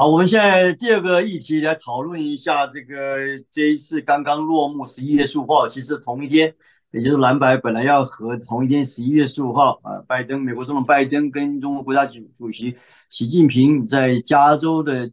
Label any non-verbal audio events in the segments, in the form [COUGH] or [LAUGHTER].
好，我们现在第二个议题来讨论一下这个这一次刚刚落幕十一月十五号，其实同一天，也就是蓝白本来要和同一天十一月十五号啊，拜登美国总统拜登跟中国国家主主席习近平在加州的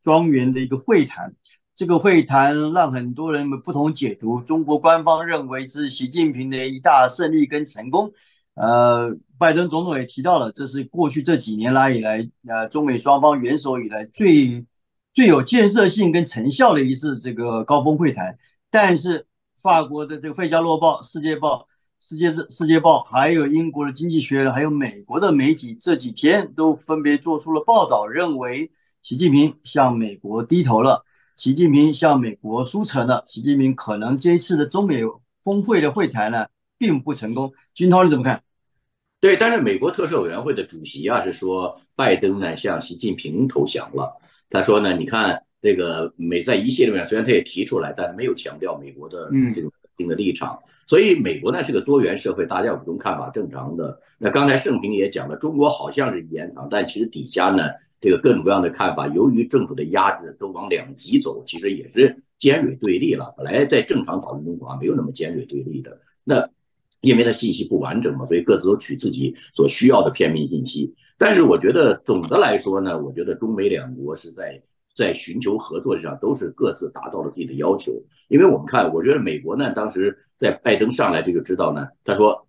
庄园的一个会谈，这个会谈让很多人不同解读，中国官方认为是习近平的一大胜利跟成功。呃，拜登总统也提到了，这是过去这几年来以来，呃，中美双方元首以来最最有建设性跟成效的一次这个高峰会谈。但是，法国的这个《费加罗报》、《世界报》、《世界世世界报》，还有英国的《经济学人》，还有美国的媒体这几天都分别做出了报道，认为习近平向美国低头了，习近平向美国输诚了，习近平可能这次的中美峰会的会谈呢？并不成功，军涛你怎么看？对，但是美国特赦委员会的主席啊是说拜登呢向习近平投降了。他说呢，你看这个美在一系列里面虽然他也提出来，但没有强调美国的这种一定的立场。所以美国呢是个多元社会，大家有不同看法正常的。那刚才盛平也讲了，中国好像是一言堂，但其实底下呢这个各种各样的看法，由于政府的压制都往两极走，其实也是尖锐对立了。本来在正常讨论中国啊没有那么尖锐对立的那。因为他信息不完整嘛，所以各自都取自己所需要的片面信息。但是我觉得总的来说呢，我觉得中美两国是在在寻求合作上都是各自达到了自己的要求。因为我们看，我觉得美国呢，当时在拜登上来这就知道呢，他说。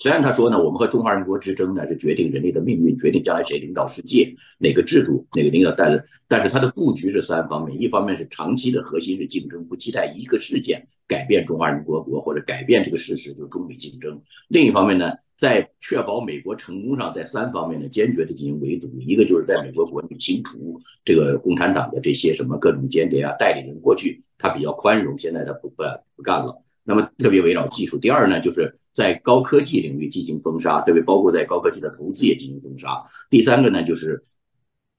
虽然他说呢，我们和中华人民国之争呢是决定人类的命运，决定将来谁领导世界，哪个制度，哪个领导带的，但是他的布局是三方面，一方面是长期的核心是竞争，不期待一个事件改变中华人民国国或者改变这个事实，就是中美竞争。另一方面呢。在确保美国成功上，在三方面呢，坚决的进行围堵。一个就是在美国国内清除这个共产党的这些什么各种间谍啊、代理人。过去他比较宽容，现在他不不不干了。那么特别围绕技术。第二呢，就是在高科技领域进行封杀，特别包括在高科技的投资也进行封杀。第三个呢，就是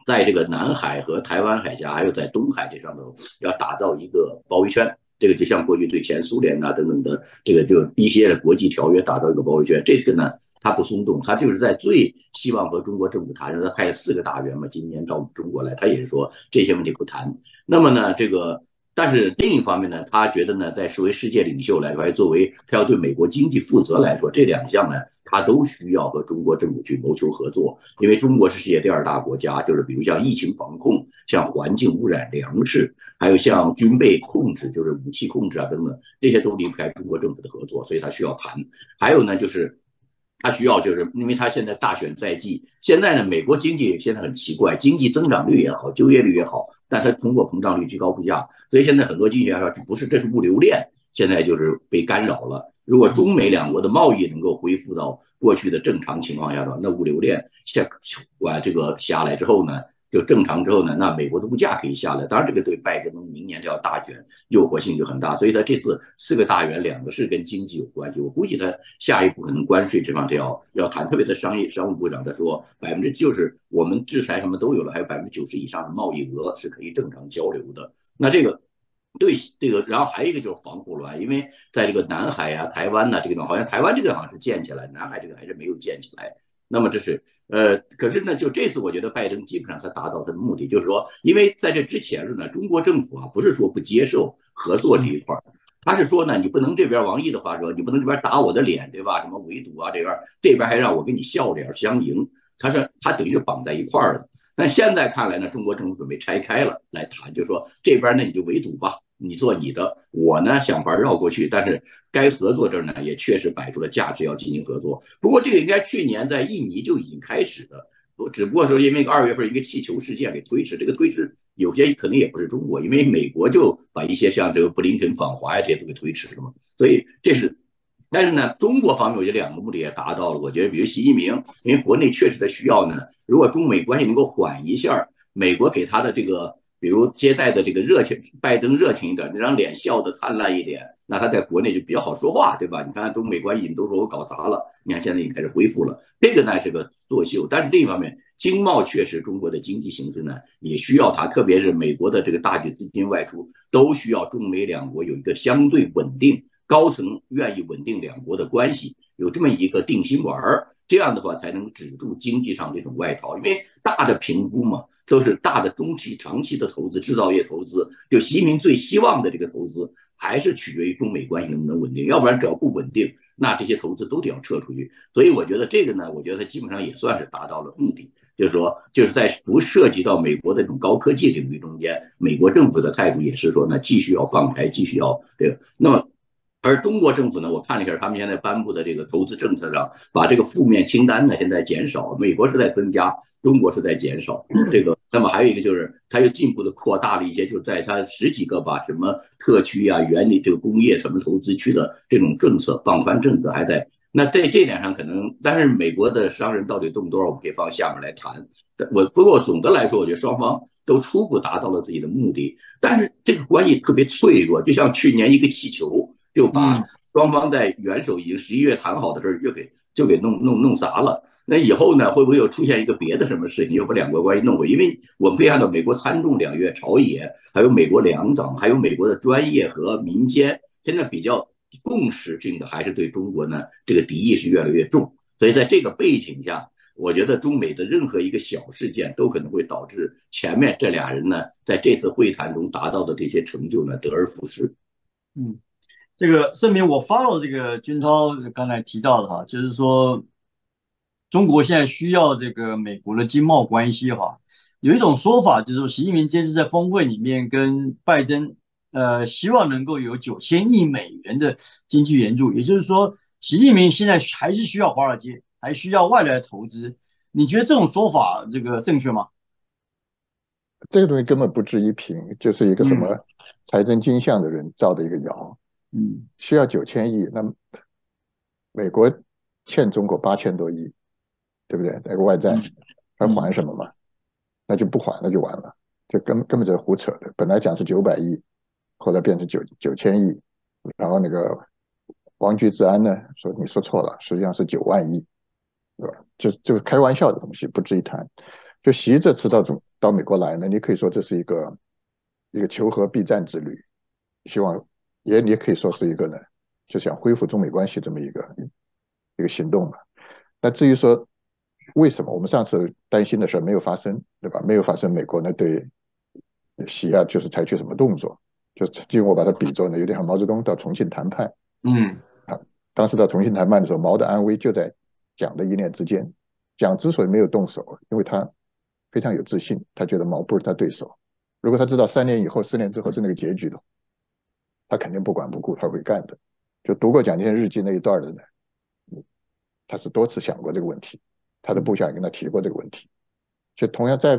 在这个南海和台湾海峡，还有在东海这上头，要打造一个包围圈。这个就像过去对前苏联啊等等的，这个就一系列的国际条约打造一个包围圈，这个呢他不松动，他就是在最希望和中国政府谈，他派四个大员嘛，今年到我们中国来，他也是说这些问题不谈，那么呢这个。但是另一方面呢，他觉得呢，在作为世界领袖来说，作为他要对美国经济负责来说，这两项呢，他都需要和中国政府去谋求合作，因为中国是世界第二大国家，就是比如像疫情防控、像环境污染、粮食，还有像军备控制，就是武器控制啊等等，这些都离不开中国政府的合作，所以他需要谈。还有呢，就是。他需要，就是因为他现在大选在即。现在呢，美国经济现在很奇怪，经济增长率也好，就业率也好，但它通货膨胀率居高不下。所以现在很多经济学家说，不是，这是物流链现在就是被干扰了。如果中美两国的贸易能够恢复到过去的正常情况下话，那物流链下管这个下来之后呢？就正常之后呢，那美国的物价可以下来，当然这个对拜登明年这要大选诱惑性就很大，所以他这次四个大员两个是跟经济有关系，我估计他下一步可能关税这方面要要谈，特别是商业商务部长他说百分之就是我们制裁什么都有了，还有百分之九十以上的贸易额是可以正常交流的，那这个对这个，然后还有一个就是防护乱，因为在这个南海啊、台湾呐这个地方，好像台湾这个好像是建起来，南海这个还是没有建起来。那么这是，呃，可是呢，就这次我觉得拜登基本上他达到他的目的，就是说，因为在这之前呢，中国政府啊不是说不接受合作这一块儿，他是说呢，你不能这边王毅的话说，你不能这边打我的脸，对吧？什么围堵啊这边，这边还让我跟你笑脸相迎，他是他等于绑在一块儿了。那现在看来呢，中国政府准备拆开了来谈，就说这边呢你就围堵吧。你做你的，我呢想法绕过去，但是该合作这儿呢也确实摆出了架势要进行合作。不过这个应该去年在印尼就已经开始的，只不过说因为二月份一个气球事件给推迟，这个推迟有些可能也不是中国，因为美国就把一些像这个布林肯访华呀这些都给推迟了嘛。所以这是，但是呢，中国方面我觉得两个目的也达到了。我觉得，比如习近平，因为国内确实的需要呢，如果中美关系能够缓一下，美国给他的这个。比如接待的这个热情，拜登热情一点，那张脸笑得灿烂一点，那他在国内就比较好说话，对吧？你看中美关系你都说我搞砸了，你看现在开始恢复了。这个呢是个作秀，但是另一方面，经贸确实中国的经济形势呢也需要它，特别是美国的这个大举资金外出都需要中美两国有一个相对稳定，高层愿意稳定两国的关系，有这么一个定心丸，儿，这样的话才能止住经济上这种外逃，因为大的评估嘛。都是大的中期、长期的投资，制造业投资就移民最希望的这个投资，还是取决于中美关系能不能稳定。要不然，只要不稳定，那这些投资都得要撤出去。所以，我觉得这个呢，我觉得它基本上也算是达到了目的，就是说，就是在不涉及到美国的这种高科技领域中间，美国政府的态度也是说呢，继续要放开，继续要这个。那么，而中国政府呢，我看了一下他们现在颁布的这个投资政策上，把这个负面清单呢，现在减少，美国是在增加，中国是在减少这个。那么还有一个就是，他又进一步的扩大了一些，就在他十几个吧，什么特区啊、园林这个工业什么投资区的这种政策、放宽政策还在。那在这点上，可能但是美国的商人到底动多少，我们可以放下面来谈。我不过总的来说，我觉得双方都初步达到了自己的目的。但是这个关系特别脆弱，就像去年一个气球就把双方在元首已经十一月谈好的事儿又给。就给弄弄弄砸了。那以后呢，会不会又出现一个别的什么事情，又把两国关系弄毁？因为我可以看到，美国参众两院、朝野，还有美国两党，还有美国的专业和民间，现在比较共识性的还是对中国呢，这个敌意是越来越重。所以在这个背景下，我觉得中美的任何一个小事件，都可能会导致前面这俩人呢，在这次会谈中达到的这些成就呢，得而复失。嗯。这个声明我 follow 这个军涛刚才提到的哈，就是说中国现在需要这个美国的经贸关系哈，有一种说法就是说习近平这次在峰会里面跟拜登，呃，希望能够有九千亿美元的经济援助，也就是说习近平现在还是需要华尔街，还需要外来投资。你觉得这种说法这个正确吗？这个东西根本不值一评，就是一个什么财政金像的人造的一个谣。嗯，需要九千亿，那美国欠中国八千多亿，对不对？那个外债还还什么嘛？那就不还，那就完了，就根根本就是胡扯的。本来讲是九百亿，后来变成九九千亿，然后那个王居治安呢说你说错了，实际上是九万亿，对吧？就就是开玩笑的东西，不值一谈。就习这次到中到美国来呢，你可以说这是一个一个求和避战之旅，希望。也也可以说是一个呢，就想恢复中美关系这么一个一个行动嘛。那至于说为什么我们上次担心的事没有发生，对吧？没有发生美国呢对西亚就是采取什么动作？就就我把它比作呢，有点像毛泽东到重庆谈判，嗯，啊，当时到重庆谈判的时候，毛的安危就在蒋的一念之间。蒋之所以没有动手，因为他非常有自信，他觉得毛不是他对手。如果他知道三年以后、四年之后是那个结局的。他肯定不管不顾，他会干的。就读过《蒋介石日记》那一段的呢，他是多次想过这个问题，他的部下也跟他提过这个问题。就同样再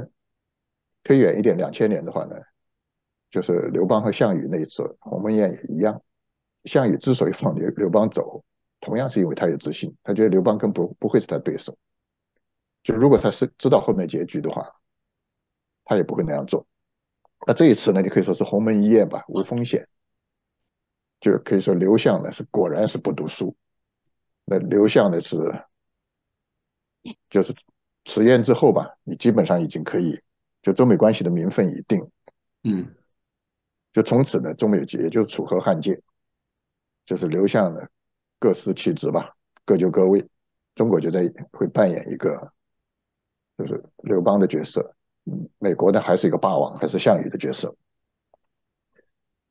推远一点，两千年的话呢，就是刘邦和项羽那一次，鸿门宴也一样。项羽之所以放刘刘邦走，同样是因为他有自信，他觉得刘邦更不不会是他对手。就如果他是知道后面结局的话，他也不会那样做。那这一次呢，你可以说是鸿门一宴吧，无风险。就可以说刘向呢是果然是不读书。那刘向呢是，就是此宴之后吧，你基本上已经可以，就中美关系的名分已定。嗯，就从此呢，中美也就楚河汉界，就是刘向呢各司其职吧，各就各位。中国就在会扮演一个就是刘邦的角色，美国呢还是一个霸王，还是项羽的角色。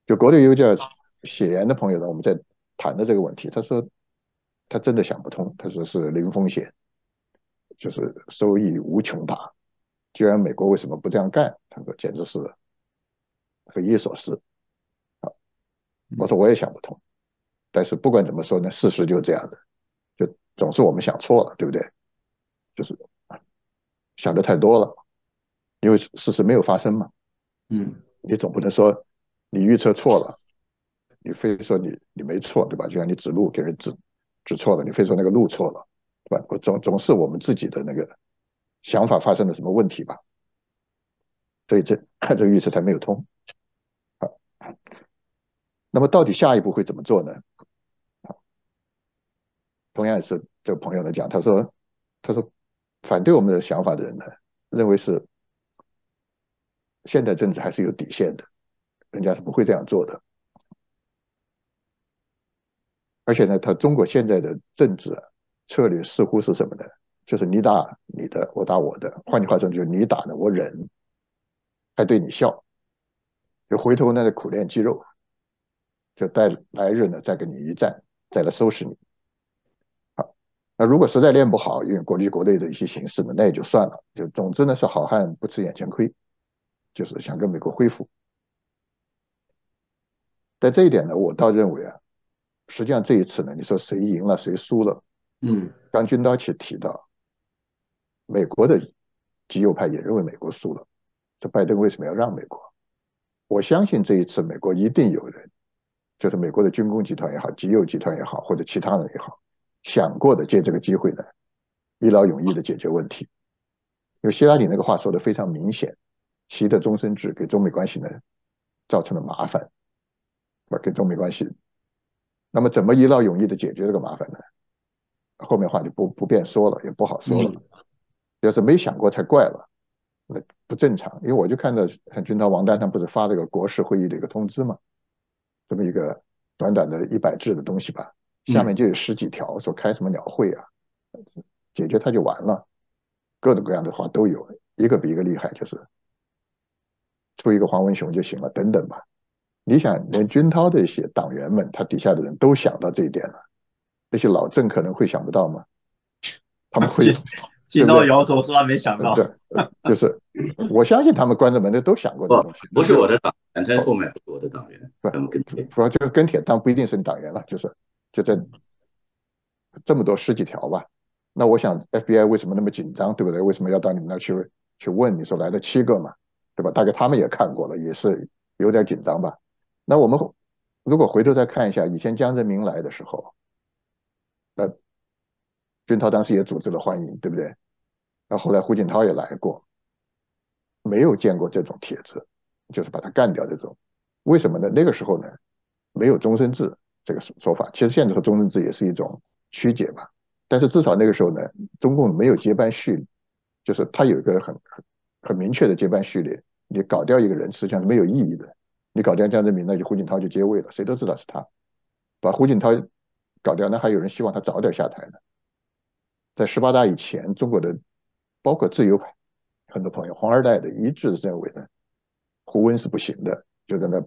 就国内有个叫。写言的朋友呢，我们在谈的这个问题，他说他真的想不通，他说是零风险，就是收益无穷大。既然美国为什么不这样干？他说简直是匪夷所思啊！我说我也想不通，但是不管怎么说呢，事实就是这样的，就总是我们想错了，对不对？就是想的太多了，因为事实没有发生嘛。嗯，你总不能说你预测错了。你非说你你没错对吧？就像你指路给人指指错了，你非说那个路错了，对吧？总总是我们自己的那个想法发生了什么问题吧？所以这看这预测才没有通。好，那么到底下一步会怎么做呢？好，同样也是这个朋友来讲，他说他说反对我们的想法的人呢，认为是现代政治还是有底线的，人家是不会这样做的。而且呢，他中国现在的政治策略似乎是什么呢？就是你打你的，我打我的。换句话说，就是你打呢，我忍，还对你笑，就回头呢苦练肌肉，就待来日呢再跟你一战，再来收拾你。啊，那如果实在练不好，因为国际国内的一些形势呢，那也就算了。就总之呢是好汉不吃眼前亏，就是想跟美国恢复。在这一点呢，我倒认为啊。实际上这一次呢，你说谁赢了，谁输了？嗯，张军刀去提到，美国的极右派也认为美国输了。这拜登为什么要让美国？我相信这一次美国一定有人，就是美国的军工集团也好，极右集团也好，或者其他人也好，想过的借这个机会呢，一劳永逸的解决问题。因为希拉里那个话说的非常明显，习的终身制给中美关系呢造成了麻烦，是跟给中美关系。那么怎么一劳永逸的解决这个麻烦呢？后面话就不不便说了，也不好说了。要是没想过才怪了，那不正常。因为我就看到军涛、王丹他不是发了一个国事会议的一个通知嘛，这么一个短短的一百字的东西吧，下面就有十几条说开什么鸟会啊，解决他就完了，各种各样的话都有，一个比一个厉害，就是出一个黄文雄就行了，等等吧。你想，连军涛的一些党员们，他底下的人都想到这一点了。那些老郑可能会想不到吗？他们会 [LAUGHS] [LAUGHS] 进到摇头说：“他没想到，对，就是我相信他们关着门的都想过这东西。不是我的党员，在后面不是我的党员，不，主要就跟帖，但不一定是你党员了，就是就在这么多十几条吧。那我想 FBI 为什么那么紧张，对不对？为什么要到你们那去去问？你说来了七个嘛，对吧？大概他们也看过了，也是有点紧张吧。那我们如果回头再看一下以前江泽民来的时候，那，军涛当时也组织了欢迎，对不对？那后来胡锦涛也来过，没有见过这种帖子，就是把他干掉这种。为什么呢？那个时候呢，没有终身制这个说说法。其实现在说终身制也是一种曲解吧。但是至少那个时候呢，中共没有接班序列，就是他有一个很很很明确的接班序列，你搞掉一个人实际上是没有意义的。你搞掉江泽民，那就胡锦涛就接位了。谁都知道是他把胡锦涛搞掉，那还有人希望他早点下台呢。在十八大以前，中国的包括自由派很多朋友、黄二代的一致认为呢，胡温是不行的，就在那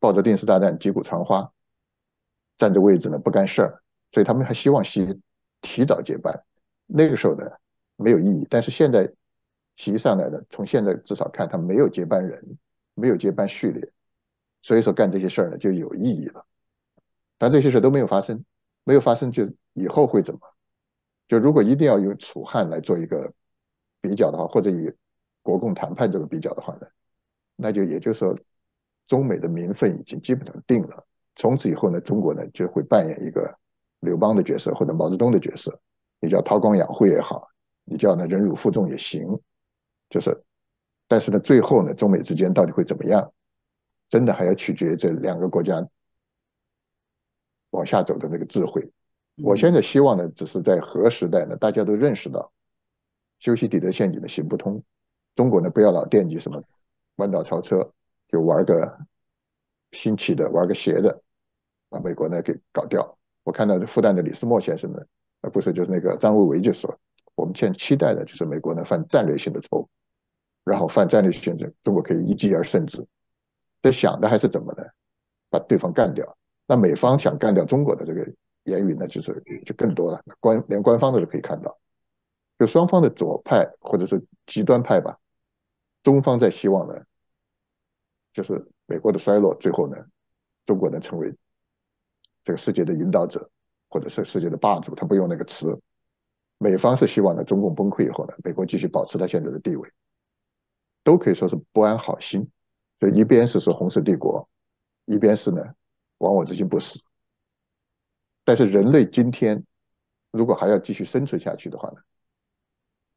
抱着定时炸弹、击鼓传花，占着位置呢不干事儿。所以他们还希望习提早接班。那个时候呢没有意义，但是现在习上来了，从现在至少看他没有接班人。没有接班序列，所以说干这些事儿呢就有意义了。但这些事都没有发生，没有发生就以后会怎么？就如果一定要用楚汉来做一个比较的话，或者以国共谈判这个比较的话呢，那就也就是说，中美的名分已经基本上定了。从此以后呢，中国呢就会扮演一个刘邦的角色，或者毛泽东的角色。你叫韬光养晦也好，你叫呢忍辱负重也行，就是。但是呢，最后呢，中美之间到底会怎么样？真的还要取决于这两个国家往下走的那个智慧。我现在希望呢，只是在核时代呢，大家都认识到修昔底德陷阱呢行不通。中国呢，不要老惦记什么弯道超车，就玩个新奇的，玩个邪的，把美国呢给搞掉。我看到复旦的李思墨先生呢，啊，不是就是那个张维为就说，我们现在期待的就是美国呢犯战略性的错误。然后犯战略选择，中国可以一击而胜之。在想的还是怎么的，把对方干掉。那美方想干掉中国的这个言语呢，就是就更多了。官连官方都是可以看到，就双方的左派或者是极端派吧。中方在希望呢，就是美国的衰落，最后呢，中国能成为这个世界的引导者，或者是世界的霸主。他不用那个词。美方是希望呢，中共崩溃以后呢，美国继续保持它现在的地位。都可以说是不安好心，就一边是说红色帝国，一边是呢亡我之心不死。但是人类今天如果还要继续生存下去的话呢，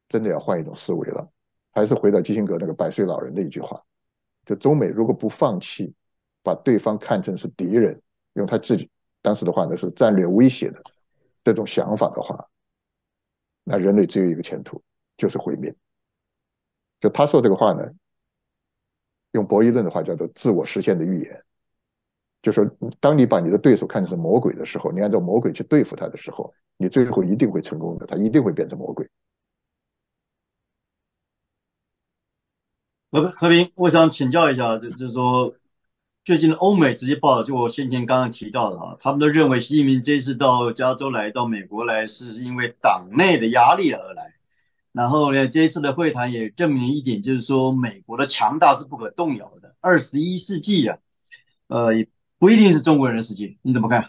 真的要换一种思维了。还是回到基辛格那个百岁老人的一句话：，就中美如果不放弃把对方看成是敌人，用他自己当时的话呢是战略威胁的这种想法的话，那人类只有一个前途，就是毁灭。就他说这个话呢，用博弈论的话叫做自我实现的预言，就是当你把你的对手看成是魔鬼的时候，你按照魔鬼去对付他的时候，你最后一定会成功的，他一定会变成魔鬼。何何平，我想请教一下，就就是说，最近欧美直接报道，就我先前刚刚提到的啊，他们都认为习近平这次到加州来到美国来，是因为党内的压力而来。然后呢，这一次的会谈也证明一点，就是说美国的强大是不可动摇的。二十一世纪啊，呃，也不一定是中国人的世纪。你怎么看？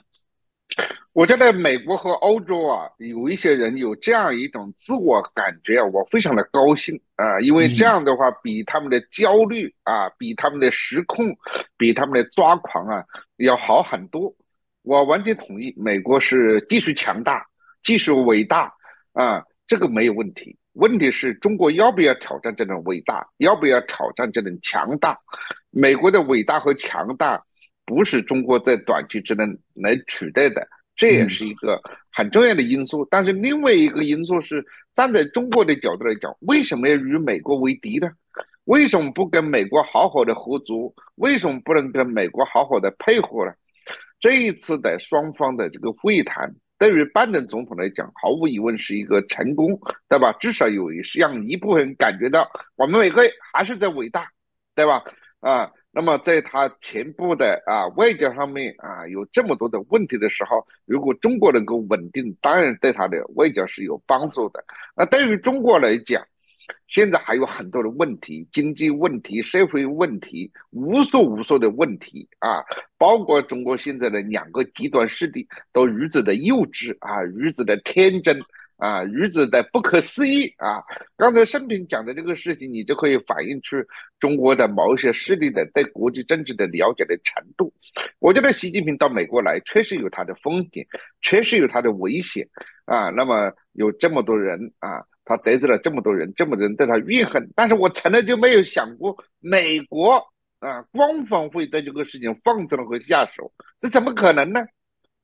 我觉得美国和欧洲啊，有一些人有这样一种自我感觉啊，我非常的高兴啊，因为这样的话比他们的焦虑啊，比他们的失控，比他们的抓狂啊，要好很多。我完全同意，美国是继续强大，继续伟大啊，这个没有问题。问题是中国要不要挑战这种伟大，要不要挑战这种强大？美国的伟大和强大不是中国在短期之内来取代的，这也是一个很重要的因素。但是另外一个因素是，站在中国的角度来讲，为什么要与美国为敌呢？为什么不跟美国好好的合作？为什么不能跟美国好好的配合呢？这一次的双方的这个会谈。对于拜登总统来讲，毫无疑问是一个成功，对吧？至少有一让一部分感觉到我们美国还是在伟大，对吧？啊，那么在他全部的啊外交上面啊有这么多的问题的时候，如果中国能够稳定，当然对他的外交是有帮助的。那对于中国来讲，现在还有很多的问题，经济问题、社会问题，无数无数的问题啊！包括中国现在的两个极端势力都如此的幼稚啊，如此的天真啊，如此的不可思议啊！刚才盛平讲的这个事情，你就可以反映出中国的某些势力的对国际政治的了解的程度。我觉得习近平到美国来确实有他的风险，确实有他的危险啊！那么有这么多人啊！他得罪了这么多人，这么多人对他怨恨，但是我从来就没有想过美国啊，官方会对这个事情放纵和下手，这怎么可能呢？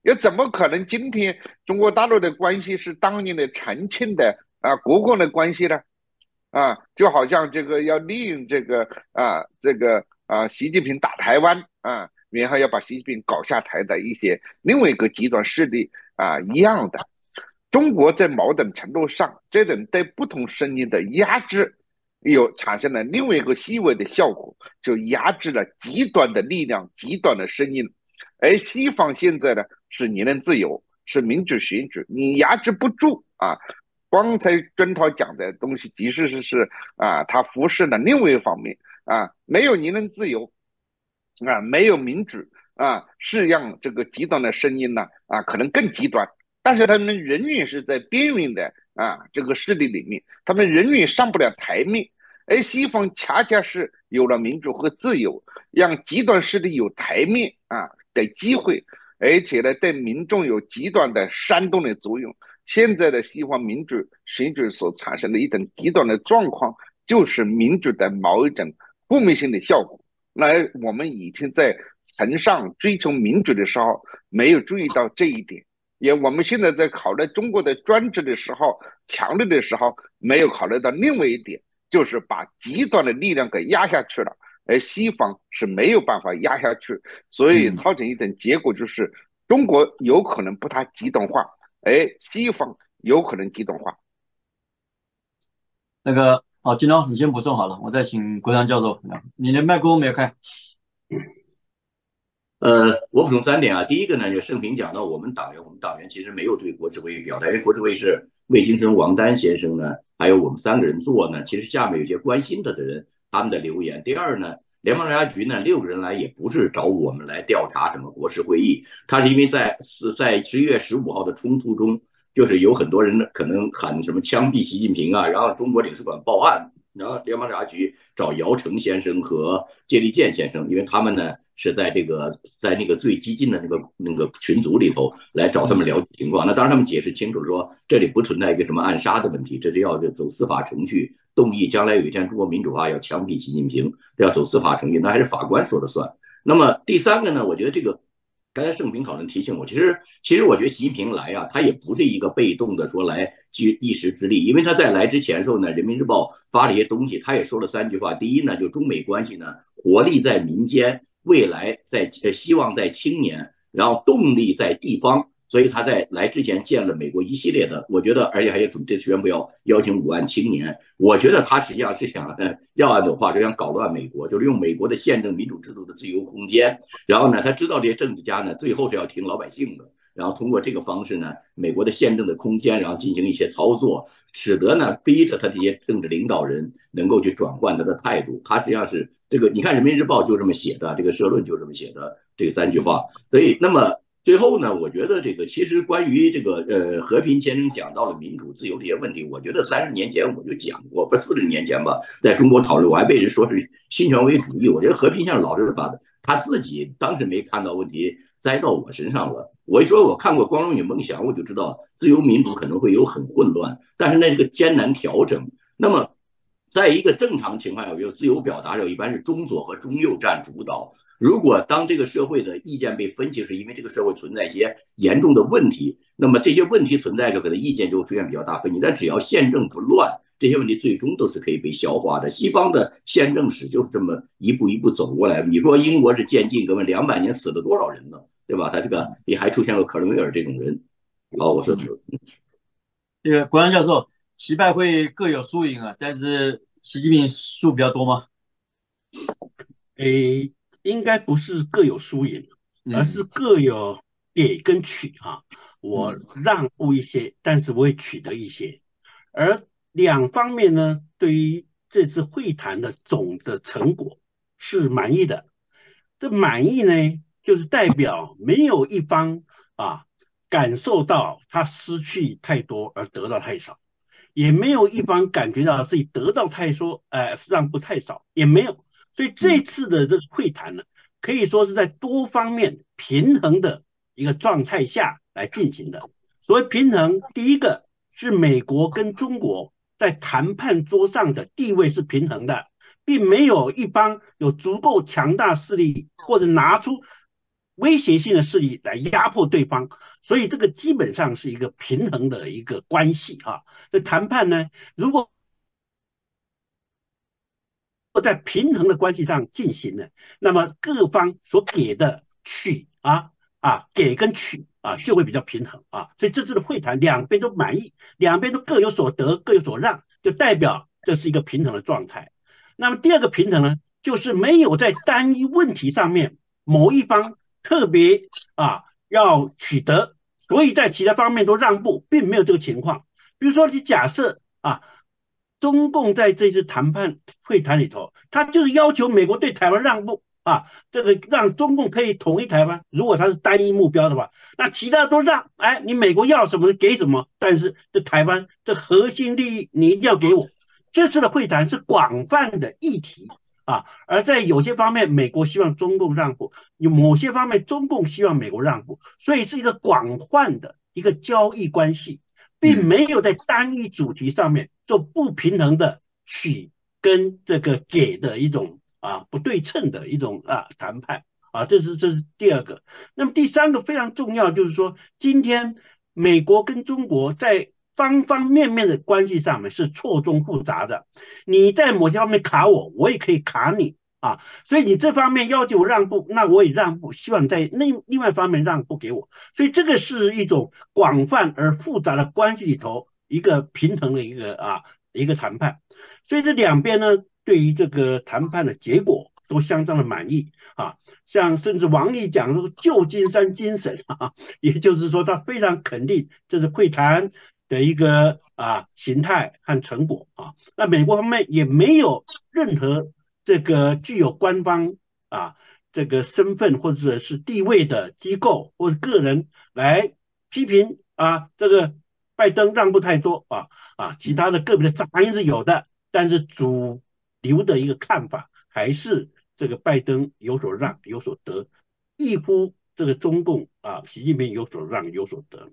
又怎么可能今天中国大陆的关系是当年的重庆的啊，国共的关系呢？啊，就好像这个要利用这个啊，这个啊，习近平打台湾啊，然后要把习近平搞下台的一些另外一个极端势力啊一样的。中国在某种程度上，这种对不同声音的压制，有产生了另外一个细微的效果，就压制了极端的力量、极端的声音。而西方现在呢，是言论自由，是民主选举，你压制不住啊。刚才跟涛讲的东西，其实是是啊，他忽视了另外一方面啊，没有言论自由，啊，没有民主，啊，是让这个极端的声音呢，啊，可能更极端。但是他们仍然是在边缘的啊，这个势力里面，他们仍然上不了台面。而西方恰恰是有了民主和自由，让极端势力有台面啊的机会，而且呢，对民众有极端的煽动的作用。现在的西方民主选举所产生的一种极端的状况，就是民主的某一种负面性的效果。那我们以前在崇尚追求民主的时候，没有注意到这一点。也，我们现在在考虑中国的专制的时候、强烈的时候，没有考虑到另外一点，就是把极端的力量给压下去了。而西方是没有办法压下去，所以超前一点，结果就是中国有可能不太极端化，哎，西方有可能极端化。那个，好，金龙，你先补充好了，我再请国强教授。你的麦克风没有开。呃，我补充三点啊。第一个呢，就盛平讲到我们党员，我们党员其实没有对国事会议表态，因为国事会议是魏金生、王丹先生呢，还有我们三个人做呢。其实下面有些关心他的人，他们的留言。第二呢，联邦调查局呢六个人来也不是找我们来调查什么国事会议，他是因为在是在十一月十五号的冲突中，就是有很多人可能喊什么枪毙习近平啊，然后中国领事馆报案。然后联邦调查局找姚成先生和谢立健先生，因为他们呢是在这个在那个最激进的那个那个群组里头来找他们聊情况。那当然他们解释清楚说，这里不存在一个什么暗杀的问题，这是要走司法程序。动议将来有一天中国民主化要枪毙习近平，要走司法程序，那还是法官说了算。那么第三个呢，我觉得这个。刚才盛平讨论提醒我，其实其实我觉得习近平来呀，他也不是一个被动的说来举一时之力，因为他在来之前时候呢，《人民日报》发了一些东西，他也说了三句话。第一呢，就中美关系呢，活力在民间，未来在呃希望在青年，然后动力在地方。所以他在来之前见了美国一系列的，我觉得，而且还有准备这次宣布要邀请五万青年。我觉得他实际上是想 [LAUGHS] 要按的话，就想搞乱美国，就是用美国的宪政民主制度的自由空间。然后呢，他知道这些政治家呢，最后是要听老百姓的。然后通过这个方式呢，美国的宪政的空间，然后进行一些操作，使得呢，逼着他这些政治领导人能够去转换他的态度。他实际上是这个，你看《人民日报》就这么写的，这个社论就这么写的这三句话。所以，那么。最后呢，我觉得这个其实关于这个呃和平先生讲到的民主自由这些问题，我觉得三十年前我就讲过，不是四十年前吧，在中国讨论我还被人说是新权威主义。我觉得和平先生老是把他自己当时没看到问题栽到我身上了。我一说我看过《光荣与梦想》，我就知道自由民主可能会有很混乱，但是那是个艰难调整。那么。在一个正常情况下，有自由表达时候，一般是中左和中右占主导。如果当这个社会的意见被分歧，是因为这个社会存在一些严重的问题，那么这些问题存在就可能意见就会出现比较大分歧。但只要宪政不乱，这些问题最终都是可以被消化的。西方的宪政史就是这么一步一步走过来的。你说英国是渐进，哥们，两百年死了多少人呢？对吧？他这个也还出现了克伦威尔这种人。哦，我是这个安教授。棋盘会各有输赢啊，但是习近平输比较多吗？诶，应该不是各有输赢，而是各有给跟取啊。我让步一些，但是我会取得一些。而两方面呢，对于这次会谈的总的成果是满意的。这满意呢，就是代表没有一方啊感受到他失去太多而得到太少。也没有一方感觉到自己得到太多，呃，让步太少，也没有。所以这次的这个会谈呢，可以说是在多方面平衡的一个状态下来进行的。所谓平衡，第一个是美国跟中国在谈判桌上的地位是平衡的，并没有一方有足够强大势力或者拿出威胁性的势力来压迫对方。所以这个基本上是一个平衡的一个关系啊。这谈判呢，如果在平衡的关系上进行的，那么各方所给的取啊啊给跟取啊就会比较平衡啊。所以这次的会谈，两边都满意，两边都各有所得，各有所让，就代表这是一个平衡的状态。那么第二个平衡呢，就是没有在单一问题上面某一方特别啊要取得。所以在其他方面都让步，并没有这个情况。比如说，你假设啊，中共在这次谈判会谈里头，他就是要求美国对台湾让步啊，这个让中共可以统一台湾。如果他是单一目标的话，那其他都让，哎，你美国要什么给什么。但是这台湾这核心利益，你一定要给我。这次的会谈是广泛的议题。啊，而在有些方面，美国希望中共让步；有某些方面，中共希望美国让步，所以是一个广泛的一个交易关系，并没有在单一主题上面做不平衡的取跟这个给的一种啊不对称的一种啊谈判啊，这是这是第二个。那么第三个非常重要，就是说今天美国跟中国在。方方面面的关系上面是错综复杂的，你在某些方面卡我，我也可以卡你啊，所以你这方面要求我让步，那我也让步，希望在另另外方面让步给我，所以这个是一种广泛而复杂的关系里头一个平衡的一个啊一个谈判，所以这两边呢对于这个谈判的结果都相当的满意啊，像甚至王毅讲这个旧金山精神啊，[LAUGHS] 也就是说他非常肯定这是会谈。的一个啊形态和成果啊，那美国方面也没有任何这个具有官方啊这个身份或者是地位的机构或者个人来批评啊这个拜登让步太多啊啊，其他的个别的杂音是有的，但是主流的一个看法还是这个拜登有所让有所得，亦乎这个中共啊习近平有所让有所得。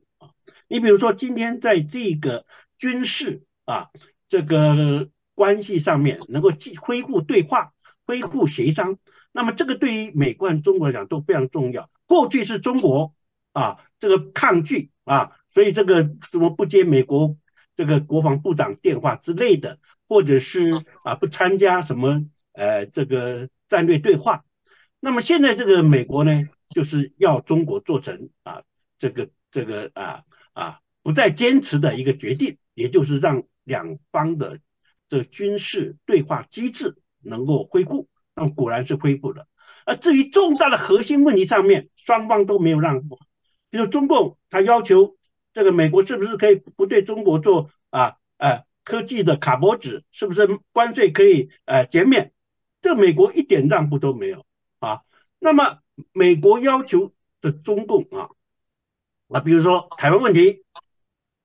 你比如说，今天在这个军事啊这个关系上面能够恢恢复对话、恢复协商，那么这个对于美国、中国来讲都非常重要。过去是中国啊这个抗拒啊，所以这个什么不接美国这个国防部长电话之类的，或者是啊不参加什么呃这个战略对话。那么现在这个美国呢，就是要中国做成啊这个这个啊。啊，不再坚持的一个决定，也就是让两方的这个军事对话机制能够恢复，那果然是恢复了。而至于重大的核心问题上面，双方都没有让步，比如中共他要求这个美国是不是可以不对中国做啊，呃，科技的卡脖子，是不是关税可以呃减免？这美国一点让步都没有啊。那么美国要求的中共啊。啊，比如说台湾问题，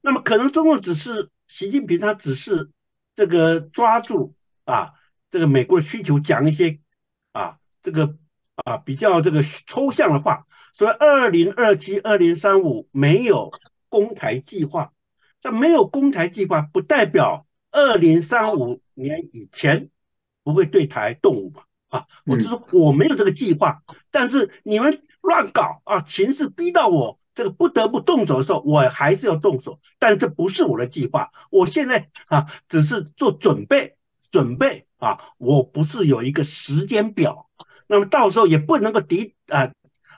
那么可能中共只是习近平，他只是这个抓住啊这个美国的需求，讲一些啊这个啊比较这个抽象的话。所以，二零二七、二零三五没有攻台计划，那没有攻台计划，不代表二零三五年以前不会对台动武吧？啊，我就说我没有这个计划，但是你们乱搞啊，情势逼到我。这个不得不动手的时候，我还是要动手，但这不是我的计划。我现在啊，只是做准备，准备啊，我不是有一个时间表，那么到时候也不能够抵啊，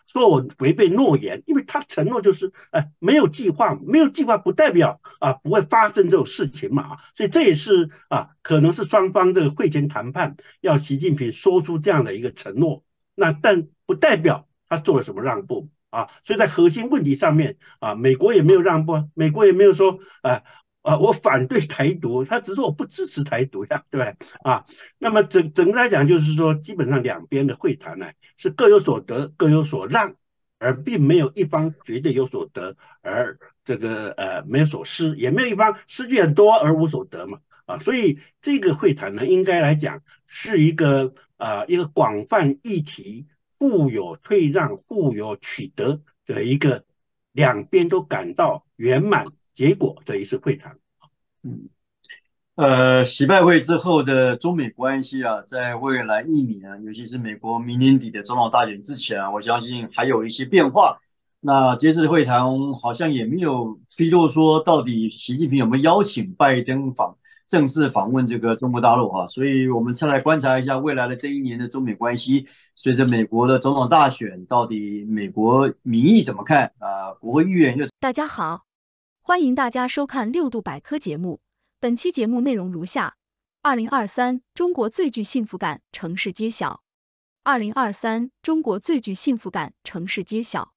说我违背诺言，因为他承诺就是呃，没有计划，没有计划不代表啊不会发生这种事情嘛，所以这也是啊，可能是双方这个会前谈判要习近平说出这样的一个承诺，那但不代表他做了什么让步。啊，所以在核心问题上面啊，美国也没有让步，美国也没有说啊啊，我反对台独，他只是我不支持台独呀，对不对？啊，那么整整个来讲，就是说，基本上两边的会谈呢，是各有所得，各有所让，而并没有一方绝对有所得，而这个呃没有所失，也没有一方失去很多而无所得嘛。啊，所以这个会谈呢，应该来讲是一个呃一个广泛议题。互有退让、互有取得的一个，两边都感到圆满结果的一次会谈。嗯，呃，习拜会之后的中美关系啊，在未来一年啊，尤其是美国明年底的总统大选之前啊，我相信还有一些变化。那这次会谈，好像也没有披露说到底习近平有没有邀请拜登访。正式访问这个中国大陆哈，所以我们再来观察一下未来的这一年的中美关系，随着美国的总统大选，到底美国民意怎么看啊？我会预言又。大家好，欢迎大家收看六度百科节目。本期节目内容如下：二零二三中国最具幸福感城市揭晓。二零二三中国最具幸福感城市揭晓。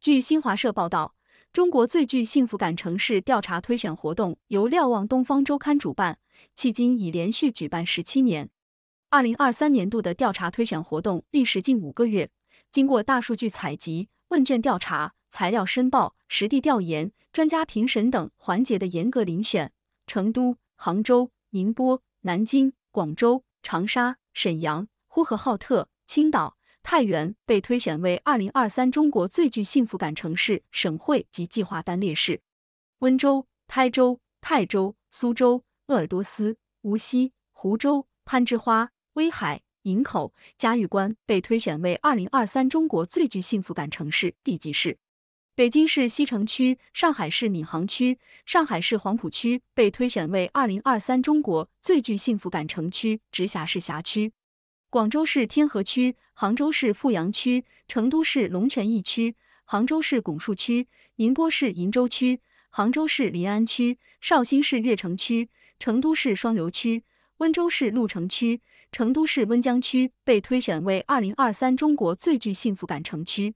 据新华社报道。中国最具幸福感城市调查推选活动由《瞭望东方周刊》主办，迄今已连续举办十七年。二零二三年度的调查推选活动历时近五个月，经过大数据采集、问卷调查、材料申报、实地调研、专家评审等环节的严格遴选，成都、杭州、宁波、南京、广州、长沙、沈阳、呼和浩特、青岛。太原被推选为2023中国最具幸福感城市、省会及计划单列市。温州、台州、泰州、苏州、鄂尔多斯、无锡、湖州、攀枝花、威海、营口、嘉峪关被推选为2023中国最具幸福感城市地级市。北京市西城区、上海市闵行区、上海市黄浦区被推选为2023中国最具幸福感城区、直辖市辖区。广州市天河区、杭州市富阳区、成都市龙泉驿区、杭州市拱墅区、宁波市鄞州区、杭州市临安区、绍兴市越城区、成都市双流区、温州市鹿城区、成都市温江区被推选为二零二三中国最具幸福感城区。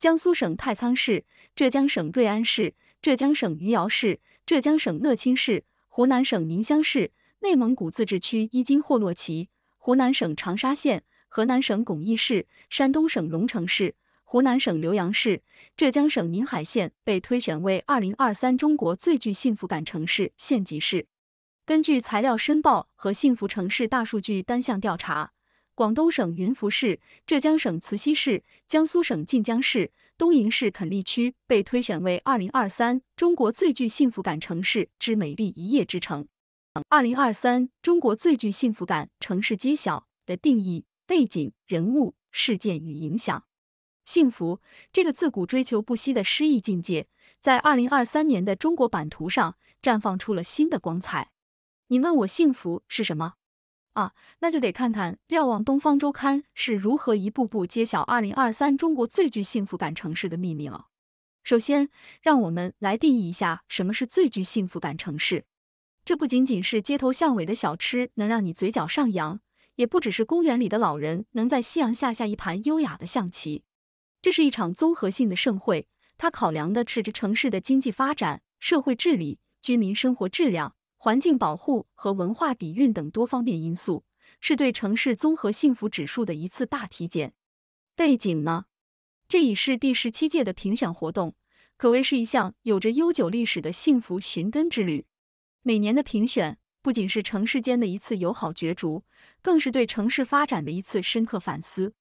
江苏省太仓市、浙江省瑞安市、浙江省余姚市、浙江省乐清市、湖南省宁乡市、内蒙古自治区伊金霍洛旗。湖南省长沙县、河南省巩义市、山东省荣成市、湖南省浏阳市、浙江省宁海县被推选为二零二三中国最具幸福感城市县级市。根据材料申报和幸福城市大数据单项调查，广东省云浮市、浙江省慈溪市、江苏省晋江市、东营市垦利区被推选为二零二三中国最具幸福感城市之美丽一夜之城。二零二三中国最具幸福感城市揭晓的定义、背景、人物、事件与影响。幸福，这个自古追求不息的诗意境界，在二零二三年的中国版图上绽放出了新的光彩。你问我幸福是什么？啊，那就得看看《瞭望东方周刊》是如何一步步揭晓二零二三中国最具幸福感城市的秘密了。首先，让我们来定义一下什么是最具幸福感城市。这不仅仅是街头巷尾的小吃能让你嘴角上扬，也不只是公园里的老人能在夕阳下下一盘优雅的象棋。这是一场综合性的盛会，它考量的是这城市的经济发展、社会治理、居民生活质量、环境保护和文化底蕴等多方面因素，是对城市综合幸福指数的一次大体检。背景呢？这已是第十七届的评选活动，可谓是一项有着悠久历史的幸福寻根之旅。每年的评选不仅是城市间的一次友好角逐，更是对城市发展的一次深刻反思。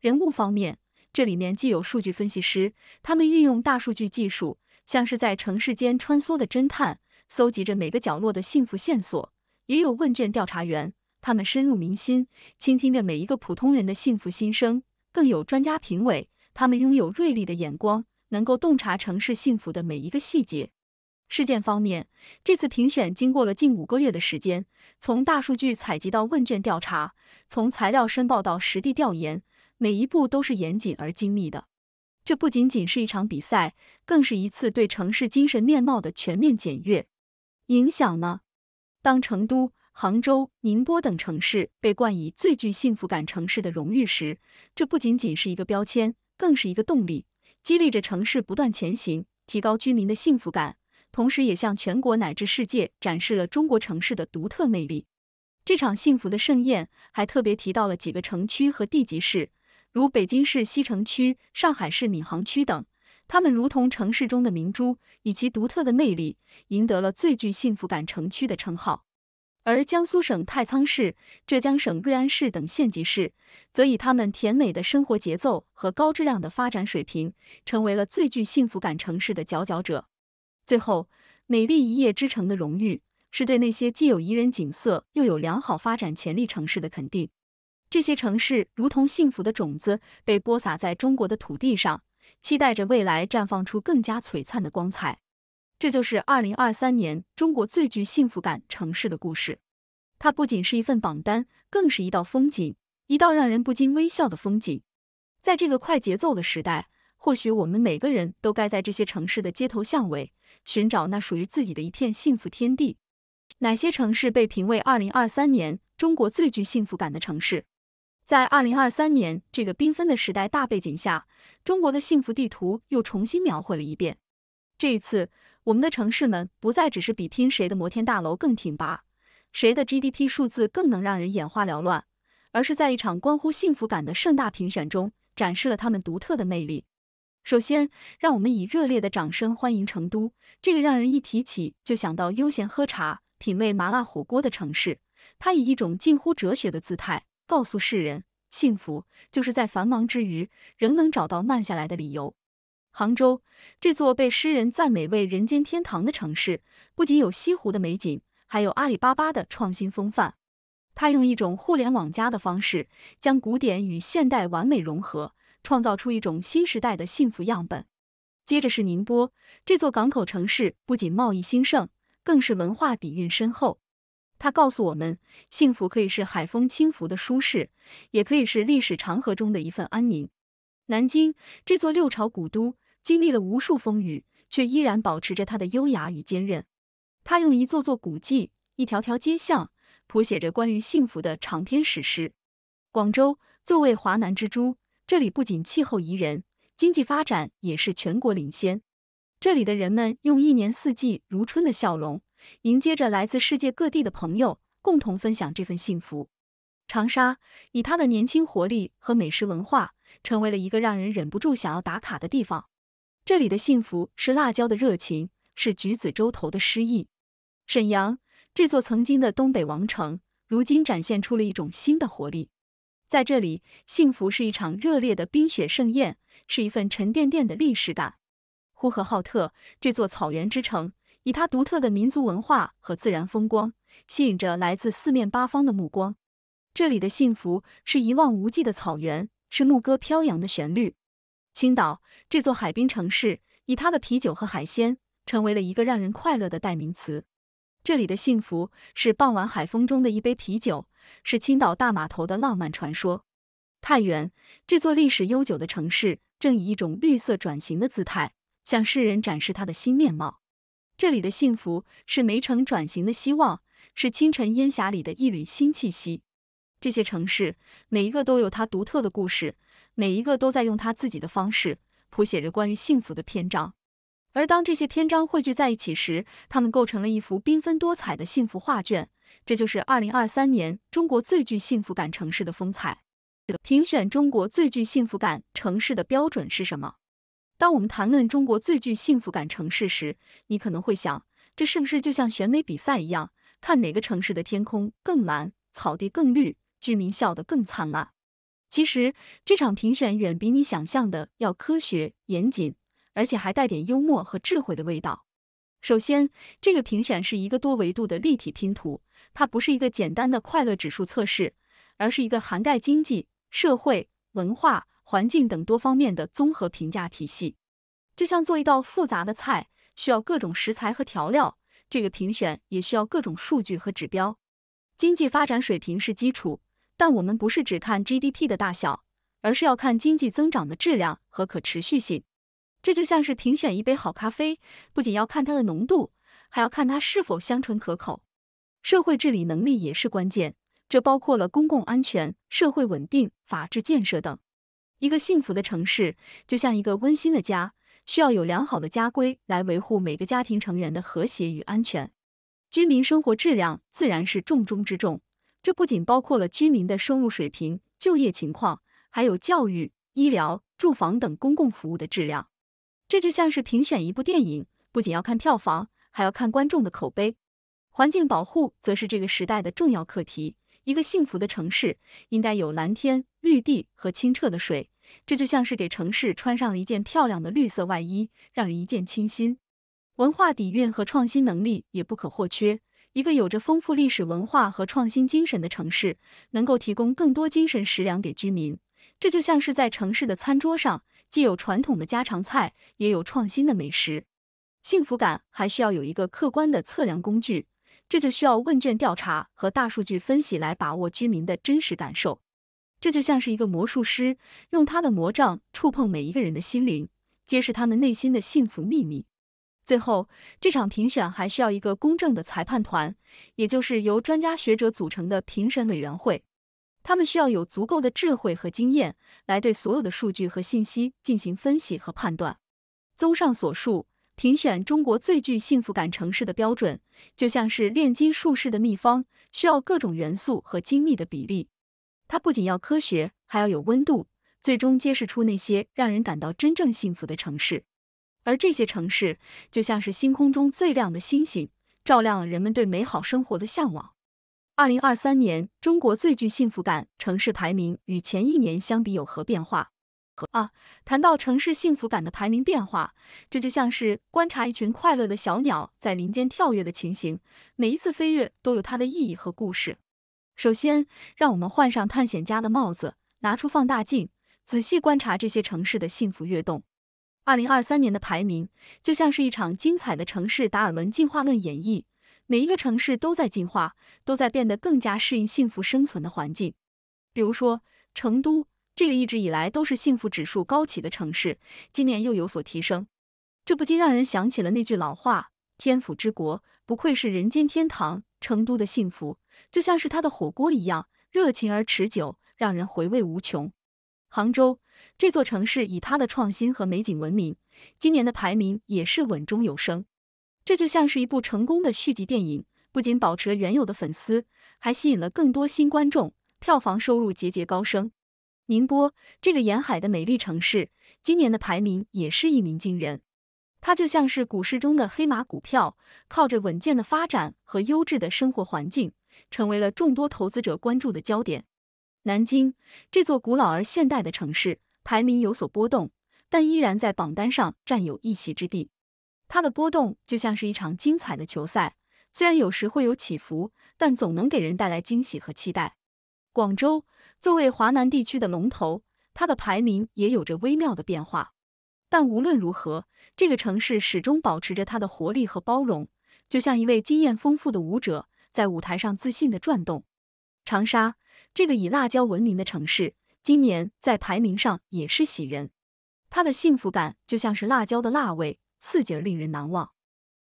人物方面，这里面既有数据分析师，他们运用大数据技术，像是在城市间穿梭的侦探，搜集着每个角落的幸福线索；也有问卷调查员，他们深入民心，倾听着每一个普通人的幸福心声；更有专家评委，他们拥有锐利的眼光，能够洞察城市幸福的每一个细节。事件方面，这次评选经过了近五个月的时间，从大数据采集到问卷调查，从材料申报到实地调研，每一步都是严谨而精密的。这不仅仅是一场比赛，更是一次对城市精神面貌的全面检阅。影响呢？当成都、杭州、宁波等城市被冠以最具幸福感城市的荣誉时，这不仅仅是一个标签，更是一个动力，激励着城市不断前行，提高居民的幸福感。同时，也向全国乃至世界展示了中国城市的独特魅力。这场幸福的盛宴还特别提到了几个城区和地级市，如北京市西城区、上海市闵行区等，他们如同城市中的明珠，以其独特的魅力赢得了最具幸福感城区的称号。而江苏省太仓市、浙江省瑞安市等县级市，则以他们甜美的生活节奏和高质量的发展水平，成为了最具幸福感城市的佼佼者。最后，美丽一夜之城的荣誉是对那些既有宜人景色又有良好发展潜力城市的肯定。这些城市如同幸福的种子，被播撒在中国的土地上，期待着未来绽放出更加璀璨的光彩。这就是二零二三年中国最具幸福感城市的故事。它不仅是一份榜单，更是一道风景，一道让人不禁微笑的风景。在这个快节奏的时代，或许我们每个人都该在这些城市的街头巷尾。寻找那属于自己的一片幸福天地。哪些城市被评为二零二三年中国最具幸福感的城市？在二零二三年这个缤纷的时代大背景下，中国的幸福地图又重新描绘了一遍。这一次，我们的城市们不再只是比拼谁的摩天大楼更挺拔，谁的 GDP 数字更能让人眼花缭乱，而是在一场关乎幸福感的盛大评选中，展示了他们独特的魅力。首先，让我们以热烈的掌声欢迎成都，这个让人一提起就想到悠闲喝茶、品味麻辣火锅的城市。它以一种近乎哲学的姿态，告诉世人，幸福就是在繁忙之余，仍能找到慢下来的理由。杭州，这座被诗人赞美为人间天堂的城市，不仅有西湖的美景，还有阿里巴巴的创新风范。他用一种互联网加的方式，将古典与现代完美融合。创造出一种新时代的幸福样本。接着是宁波这座港口城市，不仅贸易兴盛，更是文化底蕴深厚。它告诉我们，幸福可以是海风轻拂的舒适，也可以是历史长河中的一份安宁。南京这座六朝古都，经历了无数风雨，却依然保持着它的优雅与坚韧。它用一座座古迹、一条条街巷，谱写着关于幸福的长篇史诗。广州作为华南之珠。这里不仅气候宜人，经济发展也是全国领先。这里的人们用一年四季如春的笑容，迎接着来自世界各地的朋友，共同分享这份幸福。长沙以它的年轻活力和美食文化，成为了一个让人忍不住想要打卡的地方。这里的幸福是辣椒的热情，是橘子洲头的诗意。沈阳这座曾经的东北王城，如今展现出了一种新的活力。在这里，幸福是一场热烈的冰雪盛宴，是一份沉甸甸的历史感。呼和浩特这座草原之城，以它独特的民族文化和自然风光，吸引着来自四面八方的目光。这里的幸福是一望无际的草原，是牧歌飘扬的旋律。青岛这座海滨城市，以它的啤酒和海鲜，成为了一个让人快乐的代名词。这里的幸福是傍晚海风中的一杯啤酒，是青岛大码头的浪漫传说。太原这座历史悠久的城市，正以一种绿色转型的姿态，向世人展示它的新面貌。这里的幸福是煤城转型的希望，是清晨烟霞里的一缕新气息。这些城市每一个都有它独特的故事，每一个都在用它自己的方式，谱写着关于幸福的篇章。而当这些篇章汇聚在一起时，它们构成了一幅缤纷多彩的幸福画卷。这就是二零二三年中国最具幸福感城市的风采。评选中国最具幸福感城市的标准是什么？当我们谈论中国最具幸福感城市时，你可能会想，这是不是就像选美比赛一样，看哪个城市的天空更蓝，草地更绿，居民笑得更灿烂？其实，这场评选远比你想象的要科学严谨。而且还带点幽默和智慧的味道。首先，这个评选是一个多维度的立体拼图，它不是一个简单的快乐指数测试，而是一个涵盖经济、社会、文化、环境等多方面的综合评价体系。就像做一道复杂的菜，需要各种食材和调料，这个评选也需要各种数据和指标。经济发展水平是基础，但我们不是只看 GDP 的大小，而是要看经济增长的质量和可持续性。这就像是评选一杯好咖啡，不仅要看它的浓度，还要看它是否香醇可口。社会治理能力也是关键，这包括了公共安全、社会稳定、法治建设等。一个幸福的城市就像一个温馨的家，需要有良好的家规来维护每个家庭成员的和谐与安全。居民生活质量自然是重中之重，这不仅包括了居民的收入水平、就业情况，还有教育、医疗、住房等公共服务的质量。这就像是评选一部电影，不仅要看票房，还要看观众的口碑。环境保护则是这个时代的重要课题。一个幸福的城市应该有蓝天、绿地和清澈的水，这就像是给城市穿上了一件漂亮的绿色外衣，让人一见倾心。文化底蕴和创新能力也不可或缺。一个有着丰富历史文化和创新精神的城市，能够提供更多精神食粮给居民，这就像是在城市的餐桌上。既有传统的家常菜，也有创新的美食，幸福感还需要有一个客观的测量工具，这就需要问卷调查和大数据分析来把握居民的真实感受。这就像是一个魔术师，用他的魔杖触碰每一个人的心灵，揭示他们内心的幸福秘密。最后，这场评选还需要一个公正的裁判团，也就是由专家学者组成的评审委员会。他们需要有足够的智慧和经验，来对所有的数据和信息进行分析和判断。综上所述，评选中国最具幸福感城市的标准，就像是炼金术士的秘方，需要各种元素和精密的比例。它不仅要科学，还要有温度，最终揭示出那些让人感到真正幸福的城市。而这些城市，就像是星空中最亮的星星，照亮了人们对美好生活的向往。二零二三年中国最具幸福感城市排名与前一年相比有何变化？谈到城市幸福感的排名变化，这就像是观察一群快乐的小鸟在林间跳跃的情形，每一次飞跃都有它的意义和故事。首先，让我们换上探险家的帽子，拿出放大镜，仔细观察这些城市的幸福跃动。二零二三年的排名就像是一场精彩的城市达尔文进化论演绎。每一个城市都在进化，都在变得更加适应幸福生存的环境。比如说，成都这个一直以来都是幸福指数高企的城市，今年又有所提升，这不禁让人想起了那句老话：“天府之国，不愧是人间天堂。”成都的幸福就像是它的火锅一样，热情而持久，让人回味无穷。杭州这座城市以它的创新和美景闻名，今年的排名也是稳中有升。这就像是一部成功的续集电影，不仅保持了原有的粉丝，还吸引了更多新观众，票房收入节节高升。宁波这个沿海的美丽城市，今年的排名也是一鸣惊人，它就像是股市中的黑马股票，靠着稳健的发展和优质的生活环境，成为了众多投资者关注的焦点。南京这座古老而现代的城市，排名有所波动，但依然在榜单上占有一席之地。它的波动就像是一场精彩的球赛，虽然有时会有起伏，但总能给人带来惊喜和期待。广州作为华南地区的龙头，它的排名也有着微妙的变化，但无论如何，这个城市始终保持着它的活力和包容，就像一位经验丰富的舞者在舞台上自信地转动。长沙，这个以辣椒闻名的城市，今年在排名上也是喜人，它的幸福感就像是辣椒的辣味。刺激而令人难忘。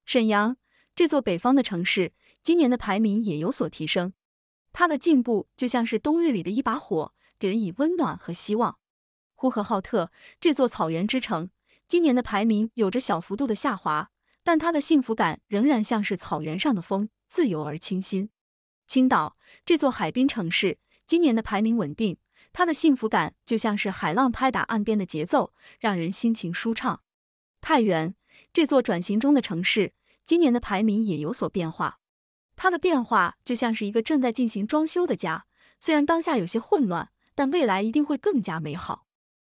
沈阳这座北方的城市，今年的排名也有所提升，它的进步就像是冬日里的一把火，给人以温暖和希望。呼和浩特这座草原之城，今年的排名有着小幅度的下滑，但它的幸福感仍然像是草原上的风，自由而清新。青岛这座海滨城市，今年的排名稳定，它的幸福感就像是海浪拍打岸边的节奏，让人心情舒畅。太原。这座转型中的城市，今年的排名也有所变化。它的变化就像是一个正在进行装修的家，虽然当下有些混乱，但未来一定会更加美好。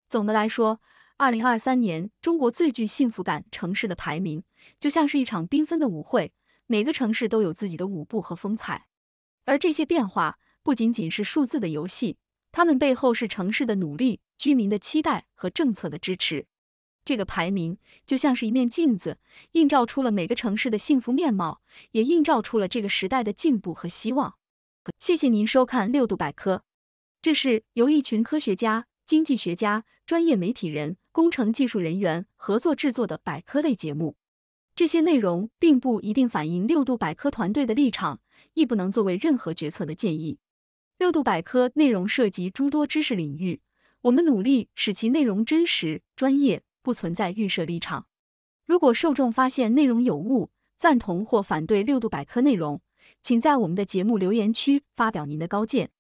总的来说，2023年中国最具幸福感城市的排名就像是一场缤纷的舞会，每个城市都有自己的舞步和风采。而这些变化不仅仅是数字的游戏，它们背后是城市的努力、居民的期待和政策的支持。这个排名就像是一面镜子，映照出了每个城市的幸福面貌，也映照出了这个时代的进步和希望。谢谢您收看六度百科，这是由一群科学家、经济学家、专业媒体人、工程技术人员合作制作的百科类节目。这些内容并不一定反映六度百科团队的立场，亦不能作为任何决策的建议。六度百科内容涉及诸多知识领域，我们努力使其内容真实、专业。不存在预设立场。如果受众发现内容有误，赞同或反对六度百科内容，请在我们的节目留言区发表您的高见。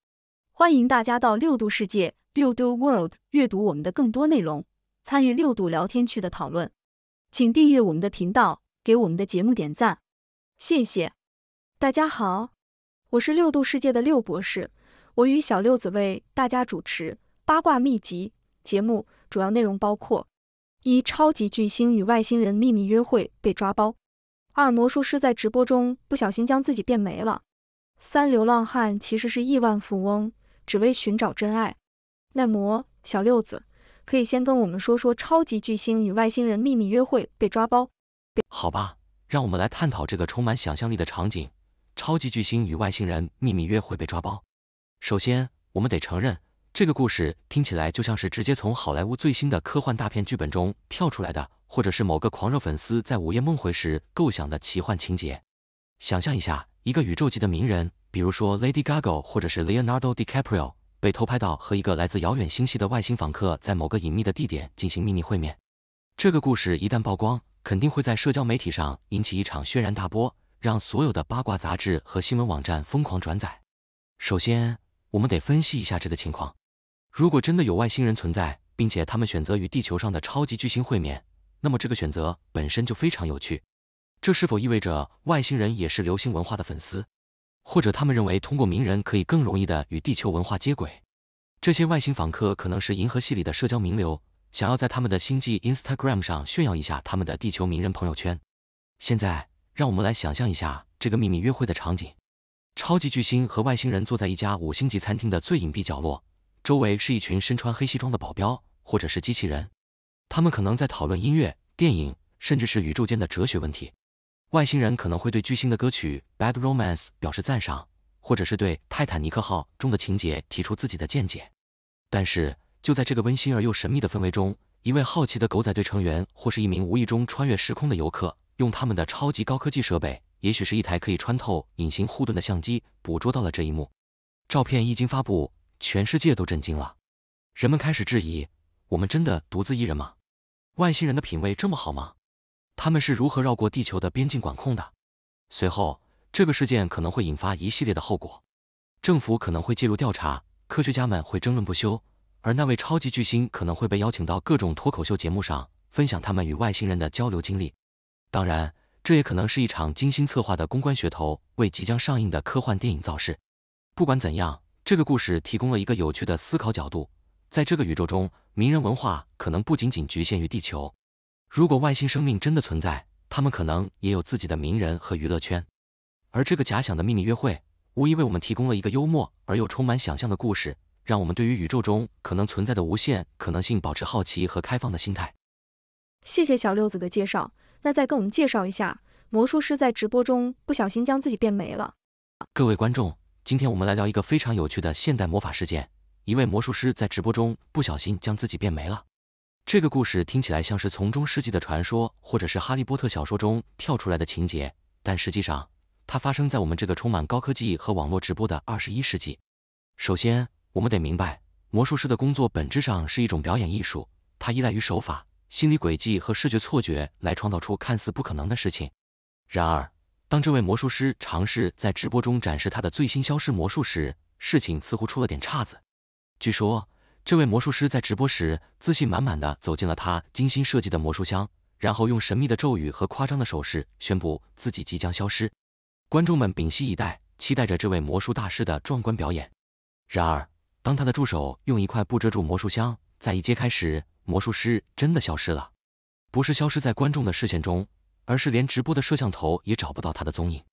欢迎大家到六度世界（六度 World） 阅读我们的更多内容，参与六度聊天区的讨论。请订阅我们的频道，给我们的节目点赞。谢谢大家好，我是六度世界的六博士，我与小六子为大家主持《八卦秘籍》节目，主要内容包括。一超级巨星与外星人秘密约会被抓包。二魔术师在直播中不小心将自己变没了。三流浪汉其实是亿万富翁，只为寻找真爱。耐磨，小六子，可以先跟我们说说超级巨星与外星人秘密约会被抓包。好吧，让我们来探讨这个充满想象力的场景，超级巨星与外星人秘密约会被抓包。首先，我们得承认。这个故事听起来就像是直接从好莱坞最新的科幻大片剧本中跳出来的，或者是某个狂热粉丝在午夜梦回时构想的奇幻情节。想象一下，一个宇宙级的名人，比如说 Lady Gaga 或者是 Leonardo DiCaprio，被偷拍到和一个来自遥远星系的外星访客在某个隐秘的地点进行秘密会面。这个故事一旦曝光，肯定会在社交媒体上引起一场轩然大波，让所有的八卦杂志和新闻网站疯狂转载。首先，我们得分析一下这个情况。如果真的有外星人存在，并且他们选择与地球上的超级巨星会面，那么这个选择本身就非常有趣。这是否意味着外星人也是流行文化的粉丝，或者他们认为通过名人可以更容易的与地球文化接轨？这些外星访客可能是银河系里的社交名流，想要在他们的星际 Instagram 上炫耀一下他们的地球名人朋友圈。现在，让我们来想象一下这个秘密约会的场景：超级巨星和外星人坐在一家五星级餐厅的最隐蔽角落。周围是一群身穿黑西装的保镖，或者是机器人，他们可能在讨论音乐、电影，甚至是宇宙间的哲学问题。外星人可能会对巨星的歌曲《Bad Romance》表示赞赏，或者是对《泰坦尼克号》中的情节提出自己的见解。但是就在这个温馨而又神秘的氛围中，一位好奇的狗仔队成员或是一名无意中穿越时空的游客，用他们的超级高科技设备，也许是一台可以穿透隐形护盾的相机，捕捉到了这一幕。照片一经发布。全世界都震惊了，人们开始质疑，我们真的独自一人吗？外星人的品味这么好吗？他们是如何绕过地球的边境管控的？随后，这个事件可能会引发一系列的后果，政府可能会介入调查，科学家们会争论不休，而那位超级巨星可能会被邀请到各种脱口秀节目上，分享他们与外星人的交流经历。当然，这也可能是一场精心策划的公关噱头，为即将上映的科幻电影造势。不管怎样。这个故事提供了一个有趣的思考角度，在这个宇宙中，名人文化可能不仅仅局限于地球。如果外星生命真的存在，他们可能也有自己的名人和娱乐圈。而这个假想的秘密约会，无疑为我们提供了一个幽默而又充满想象的故事，让我们对于宇宙中可能存在的无限可能性保持好奇和开放的心态。谢谢小六子的介绍，那再跟我们介绍一下，魔术师在直播中不小心将自己变没了。各位观众。今天我们来聊一个非常有趣的现代魔法事件，一位魔术师在直播中不小心将自己变没了。这个故事听起来像是从中世纪的传说，或者是哈利波特小说中跳出来的情节，但实际上它发生在我们这个充满高科技和网络直播的二十一世纪。首先，我们得明白，魔术师的工作本质上是一种表演艺术，它依赖于手法、心理轨迹和视觉错觉来创造出看似不可能的事情。然而，当这位魔术师尝试在直播中展示他的最新消失魔术时，事情似乎出了点岔子。据说，这位魔术师在直播时自信满满的走进了他精心设计的魔术箱，然后用神秘的咒语和夸张的手势宣布自己即将消失。观众们屏息以待，期待着这位魔术大师的壮观表演。然而，当他的助手用一块布遮住魔术箱，再一揭开时，魔术师真的消失了，不是消失在观众的视线中。而是连直播的摄像头也找不到他的踪影。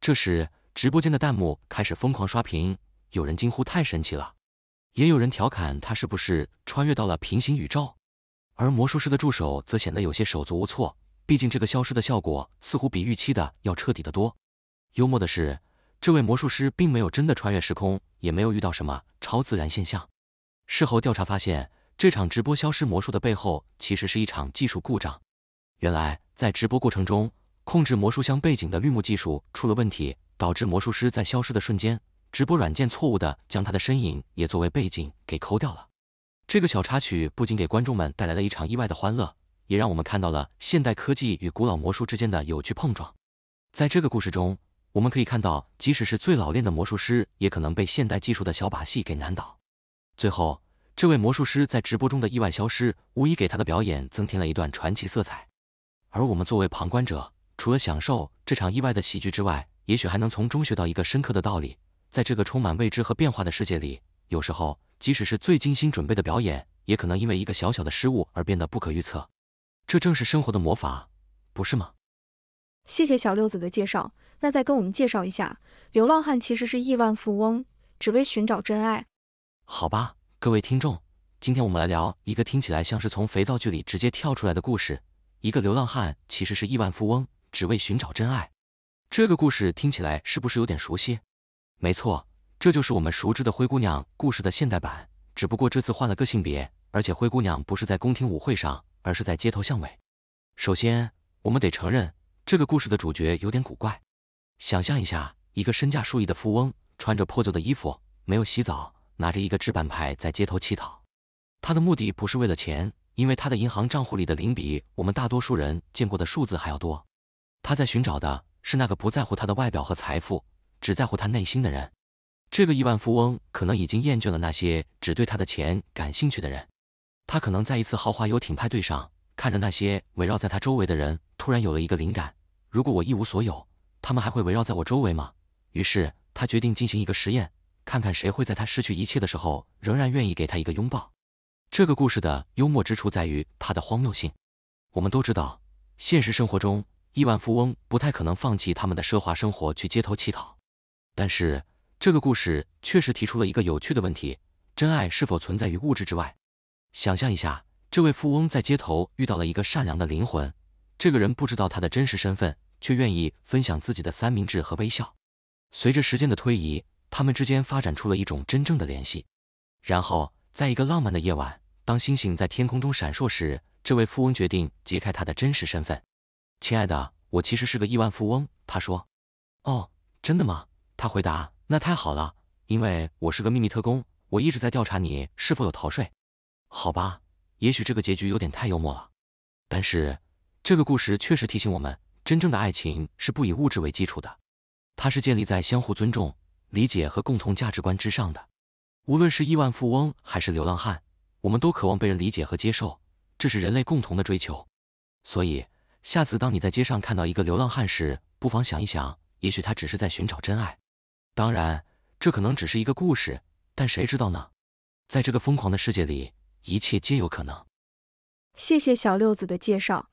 这时，直播间的弹幕开始疯狂刷屏，有人惊呼太神奇了，也有人调侃他是不是穿越到了平行宇宙。而魔术师的助手则显得有些手足无措，毕竟这个消失的效果似乎比预期的要彻底得多。幽默的是，这位魔术师并没有真的穿越时空，也没有遇到什么超自然现象。事后调查发现，这场直播消失魔术的背后，其实是一场技术故障。原来在直播过程中，控制魔术箱背景的绿幕技术出了问题，导致魔术师在消失的瞬间，直播软件错误的将他的身影也作为背景给抠掉了。这个小插曲不仅给观众们带来了一场意外的欢乐，也让我们看到了现代科技与古老魔术之间的有趣碰撞。在这个故事中，我们可以看到，即使是最老练的魔术师，也可能被现代技术的小把戏给难倒。最后，这位魔术师在直播中的意外消失，无疑给他的表演增添了一段传奇色彩。而我们作为旁观者，除了享受这场意外的喜剧之外，也许还能从中学到一个深刻的道理。在这个充满未知和变化的世界里，有时候即使是最精心准备的表演，也可能因为一个小小的失误而变得不可预测。这正是生活的魔法，不是吗？谢谢小六子的介绍，那再跟我们介绍一下，流浪汉其实是亿万富翁，只为寻找真爱。好吧，各位听众，今天我们来聊一个听起来像是从肥皂剧里直接跳出来的故事。一个流浪汉其实是亿万富翁，只为寻找真爱。这个故事听起来是不是有点熟悉？没错，这就是我们熟知的灰姑娘故事的现代版，只不过这次换了个性别，而且灰姑娘不是在宫廷舞会上，而是在街头巷尾。首先，我们得承认，这个故事的主角有点古怪。想象一下，一个身价数亿的富翁，穿着破旧的衣服，没有洗澡，拿着一个纸板牌在街头乞讨，他的目的不是为了钱。因为他的银行账户里的零比我们大多数人见过的数字还要多。他在寻找的是那个不在乎他的外表和财富，只在乎他内心的人。这个亿万富翁可能已经厌倦了那些只对他的钱感兴趣的人。他可能在一次豪华游艇派对上，看着那些围绕在他周围的人，突然有了一个灵感：如果我一无所有，他们还会围绕在我周围吗？于是他决定进行一个实验，看看谁会在他失去一切的时候，仍然愿意给他一个拥抱。这个故事的幽默之处在于它的荒谬性。我们都知道，现实生活中亿万富翁不太可能放弃他们的奢华生活去街头乞讨。但是，这个故事确实提出了一个有趣的问题：真爱是否存在于物质之外？想象一下，这位富翁在街头遇到了一个善良的灵魂，这个人不知道他的真实身份，却愿意分享自己的三明治和微笑。随着时间的推移，他们之间发展出了一种真正的联系。然后。在一个浪漫的夜晚，当星星在天空中闪烁时，这位富翁决定揭开他的真实身份。亲爱的，我其实是个亿万富翁，他说。哦，真的吗？他回答。那太好了，因为我是个秘密特工，我一直在调查你是否有逃税。好吧，也许这个结局有点太幽默了，但是这个故事确实提醒我们，真正的爱情是不以物质为基础的，它是建立在相互尊重、理解和共同价值观之上的。无论是亿万富翁还是流浪汉，我们都渴望被人理解和接受，这是人类共同的追求。所以，下次当你在街上看到一个流浪汉时，不妨想一想，也许他只是在寻找真爱。当然，这可能只是一个故事，但谁知道呢？在这个疯狂的世界里，一切皆有可能。谢谢小六子的介绍。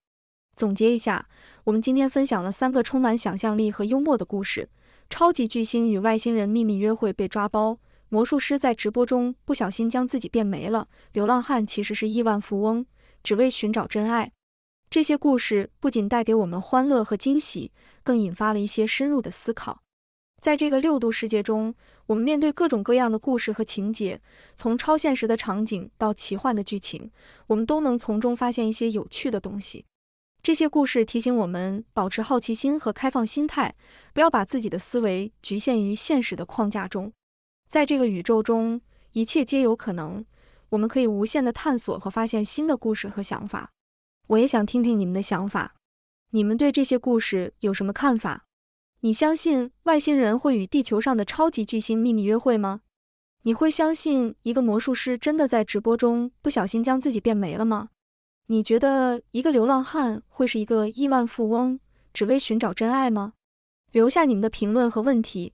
总结一下，我们今天分享了三个充满想象力和幽默的故事：超级巨星与外星人秘密约会被抓包。魔术师在直播中不小心将自己变没了，流浪汉其实是亿万富翁，只为寻找真爱。这些故事不仅带给我们欢乐和惊喜，更引发了一些深入的思考。在这个六度世界中，我们面对各种各样的故事和情节，从超现实的场景到奇幻的剧情，我们都能从中发现一些有趣的东西。这些故事提醒我们保持好奇心和开放心态，不要把自己的思维局限于现实的框架中。在这个宇宙中，一切皆有可能。我们可以无限的探索和发现新的故事和想法。我也想听听你们的想法，你们对这些故事有什么看法？你相信外星人会与地球上的超级巨星秘密约会吗？你会相信一个魔术师真的在直播中不小心将自己变没了吗？你觉得一个流浪汉会是一个亿万富翁，只为寻找真爱吗？留下你们的评论和问题。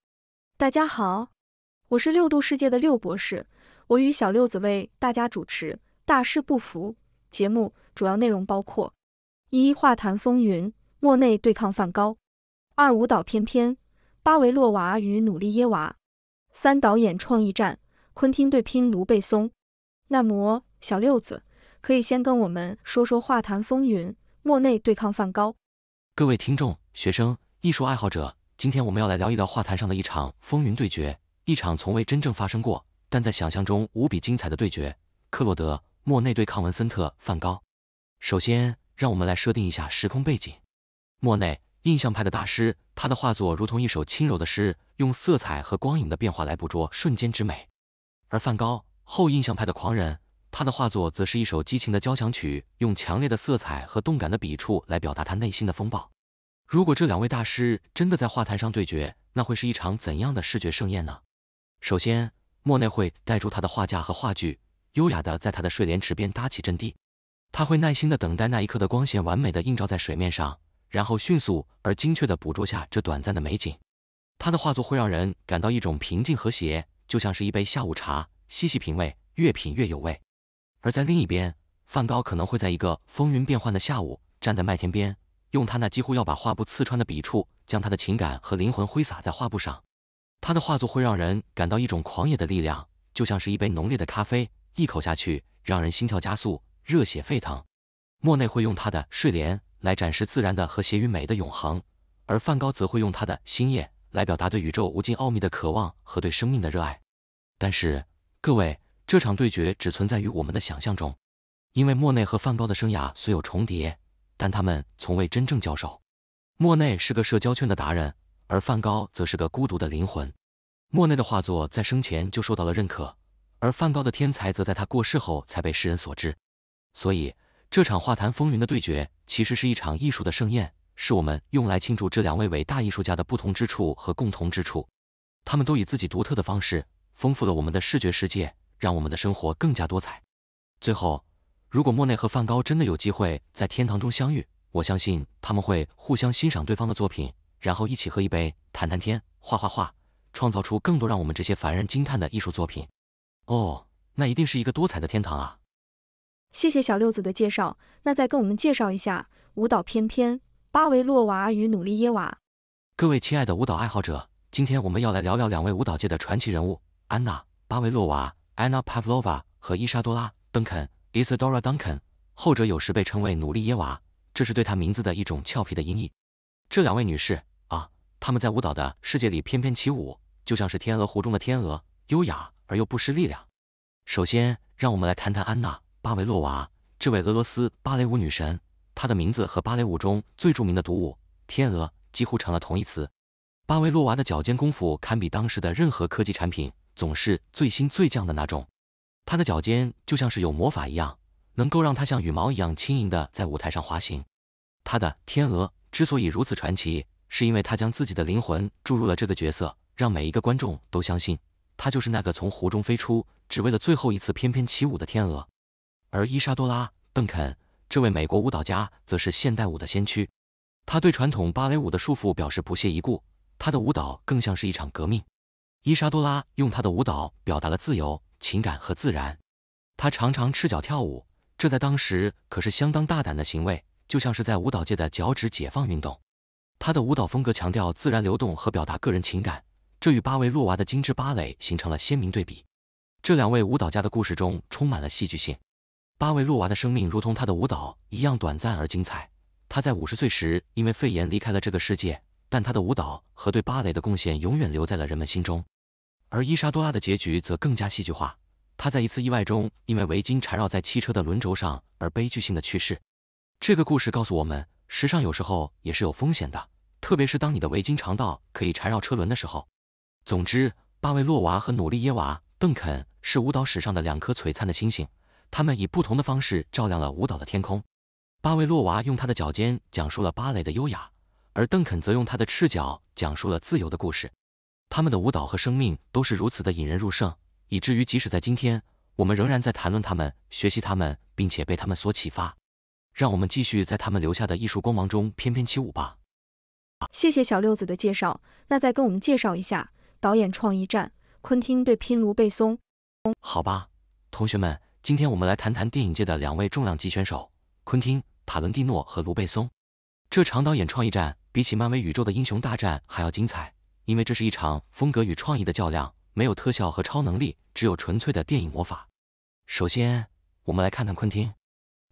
大家好，我是六度世界的六博士，我与小六子为大家主持《大事不服》节目，主要内容包括：一、画坛风云，莫内对抗梵高；二、舞蹈翩翩，巴维洛娃与努力耶娃；三、导演创意战，昆汀对拼卢贝松。那么，小六子，可以先跟我们说说画坛风云，莫内对抗梵高。各位听众、学生、艺术爱好者。今天我们要来聊一聊画坛上的一场风云对决，一场从未真正发生过，但在想象中无比精彩的对决——克洛德·莫内对抗文森特·梵高。首先，让我们来设定一下时空背景。莫内，印象派的大师，他的画作如同一首轻柔的诗，用色彩和光影的变化来捕捉瞬间之美；而梵高，后印象派的狂人，他的画作则是一首激情的交响曲，用强烈的色彩和动感的笔触来表达他内心的风暴。如果这两位大师真的在画坛上对决，那会是一场怎样的视觉盛宴呢？首先，莫奈会带出他的画架和画具，优雅的在他的睡莲池边搭起阵地。他会耐心的等待那一刻的光线完美的映照在水面上，然后迅速而精确的捕捉下这短暂的美景。他的画作会让人感到一种平静和谐，就像是一杯下午茶，细细品味，越品越有味。而在另一边，梵高可能会在一个风云变幻的下午，站在麦田边。用他那几乎要把画布刺穿的笔触，将他的情感和灵魂挥洒在画布上。他的画作会让人感到一种狂野的力量，就像是一杯浓烈的咖啡，一口下去让人心跳加速，热血沸腾。莫内会用他的睡莲来展示自然的和谐与美的永恒，而梵高则会用他的星夜来表达对宇宙无尽奥秘的渴望和对生命的热爱。但是，各位，这场对决只存在于我们的想象中，因为莫内和梵高的生涯虽有重叠。但他们从未真正交手。莫内是个社交圈的达人，而梵高则是个孤独的灵魂。莫内的画作在生前就受到了认可，而梵高的天才则在他过世后才被世人所知。所以，这场画坛风云的对决其实是一场艺术的盛宴，是我们用来庆祝这两位伟大艺术家的不同之处和共同之处。他们都以自己独特的方式，丰富了我们的视觉世界，让我们的生活更加多彩。最后。如果莫内和梵高真的有机会在天堂中相遇，我相信他们会互相欣赏对方的作品，然后一起喝一杯，谈谈天，画画画，创造出更多让我们这些凡人惊叹的艺术作品。哦，那一定是一个多彩的天堂啊！谢谢小六子的介绍，那再跟我们介绍一下舞蹈翩翩，巴维洛娃与努利耶娃。各位亲爱的舞蹈爱好者，今天我们要来聊聊两位舞蹈界的传奇人物安娜·巴维洛娃 （Anna Pavlova） 和伊莎多拉·邓肯。Isadora Duncan，后者有时被称为努力耶娃，这是对她名字的一种俏皮的音译。这两位女士啊，她们在舞蹈的世界里翩翩起舞，就像是天鹅湖中的天鹅，优雅而又不失力量。首先，让我们来谈谈安娜·巴维洛娃，这位俄罗斯芭蕾舞女神，她的名字和芭蕾舞中最著名的独舞《天鹅》几乎成了同义词。巴维洛娃的脚尖功夫堪比当时的任何科技产品，总是最新最将”的那种。他的脚尖就像是有魔法一样，能够让他像羽毛一样轻盈的在舞台上滑行。他的天鹅之所以如此传奇，是因为他将自己的灵魂注入了这个角色，让每一个观众都相信，他就是那个从湖中飞出，只为了最后一次翩翩起舞的天鹅。而伊莎多拉·邓肯，这位美国舞蹈家，则是现代舞的先驱。他对传统芭蕾舞的束缚表示不屑一顾，他的舞蹈更像是一场革命。伊莎多拉用她的舞蹈表达了自由、情感和自然。她常常赤脚跳舞，这在当时可是相当大胆的行为，就像是在舞蹈界的脚趾解放运动。她的舞蹈风格强调自然流动和表达个人情感，这与巴维洛娃的精致芭蕾形成了鲜明对比。这两位舞蹈家的故事中充满了戏剧性。巴维洛娃的生命如同她的舞蹈一样短暂而精彩，她在五十岁时因为肺炎离开了这个世界。但她的舞蹈和对芭蕾的贡献永远留在了人们心中，而伊莎多拉的结局则更加戏剧化。她在一次意外中，因为围巾缠绕在汽车的轮轴上而悲剧性的去世。这个故事告诉我们，时尚有时候也是有风险的，特别是当你的围巾长到可以缠绕车轮的时候。总之，巴维洛娃和努利耶娃、邓肯是舞蹈史上的两颗璀璨的星星，他们以不同的方式照亮了舞蹈的天空。巴维洛娃用她的脚尖讲述了芭蕾的优雅。而邓肯则用他的赤脚讲述了自由的故事，他们的舞蹈和生命都是如此的引人入胜，以至于即使在今天，我们仍然在谈论他们、学习他们，并且被他们所启发。让我们继续在他们留下的艺术光芒中翩翩起舞吧。谢谢小六子的介绍，那再跟我们介绍一下导演创意战，昆汀对拼卢贝松。好吧，同学们，今天我们来谈谈电影界的两位重量级选手昆汀、塔伦蒂诺和卢贝松这场导演创意战。比起漫威宇宙的英雄大战还要精彩，因为这是一场风格与创意的较量，没有特效和超能力，只有纯粹的电影魔法。首先，我们来看看昆汀，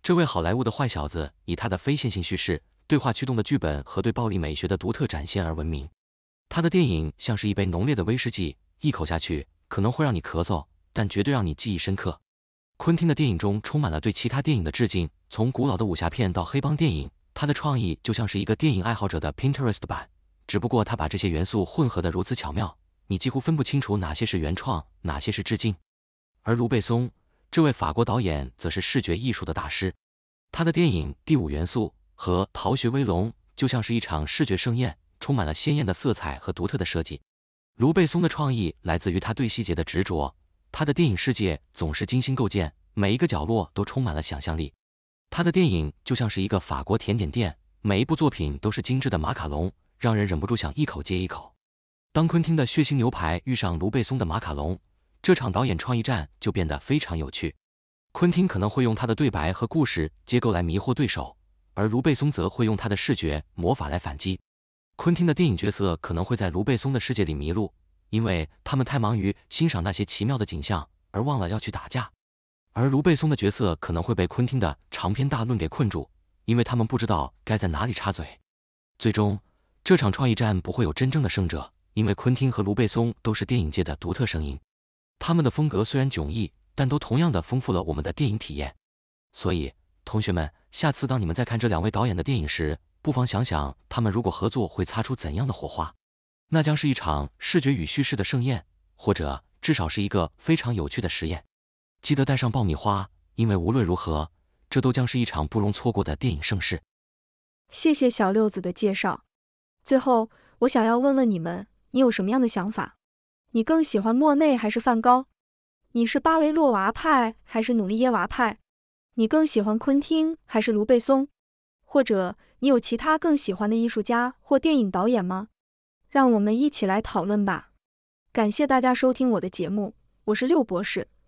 这位好莱坞的坏小子，以他的非线性叙事、对话驱动的剧本和对暴力美学的独特展现而闻名。他的电影像是一杯浓烈的威士忌，一口下去可能会让你咳嗽，但绝对让你记忆深刻。昆汀的电影中充满了对其他电影的致敬，从古老的武侠片到黑帮电影。他的创意就像是一个电影爱好者的 Pinterest 版，只不过他把这些元素混合得如此巧妙，你几乎分不清楚哪些是原创，哪些是致敬。而卢贝松，这位法国导演，则是视觉艺术的大师。他的电影《第五元素》和《逃学威龙》就像是一场视觉盛宴，充满了鲜艳的色彩和独特的设计。卢贝松的创意来自于他对细节的执着，他的电影世界总是精心构建，每一个角落都充满了想象力。他的电影就像是一个法国甜点店，每一部作品都是精致的马卡龙，让人忍不住想一口接一口。当昆汀的血腥牛排遇上卢贝松的马卡龙，这场导演创意战就变得非常有趣。昆汀可能会用他的对白和故事结构来迷惑对手，而卢贝松则会用他的视觉魔法来反击。昆汀的电影角色可能会在卢贝松的世界里迷路，因为他们太忙于欣赏那些奇妙的景象，而忘了要去打架。而卢贝松的角色可能会被昆汀的长篇大论给困住，因为他们不知道该在哪里插嘴。最终，这场创意战不会有真正的胜者，因为昆汀和卢贝松都是电影界的独特声音。他们的风格虽然迥异，但都同样的丰富了我们的电影体验。所以，同学们，下次当你们再看这两位导演的电影时，不妨想想他们如果合作会擦出怎样的火花。那将是一场视觉与叙事的盛宴，或者至少是一个非常有趣的实验。记得带上爆米花，因为无论如何，这都将是一场不容错过的电影盛事。谢谢小六子的介绍。最后，我想要问问你们，你有什么样的想法？你更喜欢莫内还是梵高？你是巴维洛娃派还是努利耶娃派？你更喜欢昆汀还是卢贝松？或者你有其他更喜欢的艺术家或电影导演吗？让我们一起来讨论吧。感谢大家收听我的节目，我是六博士。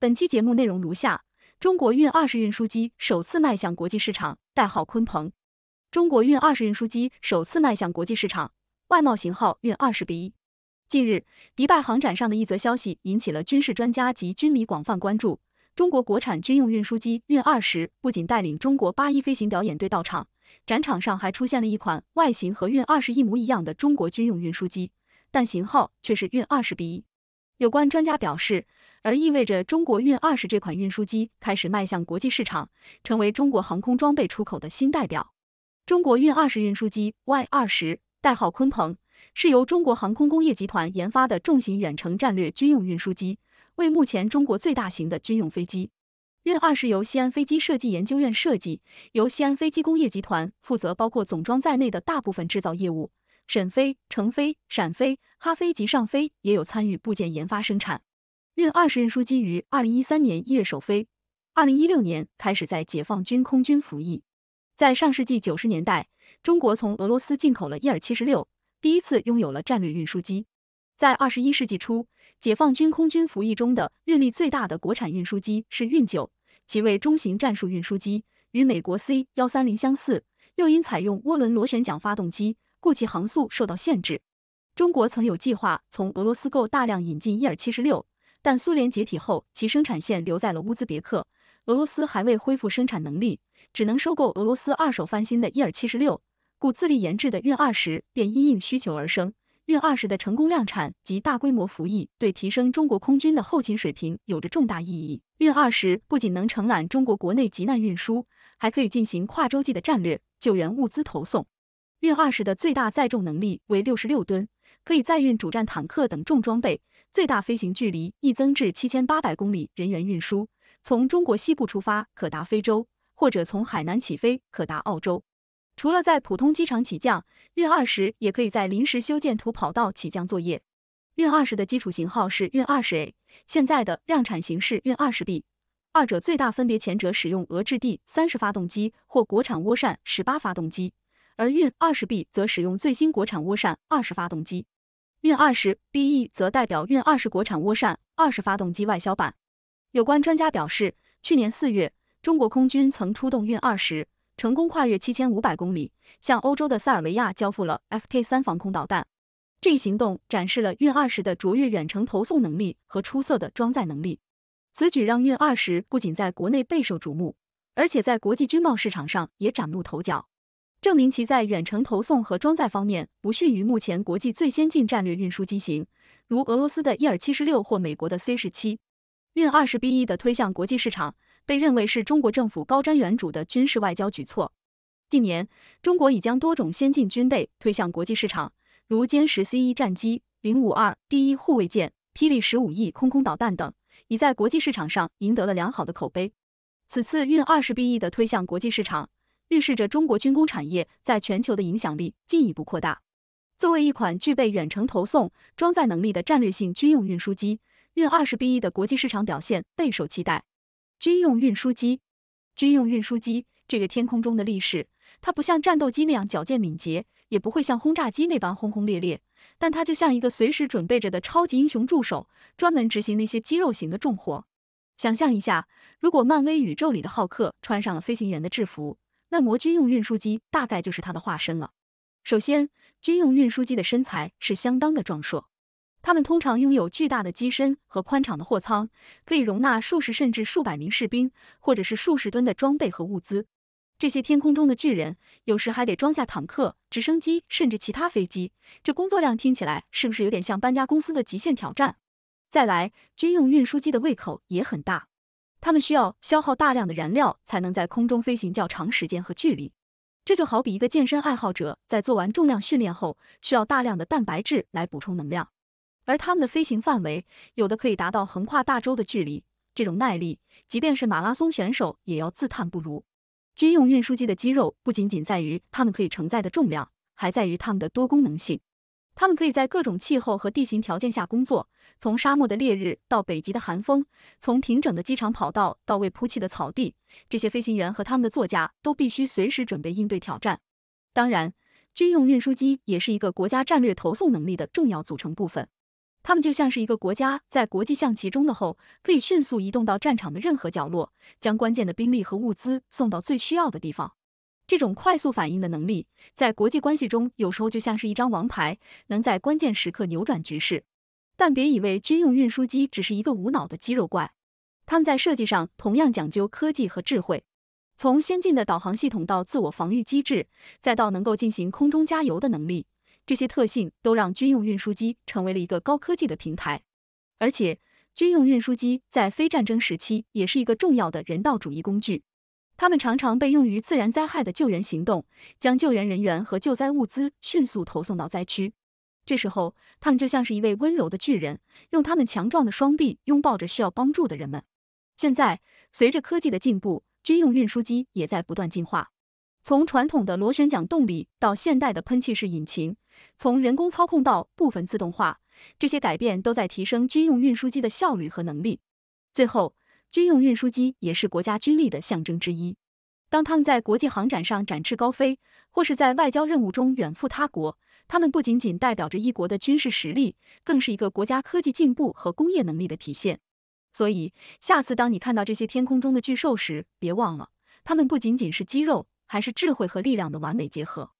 本期节目内容如下：中国运二十运输机首次迈向国际市场，代号鲲鹏。中国运二十运输机首次迈向国际市场，外贸型号运二十 B。近日，迪拜航展上的一则消息引起了军事专家及军迷广泛关注。中国国产军用运输机运二十不仅带领中国八一飞行表演队到场，展场上还出现了一款外形和运二十一模一样的中国军用运输机，但型号却是运二十 B。有关专家表示。而意味着中国运二十这款运输机开始迈向国际市场，成为中国航空装备出口的新代表。中国运二十运输机 Y 二十，代号鲲鹏，是由中国航空工业集团研发的重型远程战略军用运输机，为目前中国最大型的军用飞机。运二十由西安飞机设计研究院设计，由西安飞机工业集团负责包括总装在内的大部分制造业务，沈飞、成飞、陕飞、哈飞及上飞也有参与部件研发生产。运二十运输机于二零一三年一月首飞，二零一六年开始在解放军空军服役。在上世纪九十年代，中国从俄罗斯进口了伊尔七十六，第一次拥有了战略运输机。在二十一世纪初，解放军空军服役中的运力最大的国产运输机是运九，其为中型战术运输机，与美国 C 幺三零相似，又因采用涡轮螺旋桨发动机，故其航速受到限制。中国曾有计划从俄罗斯购大量引进伊尔七十六。但苏联解体后，其生产线留在了乌兹别克，俄罗斯还未恢复生产能力，只能收购俄罗斯二手翻新的伊尔七十六，故自力研制的运二十便因应需求而生。运二十的成功量产及大规模服役，对提升中国空军的后勤水平有着重大意义。运二十不仅能承揽中国国内急难运输，还可以进行跨洲际的战略救援物资投送。运二十的最大载重能力为六十六吨，可以载运主战坦克等重装备。最大飞行距离亦增至七千八百公里，人员运输从中国西部出发可达非洲，或者从海南起飞可达澳洲。除了在普通机场起降，运二十也可以在临时修建土跑道起降作业。运二十的基础型号是运二十 A，现在的量产形式运二十 B，二者最大分别前者使用俄制 D 三十发动机或国产涡扇十八发动机，而运二十 B 则使用最新国产涡扇二十发动机。运二十 B E 则代表运二十国产涡扇二十发动机外销版。有关专家表示，去年四月，中国空军曾出动运二十，成功跨越七千五百公里，向欧洲的塞尔维亚交付了 F K 三防空导弹。这一行动展示了运二十的卓越远程投送能力和出色的装载能力。此举让运二十不仅在国内备受瞩目，而且在国际军贸市场上也崭露头角。证明其在远程投送和装载方面不逊于目前国际最先进战略运输机型，如俄罗斯的伊尔七十六或美国的 C 十七。运二十 B E 的推向国际市场，被认为是中国政府高瞻远瞩的军事外交举措。近年，中国已将多种先进军备推向国际市场，如歼十 C E 战机、零五二第一护卫舰、霹雳十五 E 空空导弹等，已在国际市场上赢得了良好的口碑。此次运二十 B E 的推向国际市场。预示着中国军工产业在全球的影响力进一步扩大。作为一款具备远程投送、装载能力的战略性军用运输机，运二十 B 一的国际市场表现备受期待。军用运输机，军用运输机，这个天空中的力士，它不像战斗机那样矫健敏捷，也不会像轰炸机那般轰轰烈烈，但它就像一个随时准备着的超级英雄助手，专门执行那些肌肉型的重活。想象一下，如果漫威宇宙里的浩克穿上了飞行员的制服。那么军用运输机大概就是它的化身了。首先，军用运输机的身材是相当的壮硕，它们通常拥有巨大的机身和宽敞的货舱，可以容纳数十甚至数百名士兵，或者是数十吨的装备和物资。这些天空中的巨人，有时还得装下坦克、直升机甚至其他飞机，这工作量听起来是不是有点像搬家公司的极限挑战？再来，军用运输机的胃口也很大。它们需要消耗大量的燃料才能在空中飞行较长时间和距离，这就好比一个健身爱好者在做完重量训练后，需要大量的蛋白质来补充能量。而它们的飞行范围，有的可以达到横跨大洲的距离，这种耐力，即便是马拉松选手也要自叹不如。军用运输机的肌肉不仅仅在于它们可以承载的重量，还在于它们的多功能性。他们可以在各种气候和地形条件下工作，从沙漠的烈日到北极的寒风，从平整的机场跑道到未铺砌的草地，这些飞行员和他们的座驾都必须随时准备应对挑战。当然，军用运输机也是一个国家战略投送能力的重要组成部分。他们就像是一个国家在国际象棋中的后，可以迅速移动到战场的任何角落，将关键的兵力和物资送到最需要的地方。这种快速反应的能力，在国际关系中有时候就像是一张王牌，能在关键时刻扭转局势。但别以为军用运输机只是一个无脑的肌肉怪，他们在设计上同样讲究科技和智慧。从先进的导航系统到自我防御机制，再到能够进行空中加油的能力，这些特性都让军用运输机成为了一个高科技的平台。而且，军用运输机在非战争时期也是一个重要的人道主义工具。他们常常被用于自然灾害的救援行动，将救援人员和救灾物资迅速投送到灾区。这时候，他们就像是一位温柔的巨人，用他们强壮的双臂拥抱着需要帮助的人们。现在，随着科技的进步，军用运输机也在不断进化，从传统的螺旋桨动力到现代的喷气式引擎，从人工操控到部分自动化，这些改变都在提升军用运输机的效率和能力。最后。军用运输机也是国家军力的象征之一。当他们在国际航展上展翅高飞，或是在外交任务中远赴他国，他们不仅仅代表着一国的军事实力，更是一个国家科技进步和工业能力的体现。所以，下次当你看到这些天空中的巨兽时，别忘了，它们不仅仅是肌肉，还是智慧和力量的完美结合。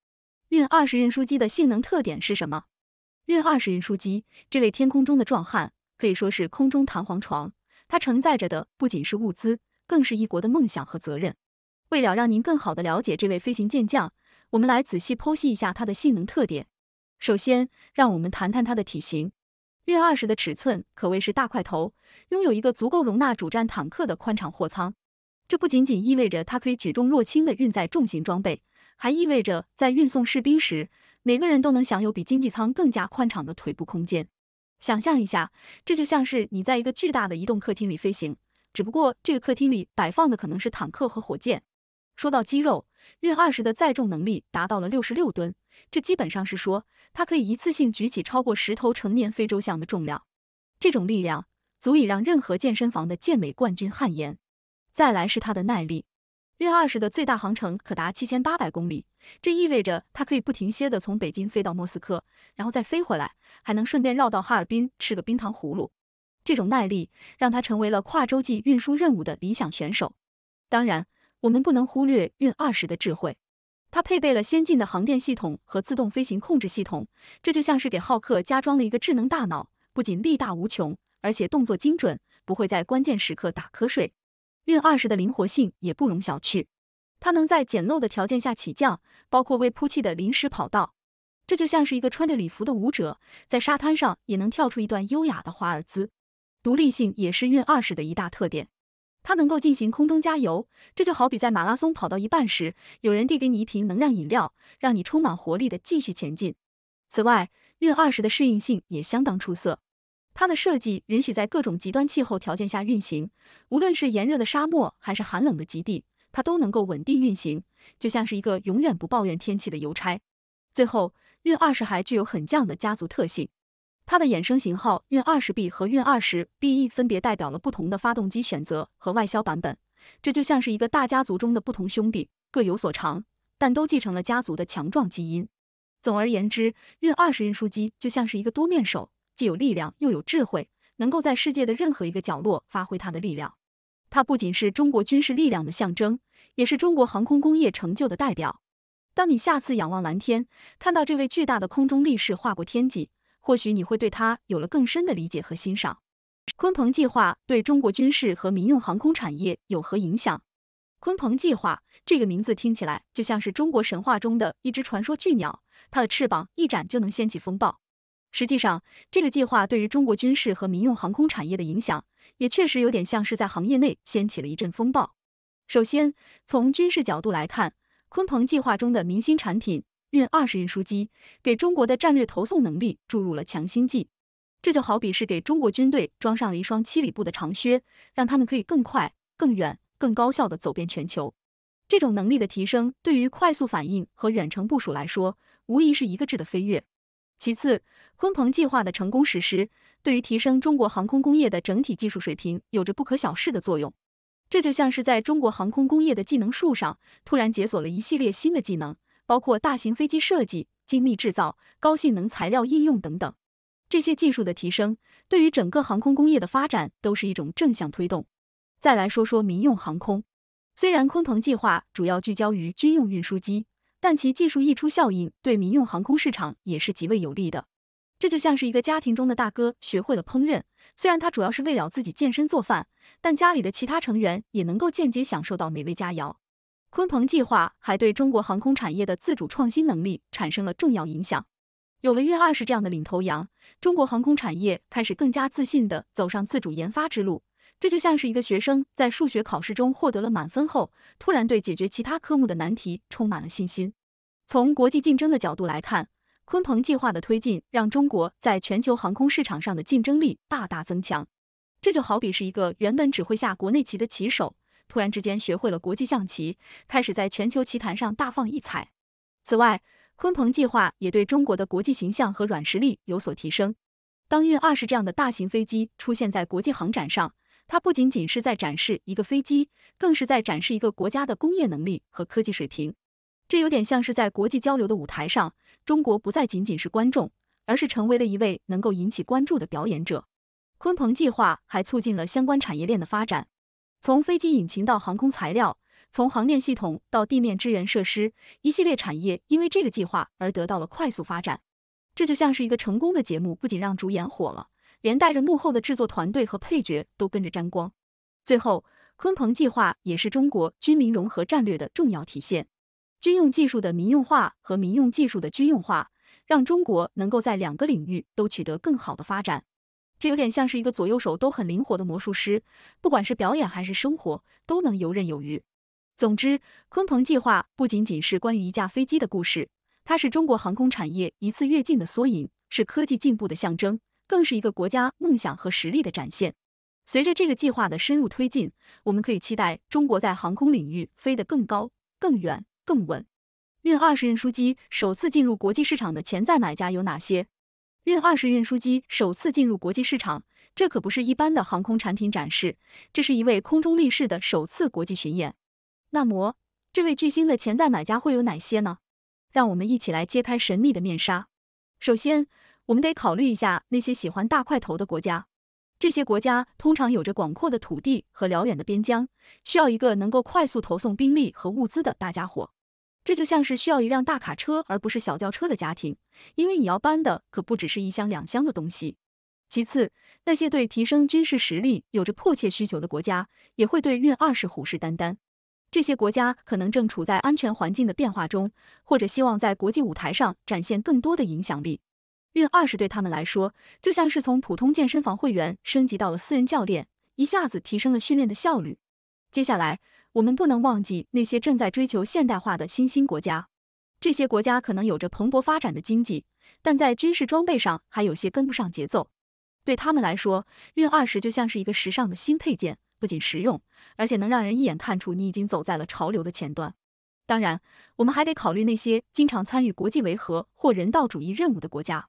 运二十运输机的性能特点是什么？运二十运输机这位天空中的壮汉可以说是空中弹簧床。它承载着的不仅是物资，更是一国的梦想和责任。为了让您更好的了解这位飞行健将，我们来仔细剖析一下它的性能特点。首先，让我们谈谈它的体型。运二十的尺寸可谓是大块头，拥有一个足够容纳主战坦克的宽敞货舱。这不仅仅意味着它可以举重若轻的运载重型装备，还意味着在运送士兵时，每个人都能享有比经济舱更加宽敞的腿部空间。想象一下，这就像是你在一个巨大的移动客厅里飞行，只不过这个客厅里摆放的可能是坦克和火箭。说到肌肉，运二十的载重能力达到了六十六吨，这基本上是说它可以一次性举起超过十头成年非洲象的重量。这种力量足以让任何健身房的健美冠军汗颜。再来是它的耐力。运二十的最大航程可达七千八百公里，这意味着它可以不停歇地从北京飞到莫斯科，然后再飞回来，还能顺便绕到哈尔滨吃个冰糖葫芦。这种耐力让它成为了跨洲际运输任务的理想选手。当然，我们不能忽略运二十的智慧，它配备了先进的航电系统和自动飞行控制系统，这就像是给浩克加装了一个智能大脑，不仅力大无穷，而且动作精准，不会在关键时刻打瞌睡。运二十的灵活性也不容小觑，它能在简陋的条件下起降，包括未铺砌的临时跑道。这就像是一个穿着礼服的舞者，在沙滩上也能跳出一段优雅的华尔兹。独立性也是运二十的一大特点，它能够进行空中加油，这就好比在马拉松跑到一半时，有人递给你一瓶能量饮料，让你充满活力的继续前进。此外，运二十的适应性也相当出色。它的设计允许在各种极端气候条件下运行，无论是炎热的沙漠还是寒冷的极地，它都能够稳定运行，就像是一个永远不抱怨天气的邮差。最后，运二十还具有很强的家族特性，它的衍生型号运二十 B 和运二十 BE 分别代表了不同的发动机选择和外销版本，这就像是一个大家族中的不同兄弟，各有所长，但都继承了家族的强壮基因。总而言之，运二十运输机就像是一个多面手。既有力量又有智慧，能够在世界的任何一个角落发挥它的力量。它不仅是中国军事力量的象征，也是中国航空工业成就的代表。当你下次仰望蓝天，看到这位巨大的空中力士划过天际，或许你会对它有了更深的理解和欣赏。鲲鹏计划对中国军事和民用航空产业有何影响？鲲鹏计划这个名字听起来就像是中国神话中的一只传说巨鸟，它的翅膀一展就能掀起风暴。实际上，这个计划对于中国军事和民用航空产业的影响，也确实有点像是在行业内掀起了一阵风暴。首先，从军事角度来看，鲲鹏计划中的明星产品运二十运输机，给中国的战略投送能力注入了强心剂。这就好比是给中国军队装上了一双七里布的长靴，让他们可以更快、更远、更高效地走遍全球。这种能力的提升，对于快速反应和远程部署来说，无疑是一个质的飞跃。其次，鲲鹏计划的成功实施，对于提升中国航空工业的整体技术水平有着不可小视的作用。这就像是在中国航空工业的技能树上，突然解锁了一系列新的技能，包括大型飞机设计、精密制造、高性能材料应用等等。这些技术的提升，对于整个航空工业的发展都是一种正向推动。再来说说民用航空，虽然鲲鹏计划主要聚焦于军用运输机。但其技术溢出效应对民用航空市场也是极为有利的。这就像是一个家庭中的大哥学会了烹饪，虽然他主要是为了自己健身做饭，但家里的其他成员也能够间接享受到美味佳肴。鲲鹏计划还对中国航空产业的自主创新能力产生了重要影响。有了运二十这样的领头羊，中国航空产业开始更加自信地走上自主研发之路。这就像是一个学生在数学考试中获得了满分后，突然对解决其他科目的难题充满了信心。从国际竞争的角度来看，鲲鹏计划的推进让中国在全球航空市场上的竞争力大大增强。这就好比是一个原本只会下国内棋的棋手，突然之间学会了国际象棋，开始在全球棋坛上大放异彩。此外，鲲鹏计划也对中国的国际形象和软实力有所提升。当运二十这样的大型飞机出现在国际航展上。它不仅仅是在展示一个飞机，更是在展示一个国家的工业能力和科技水平。这有点像是在国际交流的舞台上，中国不再仅仅是观众，而是成为了一位能够引起关注的表演者。鲲鹏计划还促进了相关产业链的发展，从飞机引擎到航空材料，从航电系统到地面支援设施，一系列产业因为这个计划而得到了快速发展。这就像是一个成功的节目，不仅让主演火了。连带着幕后的制作团队和配角都跟着沾光。最后，鲲鹏计划也是中国军民融合战略的重要体现。军用技术的民用化和民用技术的军用化，让中国能够在两个领域都取得更好的发展。这有点像是一个左右手都很灵活的魔术师，不管是表演还是生活，都能游刃有余。总之，鲲鹏计划不仅仅是关于一架飞机的故事，它是中国航空产业一次跃进的缩影，是科技进步的象征。更是一个国家梦想和实力的展现。随着这个计划的深入推进，我们可以期待中国在航空领域飞得更高、更远、更稳。运二十运输机首次进入国际市场的潜在买家有哪些？运二十运输机首次进入国际市场，这可不是一般的航空产品展示，这是一位空中力士的首次国际巡演。那么，这位巨星的潜在买家会有哪些呢？让我们一起来揭开神秘的面纱。首先，我们得考虑一下那些喜欢大块头的国家，这些国家通常有着广阔的土地和辽远的边疆，需要一个能够快速投送兵力和物资的大家伙。这就像是需要一辆大卡车而不是小轿车的家庭，因为你要搬的可不只是一箱两箱的东西。其次，那些对提升军事实力有着迫切需求的国家，也会对运二十虎视眈眈。这些国家可能正处在安全环境的变化中，或者希望在国际舞台上展现更多的影响力。运二十对他们来说，就像是从普通健身房会员升级到了私人教练，一下子提升了训练的效率。接下来，我们不能忘记那些正在追求现代化的新兴国家，这些国家可能有着蓬勃发展的经济，但在军事装备上还有些跟不上节奏。对他们来说，运二十就像是一个时尚的新配件，不仅实用，而且能让人一眼看出你已经走在了潮流的前端。当然，我们还得考虑那些经常参与国际维和或人道主义任务的国家。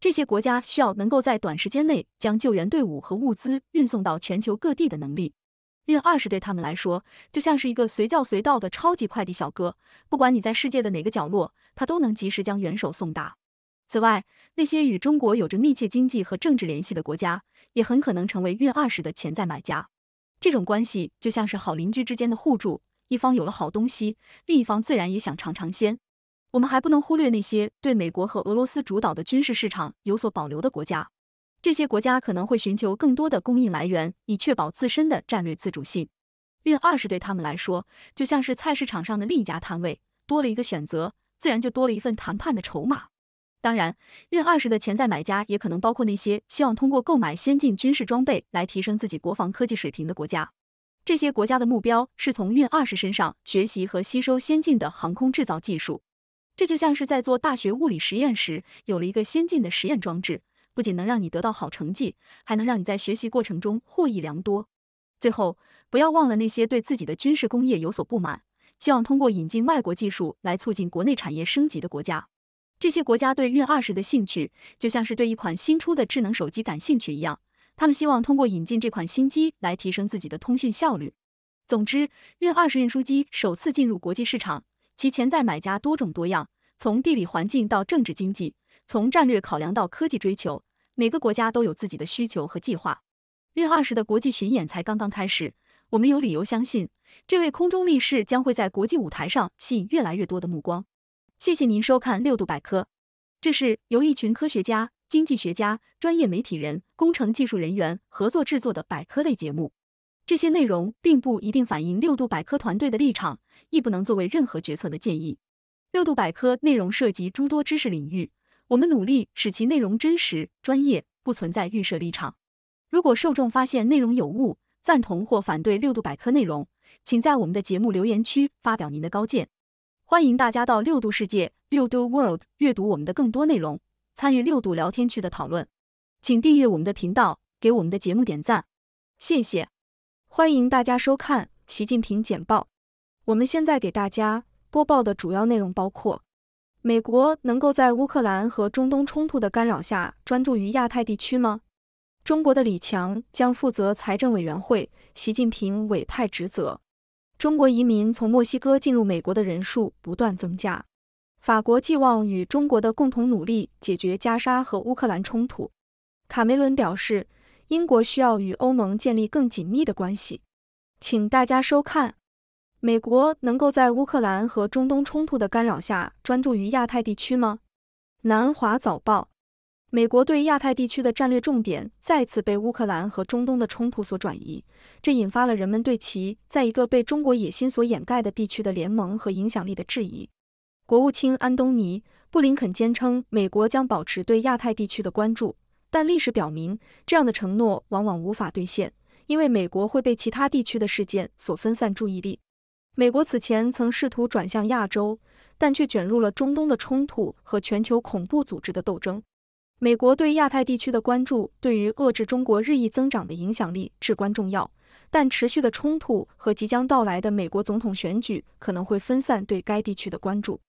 这些国家需要能够在短时间内将救援队伍和物资运送到全球各地的能力。运二十对他们来说就像是一个随叫随到的超级快递小哥，不管你在世界的哪个角落，他都能及时将援手送达。此外，那些与中国有着密切经济和政治联系的国家，也很可能成为运二十的潜在买家。这种关系就像是好邻居之间的互助，一方有了好东西，另一方自然也想尝尝鲜。我们还不能忽略那些对美国和俄罗斯主导的军事市场有所保留的国家，这些国家可能会寻求更多的供应来源，以确保自身的战略自主性。运二十对他们来说就像是菜市场上的另一家摊位，多了一个选择，自然就多了一份谈判的筹码。当然，运二十的潜在买家也可能包括那些希望通过购买先进军事装备来提升自己国防科技水平的国家。这些国家的目标是从运二十身上学习和吸收先进的航空制造技术。这就像是在做大学物理实验时，有了一个先进的实验装置，不仅能让你得到好成绩，还能让你在学习过程中获益良多。最后，不要忘了那些对自己的军事工业有所不满，希望通过引进外国技术来促进国内产业升级的国家。这些国家对运二十的兴趣，就像是对一款新出的智能手机感兴趣一样，他们希望通过引进这款新机来提升自己的通讯效率。总之，运二十运输机首次进入国际市场。其潜在买家多种多样，从地理环境到政治经济，从战略考量到科技追求，每个国家都有自己的需求和计划。月二十的国际巡演才刚刚开始，我们有理由相信，这位空中力士将会在国际舞台上吸引越来越多的目光。谢谢您收看六度百科，这是由一群科学家、经济学家、专业媒体人、工程技术人员合作制作的百科类节目。这些内容并不一定反映六度百科团队的立场，亦不能作为任何决策的建议。六度百科内容涉及诸多知识领域，我们努力使其内容真实、专业，不存在预设立场。如果受众发现内容有误、赞同或反对六度百科内容，请在我们的节目留言区发表您的高见。欢迎大家到六度世界（六度 World） 阅读我们的更多内容，参与六度聊天区的讨论。请订阅我们的频道，给我们的节目点赞，谢谢。欢迎大家收看《习近平简报》。我们现在给大家播报的主要内容包括：美国能够在乌克兰和中东冲突的干扰下专注于亚太地区吗？中国的李强将负责财政委员会，习近平委派职责。中国移民从墨西哥进入美国的人数不断增加。法国寄望与中国的共同努力解决加沙和乌克兰冲突。卡梅伦表示。英国需要与欧盟建立更紧密的关系，请大家收看。美国能够在乌克兰和中东冲突的干扰下专注于亚太地区吗？南华早报：美国对亚太地区的战略重点再次被乌克兰和中东的冲突所转移，这引发了人们对其在一个被中国野心所掩盖的地区的联盟和影响力的质疑。国务卿安东尼·布林肯坚称，美国将保持对亚太地区的关注。但历史表明，这样的承诺往往无法兑现，因为美国会被其他地区的事件所分散注意力。美国此前曾试图转向亚洲，但却卷入了中东的冲突和全球恐怖组织的斗争。美国对亚太地区的关注对于遏制中国日益增长的影响力至关重要，但持续的冲突和即将到来的美国总统选举可能会分散对该地区的关注。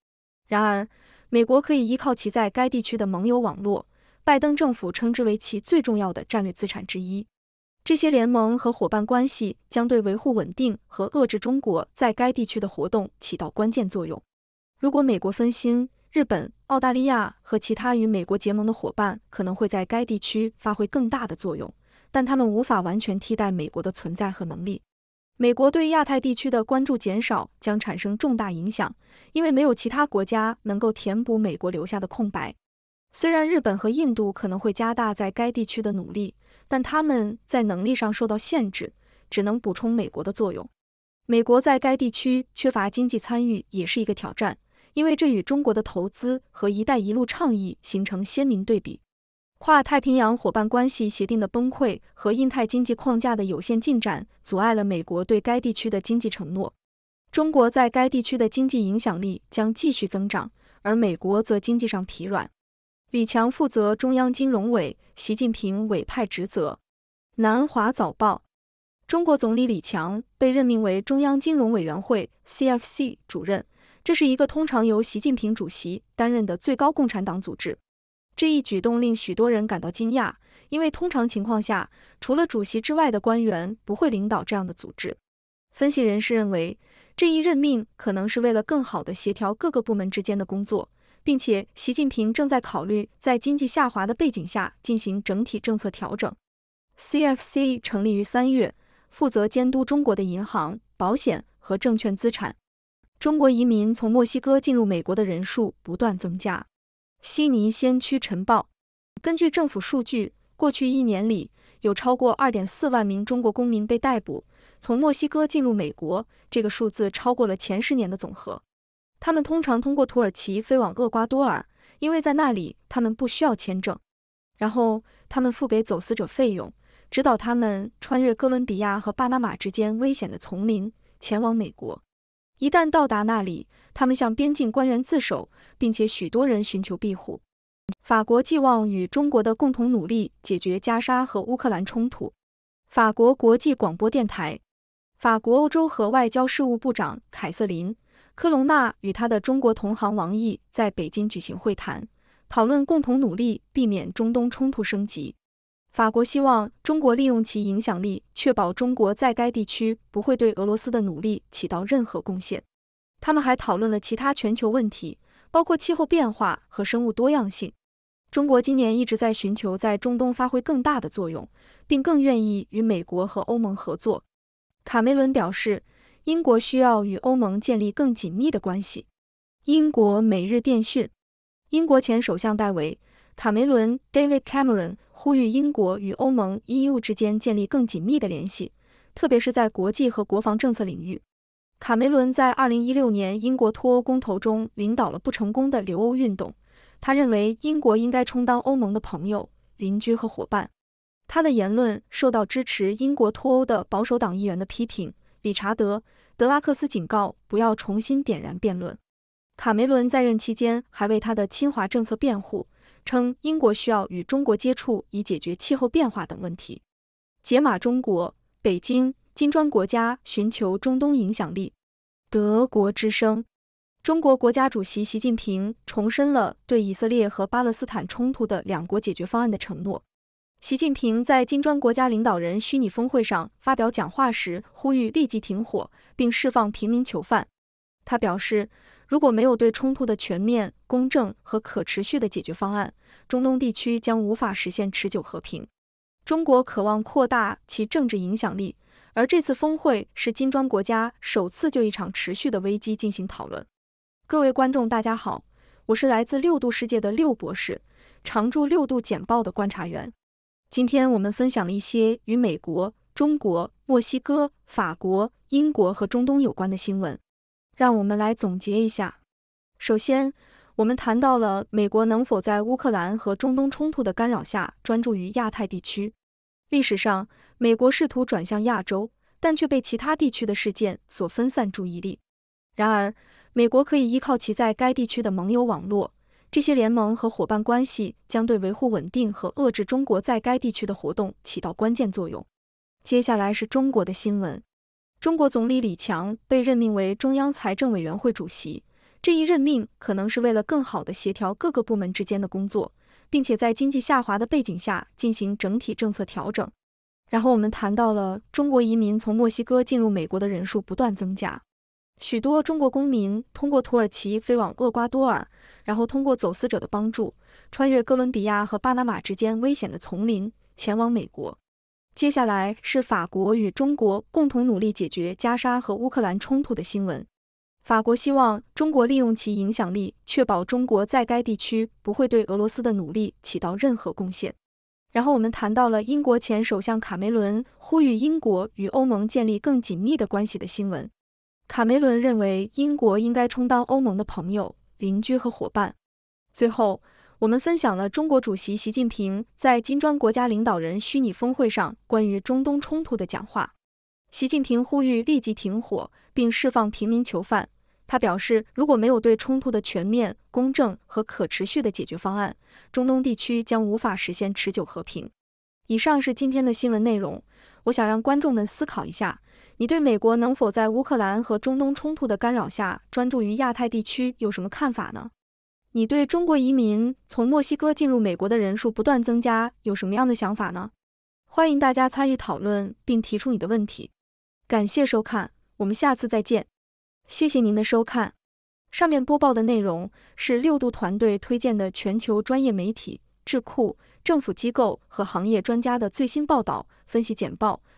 然而，美国可以依靠其在该地区的盟友网络。拜登政府称之为其最重要的战略资产之一。这些联盟和伙伴关系将对维护稳定和遏制中国在该地区的活动起到关键作用。如果美国分心，日本、澳大利亚和其他与美国结盟的伙伴可能会在该地区发挥更大的作用，但他们无法完全替代美国的存在和能力。美国对亚太地区的关注减少将产生重大影响，因为没有其他国家能够填补美国留下的空白。虽然日本和印度可能会加大在该地区的努力，但他们在能力上受到限制，只能补充美国的作用。美国在该地区缺乏经济参与也是一个挑战，因为这与中国的投资和“一带一路”倡议形成鲜明对比。跨太平洋伙伴关系协定的崩溃和印太经济框架的有限进展，阻碍了美国对该地区的经济承诺。中国在该地区的经济影响力将继续增长，而美国则经济上疲软。李强负责中央金融委，习近平委派职责。南华早报：中国总理李强被任命为中央金融委员会 （CFC） 主任，这是一个通常由习近平主席担任的最高共产党组织。这一举动令许多人感到惊讶，因为通常情况下，除了主席之外的官员不会领导这样的组织。分析人士认为，这一任命可能是为了更好的协调各个部门之间的工作。并且，习近平正在考虑在经济下滑的背景下进行整体政策调整。CFC 成立于三月，负责监督中国的银行、保险和证券资产。中国移民从墨西哥进入美国的人数不断增加。悉尼先驱晨报根据政府数据，过去一年里有超过二点四万名中国公民被逮捕从墨西哥进入美国，这个数字超过了前十年的总和。他们通常通过土耳其飞往厄瓜多尔，因为在那里他们不需要签证。然后他们付给走私者费用，指导他们穿越哥伦比亚和巴拿马之间危险的丛林，前往美国。一旦到达那里，他们向边境官员自首，并且许多人寻求庇护。法国寄望与中国的共同努力解决加沙和乌克兰冲突。法国国际广播电台，法国欧洲和外交事务部长凯瑟琳。科隆纳与他的中国同行王毅在北京举行会谈，讨论共同努力避免中东冲突升级。法国希望中国利用其影响力，确保中国在该地区不会对俄罗斯的努力起到任何贡献。他们还讨论了其他全球问题，包括气候变化和生物多样性。中国今年一直在寻求在中东发挥更大的作用，并更愿意与美国和欧盟合作。卡梅伦表示。英国需要与欧盟建立更紧密的关系。英国每日电讯，英国前首相戴维·卡梅伦 （David Cameron） 呼吁英国与欧盟 （EU） 之间建立更紧密的联系，特别是在国际和国防政策领域。卡梅伦在2016年英国脱欧公投中领导了不成功的留欧运动。他认为英国应该充当欧盟的朋友、邻居和伙伴。他的言论受到支持英国脱欧的保守党议员的批评。理查德·德拉克斯警告不要重新点燃辩论。卡梅伦在任期间还为他的侵华政策辩护，称英国需要与中国接触以解决气候变化等问题。解码中国，北京金砖国家寻求中东影响力。德国之声，中国国家主席习近平重申了对以色列和巴勒斯坦冲突的两国解决方案的承诺。习近平在金砖国家领导人虚拟峰会上发表讲话时，呼吁立即停火并释放平民囚犯。他表示，如果没有对冲突的全面、公正和可持续的解决方案，中东地区将无法实现持久和平。中国渴望扩大其政治影响力，而这次峰会是金砖国家首次就一场持续的危机进行讨论。各位观众，大家好，我是来自六度世界的六博士，常驻六度简报的观察员。今天我们分享了一些与美国、中国、墨西哥、法国、英国和中东有关的新闻，让我们来总结一下。首先，我们谈到了美国能否在乌克兰和中东冲突的干扰下专注于亚太地区。历史上，美国试图转向亚洲，但却被其他地区的事件所分散注意力。然而，美国可以依靠其在该地区的盟友网络。这些联盟和伙伴关系将对维护稳定和遏制中国在该地区的活动起到关键作用。接下来是中国的新闻：中国总理李强被任命为中央财政委员会主席，这一任命可能是为了更好地协调各个部门之间的工作，并且在经济下滑的背景下进行整体政策调整。然后我们谈到了中国移民从墨西哥进入美国的人数不断增加，许多中国公民通过土耳其飞往厄瓜多尔。然后通过走私者的帮助，穿越哥伦比亚和巴拿马之间危险的丛林，前往美国。接下来是法国与中国共同努力解决加沙和乌克兰冲突的新闻。法国希望中国利用其影响力，确保中国在该地区不会对俄罗斯的努力起到任何贡献。然后我们谈到了英国前首相卡梅伦呼吁英国与欧盟建立更紧密的关系的新闻。卡梅伦认为英国应该充当欧盟的朋友。邻居和伙伴。最后，我们分享了中国主席习近平在金砖国家领导人虚拟峰会上关于中东冲突的讲话。习近平呼吁立即停火并释放平民囚犯。他表示，如果没有对冲突的全面、公正和可持续的解决方案，中东地区将无法实现持久和平。以上是今天的新闻内容。我想让观众们思考一下。你对美国能否在乌克兰和中东冲突的干扰下专注于亚太地区有什么看法呢？你对中国移民从墨西哥进入美国的人数不断增加有什么样的想法呢？欢迎大家参与讨论并提出你的问题。感谢收看，我们下次再见。谢谢您的收看。上面播报的内容是六度团队推荐的全球专业媒体、智库、政府机构和行业专家的最新报道、分析简报。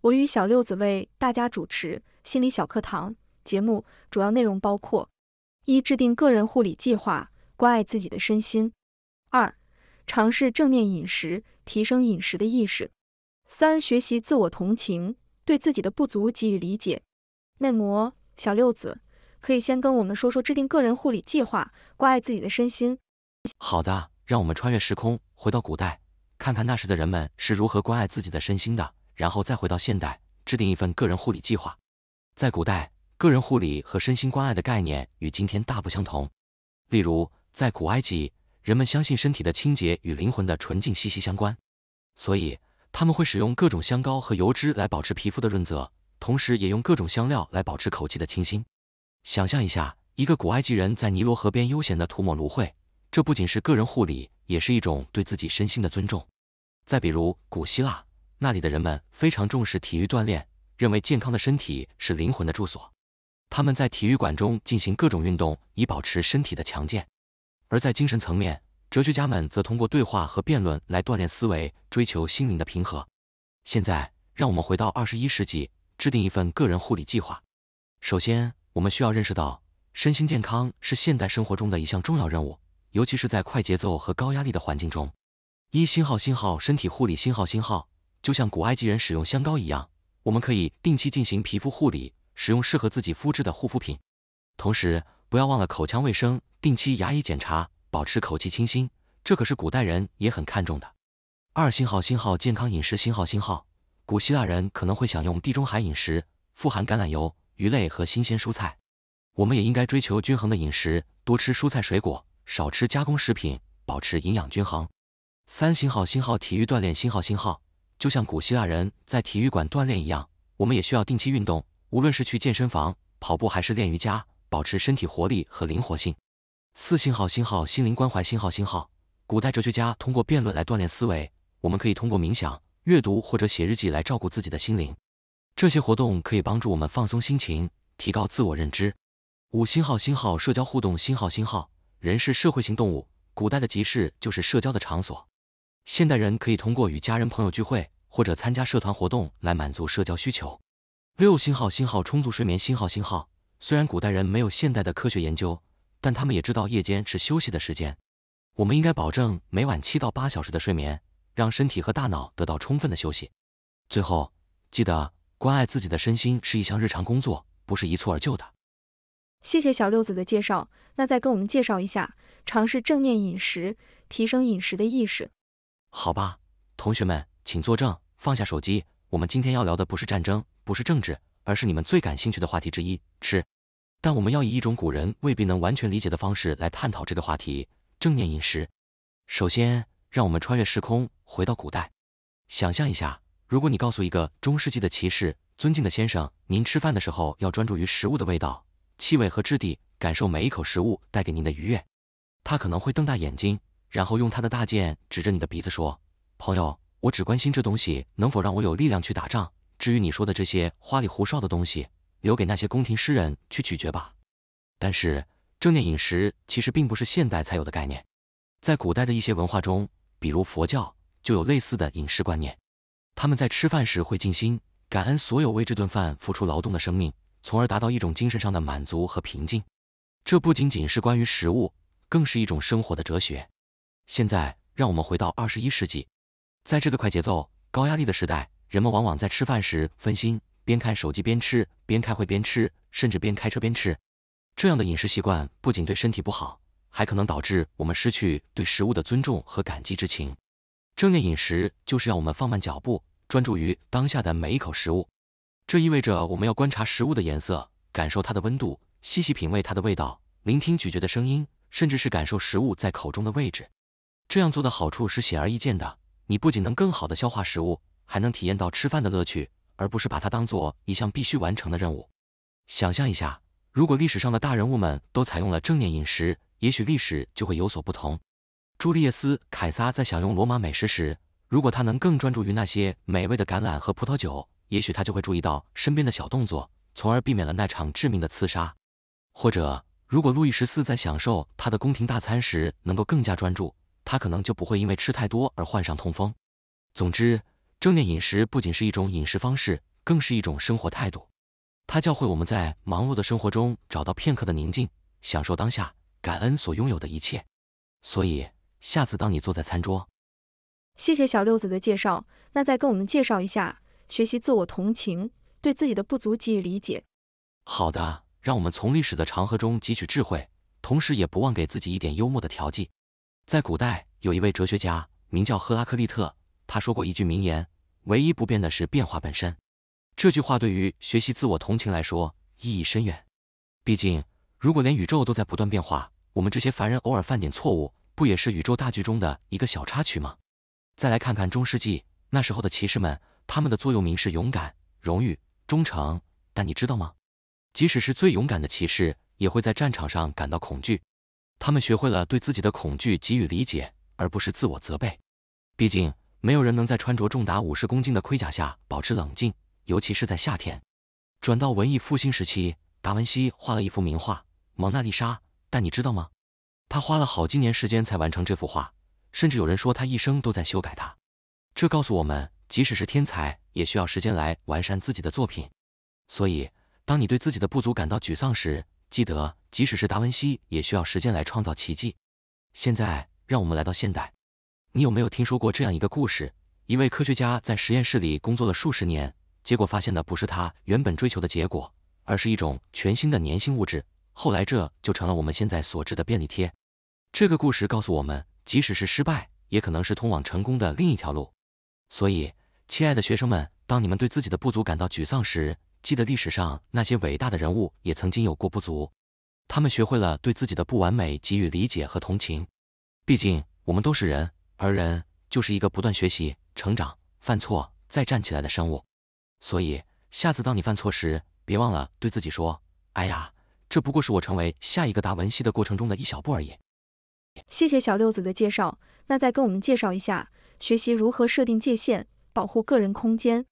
我与小六子为大家主持心理小课堂节目，主要内容包括：一、制定个人护理计划，关爱自己的身心；二、尝试正念饮食，提升饮食的意识；三、学习自我同情，对自己的不足给予理解。内模，小六子，可以先跟我们说说制定个人护理计划，关爱自己的身心。好的，让我们穿越时空，回到古代，看看那时的人们是如何关爱自己的身心的。然后再回到现代，制定一份个人护理计划。在古代，个人护理和身心关爱的概念与今天大不相同。例如，在古埃及，人们相信身体的清洁与灵魂的纯净息息相关，所以他们会使用各种香膏和油脂来保持皮肤的润泽，同时也用各种香料来保持口气的清新。想象一下，一个古埃及人在尼罗河边悠闲的涂抹芦荟，这不仅是个人护理，也是一种对自己身心的尊重。再比如古希腊。那里的人们非常重视体育锻炼，认为健康的身体是灵魂的住所。他们在体育馆中进行各种运动，以保持身体的强健。而在精神层面，哲学家们则通过对话和辩论来锻炼思维，追求心灵的平和。现在，让我们回到二十一世纪，制定一份个人护理计划。首先，我们需要认识到身心健康是现代生活中的一项重要任务，尤其是在快节奏和高压力的环境中。一星号星号身体护理星号星号就像古埃及人使用香膏一样，我们可以定期进行皮肤护理，使用适合自己肤质的护肤品，同时不要忘了口腔卫生，定期牙医检查，保持口气清新，这可是古代人也很看重的。二星号星号健康饮食星号星号，古希腊人可能会享用地中海饮食，富含橄榄油、鱼类和新鲜蔬菜，我们也应该追求均衡的饮食，多吃蔬菜水果，少吃加工食品，保持营养均衡。三星号星号体育锻炼星号星号。就像古希腊人在体育馆锻炼一样，我们也需要定期运动，无论是去健身房、跑步还是练瑜伽，保持身体活力和灵活性。四星号星号心灵关怀星号星号，古代哲学家通过辩论来锻炼思维，我们可以通过冥想、阅读或者写日记来照顾自己的心灵，这些活动可以帮助我们放松心情，提高自我认知。五星号星号社交互动星号星号，人是社会性动物，古代的集市就是社交的场所。现代人可以通过与家人朋友聚会或者参加社团活动来满足社交需求。六信号信号充足睡眠信号信号，虽然古代人没有现代的科学研究，但他们也知道夜间是休息的时间。我们应该保证每晚七到八小时的睡眠，让身体和大脑得到充分的休息。最后，记得关爱自己的身心是一项日常工作，不是一蹴而就的。谢谢小六子的介绍，那再跟我们介绍一下，尝试正念饮食，提升饮食的意识。好吧，同学们，请作证，放下手机。我们今天要聊的不是战争，不是政治，而是你们最感兴趣的话题之一——吃。但我们要以一种古人未必能完全理解的方式来探讨这个话题：正念饮食。首先，让我们穿越时空，回到古代，想象一下，如果你告诉一个中世纪的骑士，尊敬的先生，您吃饭的时候要专注于食物的味道、气味和质地，感受每一口食物带给您的愉悦，他可能会瞪大眼睛。然后用他的大剑指着你的鼻子说：“朋友，我只关心这东西能否让我有力量去打仗。至于你说的这些花里胡哨的东西，留给那些宫廷诗人去咀嚼吧。”但是正念饮食其实并不是现代才有的概念，在古代的一些文化中，比如佛教，就有类似的饮食观念。他们在吃饭时会静心，感恩所有为这顿饭付出劳动的生命，从而达到一种精神上的满足和平静。这不仅仅是关于食物，更是一种生活的哲学。现在，让我们回到二十一世纪，在这个快节奏、高压力的时代，人们往往在吃饭时分心，边看手机边吃，边开会边吃，甚至边开车边吃。这样的饮食习惯不仅对身体不好，还可能导致我们失去对食物的尊重和感激之情。正念饮食就是要我们放慢脚步，专注于当下的每一口食物。这意味着我们要观察食物的颜色，感受它的温度，细细品味它的味道，聆听咀嚼的声音，甚至是感受食物在口中的位置。这样做的好处是显而易见的，你不仅能更好的消化食物，还能体验到吃饭的乐趣，而不是把它当做一项必须完成的任务。想象一下，如果历史上的大人物们都采用了正念饮食，也许历史就会有所不同。朱利叶斯凯撒在享用罗马美食时，如果他能更专注于那些美味的橄榄和葡萄酒，也许他就会注意到身边的小动作，从而避免了那场致命的刺杀。或者，如果路易十四在享受他的宫廷大餐时能够更加专注，他可能就不会因为吃太多而患上痛风。总之，正念饮食不仅是一种饮食方式，更是一种生活态度。它教会我们在忙碌的生活中找到片刻的宁静，享受当下，感恩所拥有的一切。所以，下次当你坐在餐桌，谢谢小六子的介绍，那再跟我们介绍一下学习自我同情，对自己的不足给予理解。好的，让我们从历史的长河中汲取智慧，同时也不忘给自己一点幽默的调剂。在古代，有一位哲学家名叫赫拉克利特，他说过一句名言：“唯一不变的是变化本身。”这句话对于学习自我同情来说意义深远。毕竟，如果连宇宙都在不断变化，我们这些凡人偶尔犯点错误，不也是宇宙大剧中的一个小插曲吗？再来看看中世纪，那时候的骑士们，他们的座右铭是勇敢、荣誉、忠诚。但你知道吗？即使是最勇敢的骑士，也会在战场上感到恐惧。他们学会了对自己的恐惧给予理解，而不是自我责备。毕竟，没有人能在穿着重达五十公斤的盔甲下保持冷静，尤其是在夏天。转到文艺复兴时期，达文西画了一幅名画《蒙娜丽莎》，但你知道吗？他花了好几年时间才完成这幅画，甚至有人说他一生都在修改它。这告诉我们，即使是天才，也需要时间来完善自己的作品。所以，当你对自己的不足感到沮丧时，记得，即使是达文西，也需要时间来创造奇迹。现在，让我们来到现代。你有没有听说过这样一个故事？一位科学家在实验室里工作了数十年，结果发现的不是他原本追求的结果，而是一种全新的粘性物质。后来，这就成了我们现在所知的便利贴。这个故事告诉我们，即使是失败，也可能是通往成功的另一条路。所以，亲爱的学生们，当你们对自己的不足感到沮丧时，记得历史上那些伟大的人物也曾经有过不足，他们学会了对自己的不完美给予理解和同情。毕竟我们都是人，而人就是一个不断学习、成长、犯错再站起来的生物。所以下次当你犯错时，别忘了对自己说，哎呀，这不过是我成为下一个达文西的过程中的一小步而已。谢谢小六子的介绍，那再跟我们介绍一下学习如何设定界限，保护个人空间。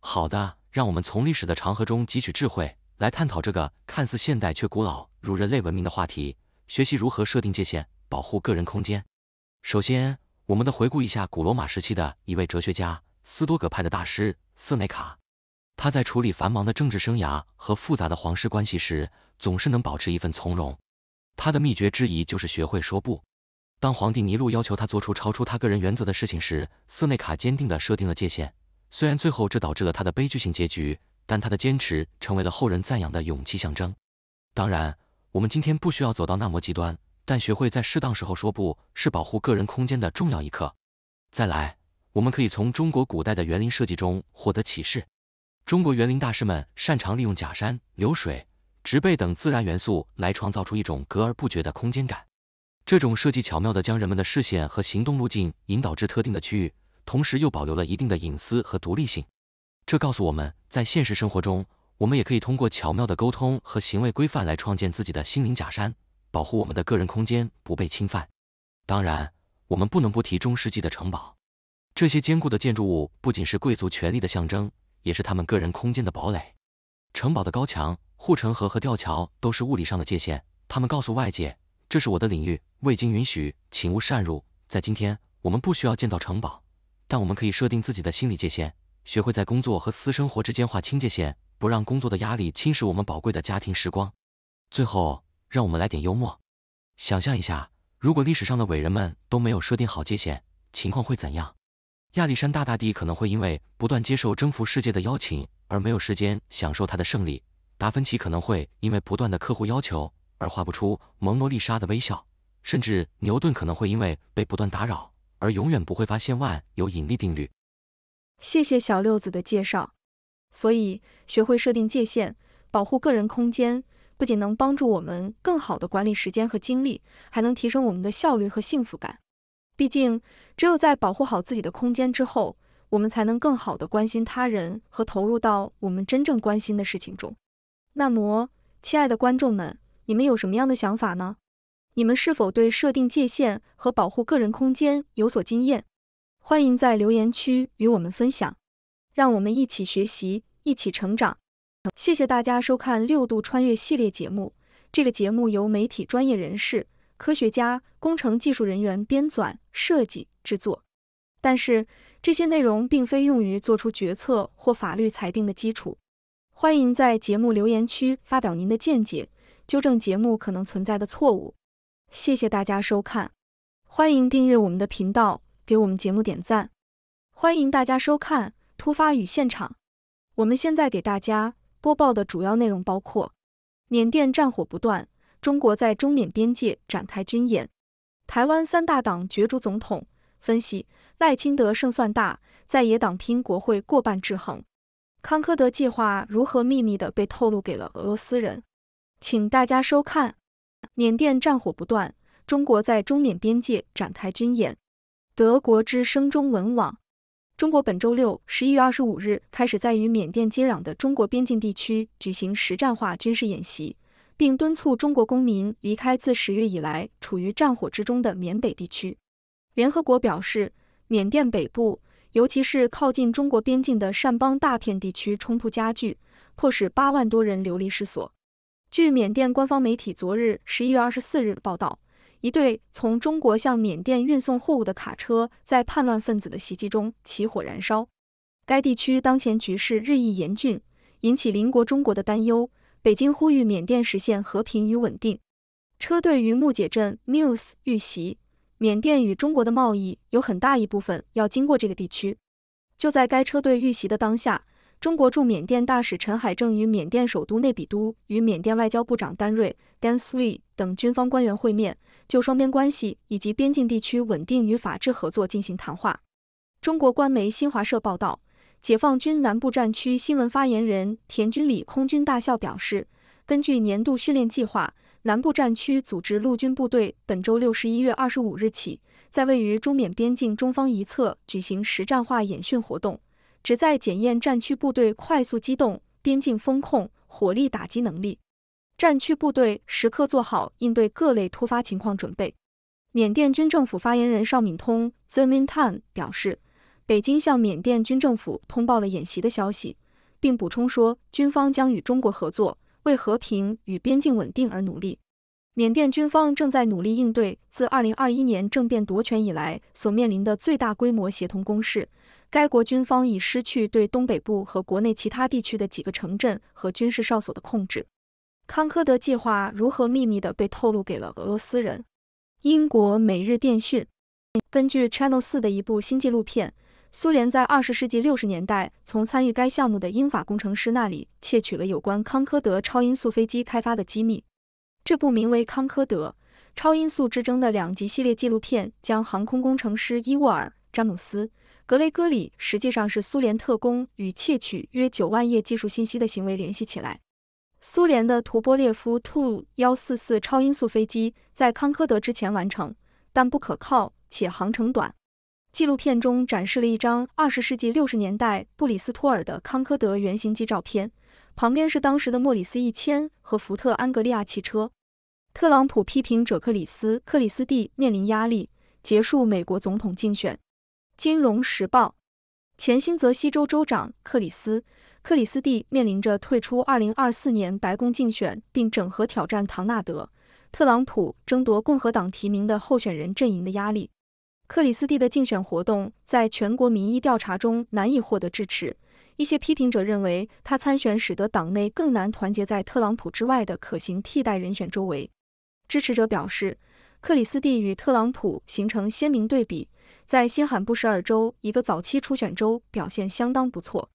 好的。让我们从历史的长河中汲取智慧，来探讨这个看似现代却古老如人类文明的话题，学习如何设定界限，保护个人空间。首先，我们得回顾一下古罗马时期的一位哲学家，斯多葛派的大师瑟内卡。他在处理繁忙的政治生涯和复杂的皇室关系时，总是能保持一份从容。他的秘诀之一就是学会说不。当皇帝尼禄要求他做出超出他个人原则的事情时，斯内卡坚定地设定了界限。虽然最后这导致了他的悲剧性结局，但他的坚持成为了后人赞扬的勇气象征。当然，我们今天不需要走到那么极端，但学会在适当时候说不是保护个人空间的重要一课。再来，我们可以从中国古代的园林设计中获得启示。中国园林大师们擅长利用假山、流水、植被等自然元素来创造出一种隔而不绝的空间感。这种设计巧妙的将人们的视线和行动路径引导至特定的区域。同时又保留了一定的隐私和独立性，这告诉我们，在现实生活中，我们也可以通过巧妙的沟通和行为规范来创建自己的心灵假山，保护我们的个人空间不被侵犯。当然，我们不能不提中世纪的城堡，这些坚固的建筑物不仅是贵族权力的象征，也是他们个人空间的堡垒。城堡的高墙、护城河和吊桥都是物理上的界限，他们告诉外界，这是我的领域，未经允许请勿擅入。在今天，我们不需要建造城堡。但我们可以设定自己的心理界限，学会在工作和私生活之间划清界限，不让工作的压力侵蚀我们宝贵的家庭时光。最后，让我们来点幽默，想象一下，如果历史上的伟人们都没有设定好界限，情况会怎样？亚历山大大帝可能会因为不断接受征服世界的邀请而没有时间享受他的胜利，达芬奇可能会因为不断的客户要求而画不出蒙娜丽莎的微笑，甚至牛顿可能会因为被不断打扰。而永远不会发现万有引力定律。谢谢小六子的介绍。所以，学会设定界限，保护个人空间，不仅能帮助我们更好的管理时间和精力，还能提升我们的效率和幸福感。毕竟，只有在保护好自己的空间之后，我们才能更好的关心他人和投入到我们真正关心的事情中。那么，亲爱的观众们，你们有什么样的想法呢？你们是否对设定界限和保护个人空间有所经验？欢迎在留言区与我们分享，让我们一起学习，一起成长。谢谢大家收看六度穿越系列节目。这个节目由媒体专业人士、科学家、工程技术人员编纂、设计、制作，但是这些内容并非用于做出决策或法律裁定的基础。欢迎在节目留言区发表您的见解，纠正节目可能存在的错误。谢谢大家收看，欢迎订阅我们的频道，给我们节目点赞。欢迎大家收看《突发与现场》，我们现在给大家播报的主要内容包括：缅甸战火不断，中国在中缅边界展开军演；台湾三大党角逐总统，分析赖清德胜算大，在野党拼国会过半制衡；康科德计划如何秘密的被透露给了俄罗斯人？请大家收看。缅甸战火不断，中国在中缅边界展开军演。德国之声中文网，中国本周六（十一月二十五日）开始在与缅甸接壤的中国边境地区举行实战化军事演习，并敦促中国公民离开自十月以来处于战火之中的缅北地区。联合国表示，缅甸北部，尤其是靠近中国边境的善邦大片地区，冲突加剧，迫使八万多人流离失所。据缅甸官方媒体昨日十一月二十四日报道，一对从中国向缅甸运送货物的卡车在叛乱分子的袭击中起火燃烧。该地区当前局势日益严峻，引起邻国中国的担忧。北京呼吁缅甸实现和平与稳定。车队于木姐镇 （Muse） 遇袭。缅甸与中国的贸易有很大一部分要经过这个地区。就在该车队遇袭的当下。中国驻缅甸大使陈海正与缅甸首都内比都与缅甸外交部长丹瑞 Dan Swee 等军方官员会面，就双边关系以及边境地区稳定与法治合作进行谈话。中国官媒新华社报道，解放军南部战区新闻发言人田军礼空军大校表示，根据年度训练计划，南部战区组织陆军部队本周六十一月二十五日起，在位于中缅边境中方一侧举行实战化演训活动。旨在检验战区部队快速机动、边境封控、火力打击能力。战区部队时刻做好应对各类突发情况准备。缅甸军政府发言人邵敏通 （Zaw Min t a n 表示，北京向缅甸军政府通报了演习的消息，并补充说，军方将与中国合作，为和平与边境稳定而努力。缅甸军方正在努力应对自2021年政变夺权以来所面临的最大规模协同攻势。该国军方已失去对东北部和国内其他地区的几个城镇和军事哨所的控制。康科德计划如何秘密的被透露给了俄罗斯人？英国每日电讯。根据 Channel 四的一部新纪录片，苏联在20世纪60年代从参与该项目的英法工程师那里窃取了有关康科德超音速飞机开发的机密。这部名为《康科德：超音速之争》的两集系列纪录片将航空工程师伊沃尔·詹姆斯。格雷戈里实际上是苏联特工，与窃取约九万页技术信息的行为联系起来。苏联的图波列夫 Tu-144 超音速飞机在康科德之前完成，但不可靠且航程短。纪录片中展示了一张二十世纪六十年代布里斯托尔的康科德原型机照片，旁边是当时的莫里斯一千和福特安格利亚汽车。特朗普批评者克里斯·克里斯蒂面临压力，结束美国总统竞选。《金融时报》：前新泽西州州长克里斯·克里斯蒂面临着退出二零二四年白宫竞选并整合挑战唐纳德·特朗普争夺共和党提名的候选人阵营的压力。克里斯蒂的竞选活动在全国民意调查中难以获得支持，一些批评者认为他参选使得党内更难团结在特朗普之外的可行替代人选周围。支持者表示，克里斯蒂与特朗普形成鲜明对比。在新罕布什尔州一个早期初选州表现相当不错，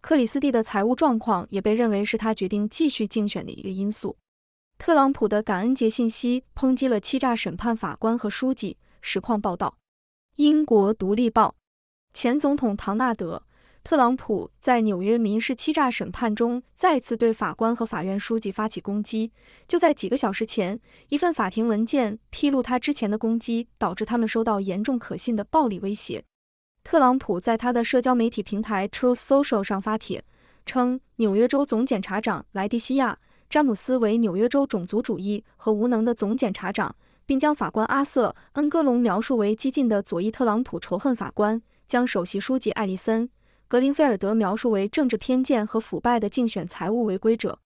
克里斯蒂的财务状况也被认为是他决定继续竞选的一个因素。特朗普的感恩节信息抨击了欺诈审判法官和书记。实况报道，英国独立报，前总统唐纳德。特朗普在纽约民事欺诈审判中再次对法官和法院书记发起攻击。就在几个小时前，一份法庭文件披露，他之前的攻击导致他们收到严重可信的暴力威胁。特朗普在他的社交媒体平台 Truth Social 上发帖称，纽约州总检察长莱蒂西亚·詹姆斯为纽约州种族主义和无能的总检察长，并将法官阿瑟·恩戈隆描述为激进的左翼特朗普仇恨法官，将首席书记艾利森。格林菲尔德描述为政治偏见和腐败的竞选财务违规者。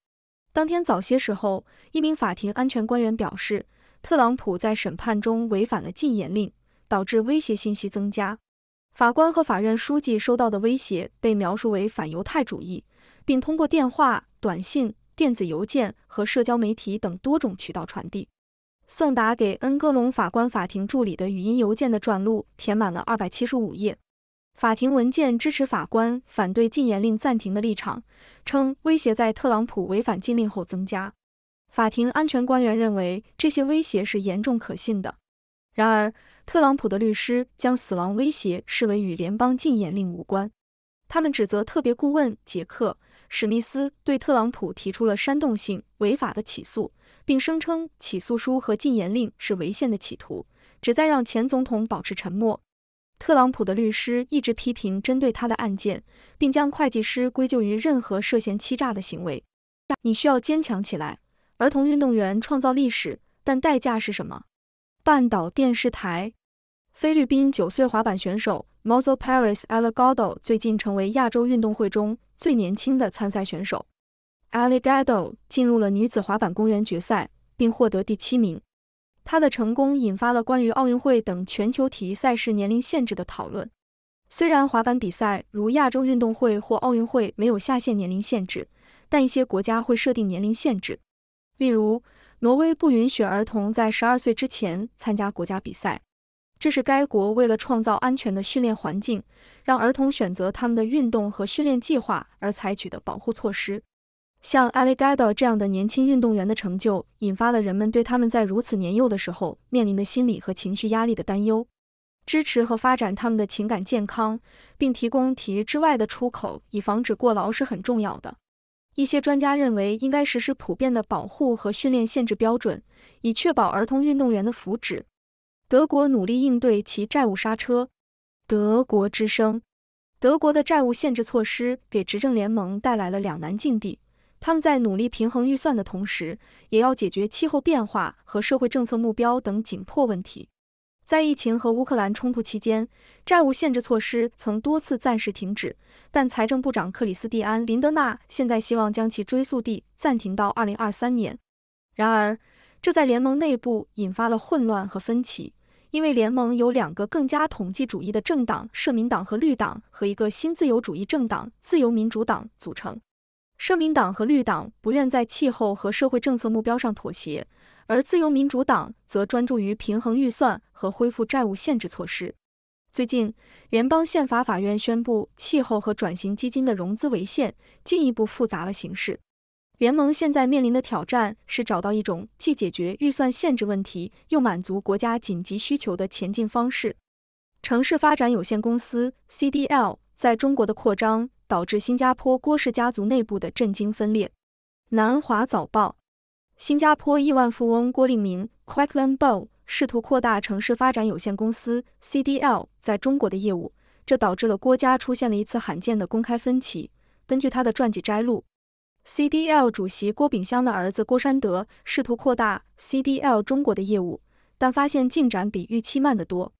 当天早些时候，一名法庭安全官员表示，特朗普在审判中违反了禁言令，导致威胁信息增加。法官和法院书记收到的威胁被描述为反犹太主义，并通过电话、短信、电子邮件和社交媒体等多种渠道传递。送达给恩格隆法官法庭助理的语音邮件的转录填满了二百七十五页。法庭文件支持法官反对禁言令暂停的立场，称威胁在特朗普违反禁令后增加。法庭安全官员认为这些威胁是严重可信的。然而，特朗普的律师将死亡威胁视为与联邦禁言令无关。他们指责特别顾问杰克·史密斯对特朗普提出了煽动性、违法的起诉，并声称起诉书和禁言令是违宪的企图，旨在让前总统保持沉默。特朗普的律师一直批评针对他的案件，并将会计师归咎于任何涉嫌欺诈的行为。你需要坚强起来。儿童运动员创造历史，但代价是什么？半岛电视台。菲律宾九岁滑板选手 Mozel Paris a l i g a d o 最近成为亚洲运动会中最年轻的参赛选手。a l i g a d o 进入了女子滑板公园决赛，并获得第七名。他的成功引发了关于奥运会等全球体育赛事年龄限制的讨论。虽然滑板比赛如亚洲运动会或奥运会没有下限年龄限制，但一些国家会设定年龄限制。例如，挪威不允许儿童在十二岁之前参加国家比赛，这是该国为了创造安全的训练环境，让儿童选择他们的运动和训练计划而采取的保护措施。像 a l l i g a d o 这样的年轻运动员的成就，引发了人们对他们在如此年幼的时候面临的心理和情绪压力的担忧。支持和发展他们的情感健康，并提供体育之外的出口，以防止过劳是很重要的。一些专家认为，应该实施普遍的保护和训练限制标准，以确保儿童运动员的福祉。德国努力应对其债务刹车。德国之声：德国的债务限制措施给执政联盟带来了两难境地。他们在努力平衡预算的同时，也要解决气候变化和社会政策目标等紧迫问题。在疫情和乌克兰冲突期间，债务限制措施曾多次暂时停止，但财政部长克里斯蒂安林德纳现在希望将其追溯地暂停到二零二三年。然而，这在联盟内部引发了混乱和分歧，因为联盟由两个更加统计主义的政党社民党和绿党和一个新自由主义政党自由民主党组成。社民党和绿党不愿在气候和社会政策目标上妥协，而自由民主党则专注于平衡预算和恢复债务限制措施。最近，联邦宪法法院宣布气候和转型基金的融资为限，进一步复杂了形势。联盟现在面临的挑战是找到一种既解决预算限制问题，又满足国家紧急需求的前进方式。城市发展有限公司 （CDL） 在中国的扩张。导致新加坡郭氏家族内部的震惊分裂。南华早报：新加坡亿万富翁郭令明 （Quackland Bow） 试图扩大城市发展有限公司 （CDL） 在中国的业务，这导致了郭家出现了一次罕见的公开分歧。根据他的传记摘录，CDL 主席郭炳湘的儿子郭山德试图扩大 CDL 中国的业务，但发现进展比预期慢得多。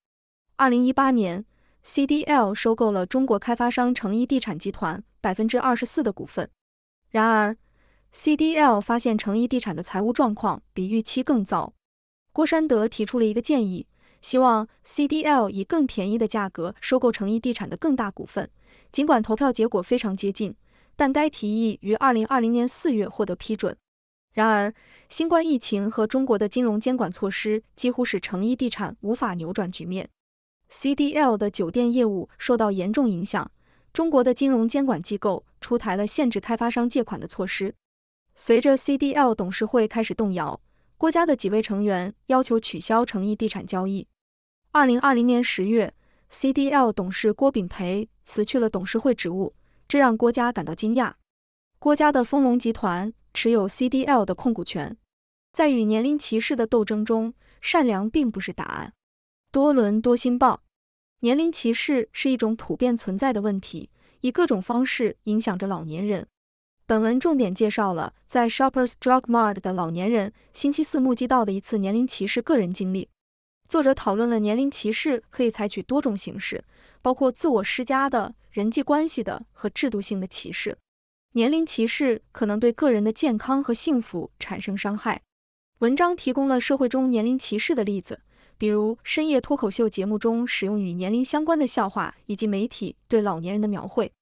二零一八年。C D L 收购了中国开发商诚一地产集团百分之二十四的股份。然而，C D L 发现诚一地产的财务状况比预期更糟。郭山德提出了一个建议，希望 C D L 以更便宜的价格收购诚一地产的更大股份。尽管投票结果非常接近，但该提议于二零二零年四月获得批准。然而，新冠疫情和中国的金融监管措施几乎使诚一地产无法扭转局面。C D L 的酒店业务受到严重影响。中国的金融监管机构出台了限制开发商借款的措施。随着 C D L 董事会开始动摇，郭家的几位成员要求取消诚意地产交易。二零二零年十月，C D L 董事郭炳培辞去了董事会职务，这让郭家感到惊讶。郭家的丰隆集团持有 C D L 的控股权。在与年龄歧视的斗争中，善良并不是答案。多伦多星报，年龄歧视是一种普遍存在的问题，以各种方式影响着老年人。本文重点介绍了在 Shoppers Drug Mart 的老年人星期四目击到的一次年龄歧视个人经历。作者讨论了年龄歧视可以采取多种形式，包括自我施加的、人际关系的和制度性的歧视。年龄歧视可能对个人的健康和幸福产生伤害。文章提供了社会中年龄歧视的例子。比如深夜脱口秀节目中使用与年龄相关的笑话，以及媒体对老年人的描绘，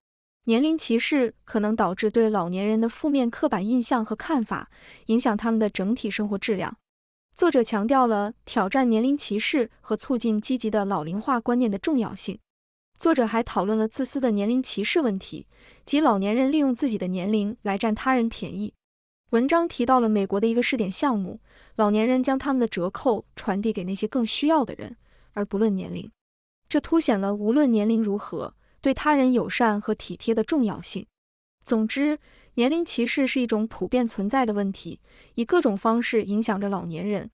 年龄歧视可能导致对老年人的负面刻板印象和看法，影响他们的整体生活质量。作者强调了挑战年龄歧视和促进积极的老龄化观念的重要性。作者还讨论了自私的年龄歧视问题及老年人利用自己的年龄来占他人便宜。文章提到了美国的一个试点项目，老年人将他们的折扣传递给那些更需要的人，而不论年龄。这凸显了无论年龄如何，对他人友善和体贴的重要性。总之，年龄歧视是一种普遍存在的问题，以各种方式影响着老年人。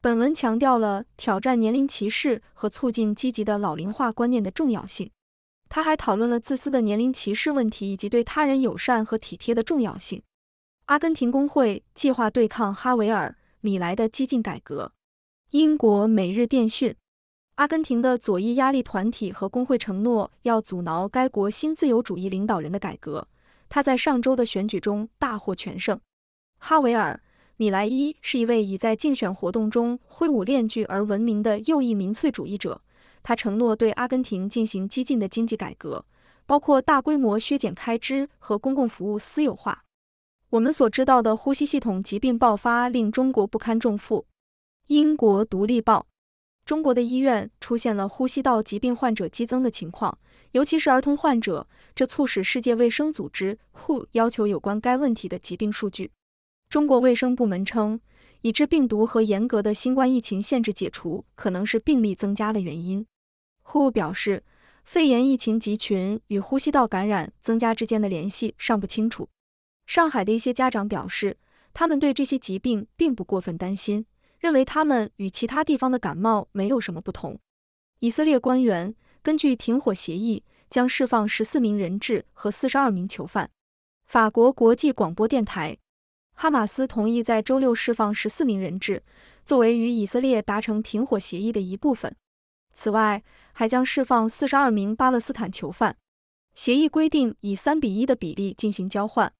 本文强调了挑战年龄歧视和促进积极的老龄化观念的重要性。他还讨论了自私的年龄歧视问题以及对他人友善和体贴的重要性。阿根廷工会计划对抗哈维尔·米莱的激进改革。英国《每日电讯》：阿根廷的左翼压力团体和工会承诺要阻挠该国新自由主义领导人的改革。他在上周的选举中大获全胜。哈维尔·米莱伊是一位以在竞选活动中挥舞链锯而闻名的右翼民粹主义者。他承诺对阿根廷进行激进的经济改革，包括大规模削减开支和公共服务私有化。我们所知道的呼吸系统疾病爆发令中国不堪重负。英国《独立报》：中国的医院出现了呼吸道疾病患者激增的情况，尤其是儿童患者，这促使世界卫生组织 （WHO） 要求有关该问题的疾病数据。中国卫生部门称，已知病毒和严格的新冠疫情限制解除可能是病例增加的原因。WHO 表示，肺炎疫情集群与呼吸道感染增加之间的联系尚不清楚。上海的一些家长表示，他们对这些疾病并不过分担心，认为他们与其他地方的感冒没有什么不同。以色列官员根据停火协议将释放十四名人质和四十二名囚犯。法国国际广播电台，哈马斯同意在周六释放十四名人质，作为与以色列达成停火协议的一部分。此外，还将释放四十二名巴勒斯坦囚犯。协议规定以三比一的比例进行交换。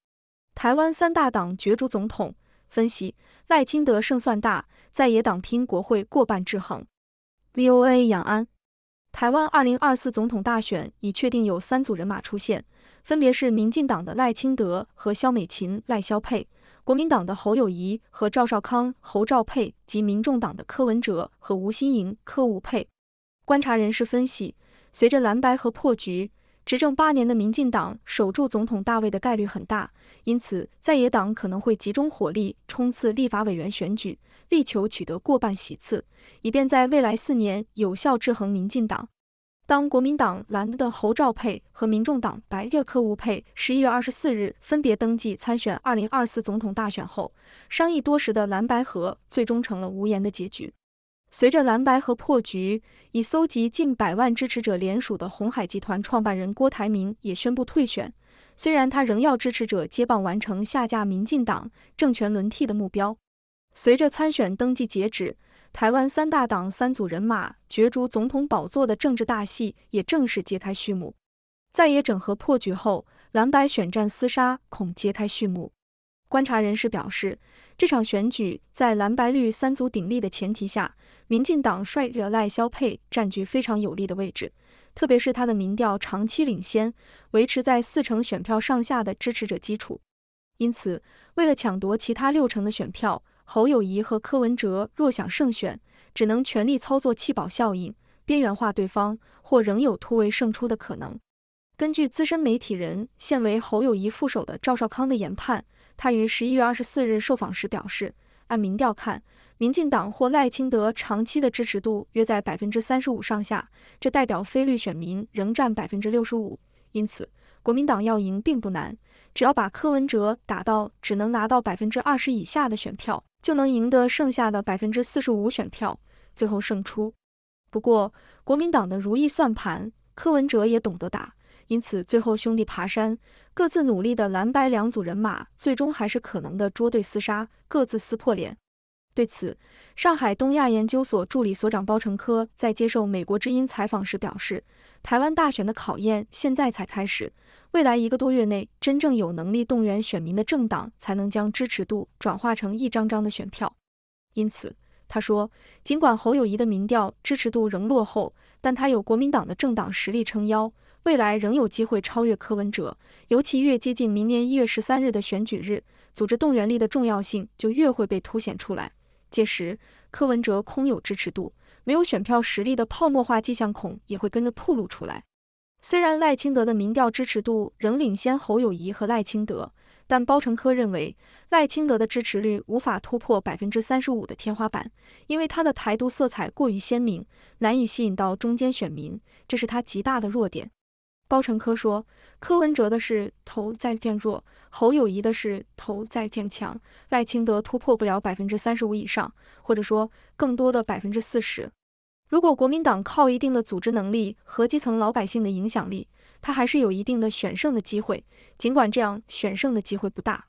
台湾三大党角逐总统，分析赖清德胜算大，在野党拼国会过半制衡。VOA 杨安，台湾二零二四总统大选已确定有三组人马出现，分别是民进党的赖清德和萧美琴赖萧佩，国民党的侯友谊和赵少康侯赵佩及民众党的柯文哲和吴新盈柯吴佩。观察人士分析，随着蓝白和破局。执政八年的民进党守住总统大位的概率很大，因此在野党可能会集中火力冲刺立法委员选举，力求取得过半席次，以便在未来四年有效制衡民进党。当国民党蓝的侯兆佩和民众党白的柯吴佩十一月二十四日分别登记参选二零二四总统大选后，商议多时的蓝白合最终成了无言的结局。随着蓝白和破局，已搜集近百万支持者联署的红海集团创办人郭台铭也宣布退选，虽然他仍要支持者接棒完成下架民进党政权轮替的目标。随着参选登记截止，台湾三大党三组人马角逐总统宝座的政治大戏也正式揭开序幕。在野整合破局后，蓝白选战厮杀恐揭开序幕。观察人士表示，这场选举在蓝白绿三足鼎立的前提下，民进党率热赖萧佩占据非常有利的位置，特别是他的民调长期领先，维持在四成选票上下的支持者基础。因此，为了抢夺其他六成的选票，侯友谊和柯文哲若想胜选，只能全力操作弃保效应，边缘化对方，或仍有突围胜出的可能。根据资深媒体人、现为侯友谊副手的赵少康的研判。他于十一月二十四日受访时表示，按民调看，民进党或赖清德长期的支持度约在百分之三十五上下，这代表非律选民仍占百分之六十五，因此国民党要赢并不难，只要把柯文哲打到只能拿到百分之二十以下的选票，就能赢得剩下的百分之四十五选票，最后胜出。不过，国民党的如意算盘，柯文哲也懂得打。因此，最后兄弟爬山，各自努力的蓝白两组人马，最终还是可能的捉对厮杀，各自撕破脸。对此，上海东亚研究所助理所长包成科在接受《美国之音》采访时表示，台湾大选的考验现在才开始，未来一个多月内，真正有能力动员选民的政党，才能将支持度转化成一张张的选票。因此，他说，尽管侯友谊的民调支持度仍落后，但他有国民党的政党实力撑腰。未来仍有机会超越柯文哲，尤其越接近明年一月十三日的选举日，组织动员力的重要性就越会被凸显出来。届时，柯文哲空有支持度，没有选票实力的泡沫化迹象恐也会跟着暴露出来。虽然赖清德的民调支持度仍领先侯友谊和赖清德，但包成科认为赖清德的支持率无法突破百分之三十五的天花板，因为他的台独色彩过于鲜明，难以吸引到中间选民，这是他极大的弱点。包成科说，柯文哲的是头在变弱，侯友谊的是头在变强，赖清德突破不了百分之三十五以上，或者说更多的百分之四十。如果国民党靠一定的组织能力和基层老百姓的影响力，他还是有一定的选胜的机会，尽管这样选胜的机会不大。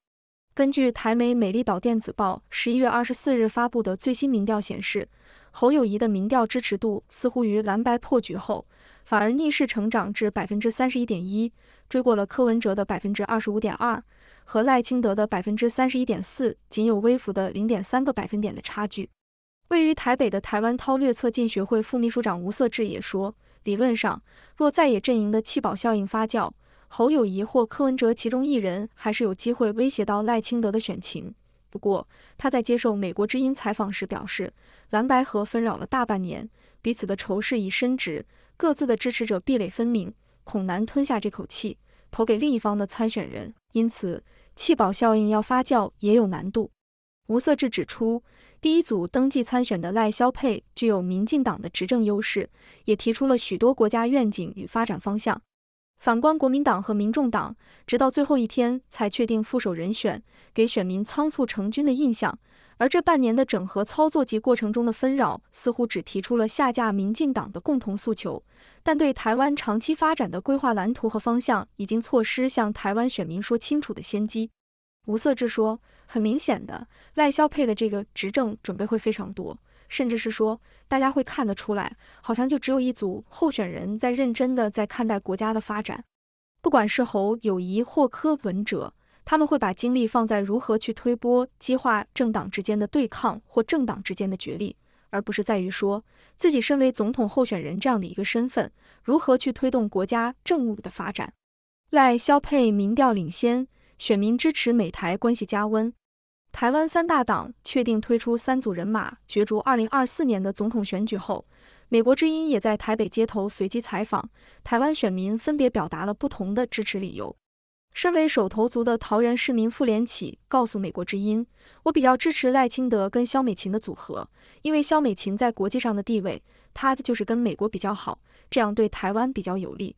根据台媒《美丽岛电子报》十一月二十四日发布的最新民调显示。侯友谊的民调支持度似乎于蓝白破局后，反而逆势成长至百分之三十一点一，追过了柯文哲的百分之二十五点二和赖清德的百分之三十一点四，仅有微幅的零点三个百分点的差距。位于台北的台湾韬略策进学会副秘书长吴色志也说，理论上若在野阵营的弃保效应发酵，侯友谊或柯文哲其中一人还是有机会威胁到赖清德的选情。不过，他在接受美国之音采访时表示，蓝白河纷扰了大半年，彼此的仇视已深植，各自的支持者壁垒分明，恐难吞下这口气，投给另一方的参选人，因此弃保效应要发酵也有难度。吴色志指出，第一组登记参选的赖肖佩具有民进党的执政优势，也提出了许多国家愿景与发展方向。反观国民党和民众党，直到最后一天才确定副手人选，给选民仓促成军的印象。而这半年的整合操作及过程中的纷扰，似乎只提出了下架民进党的共同诉求，但对台湾长期发展的规划蓝图和方向，已经错失向台湾选民说清楚的先机。吴色志说，很明显的，赖萧佩的这个执政准备会非常多。甚至是说，大家会看得出来，好像就只有一组候选人在认真的在看待国家的发展。不管是侯友谊或柯文哲，他们会把精力放在如何去推波激化政党之间的对抗或政党之间的角力，而不是在于说自己身为总统候选人这样的一个身份，如何去推动国家政务的发展。赖肖沛民调领先，选民支持美台关系加温。台湾三大党确定推出三组人马角逐二零二四年的总统选举后，美国之音也在台北街头随机采访台湾选民，分别表达了不同的支持理由。身为手头族的桃园市民傅连启告诉美国之音：“我比较支持赖清德跟萧美琴的组合，因为萧美琴在国际上的地位，她就是跟美国比较好，这样对台湾比较有利。”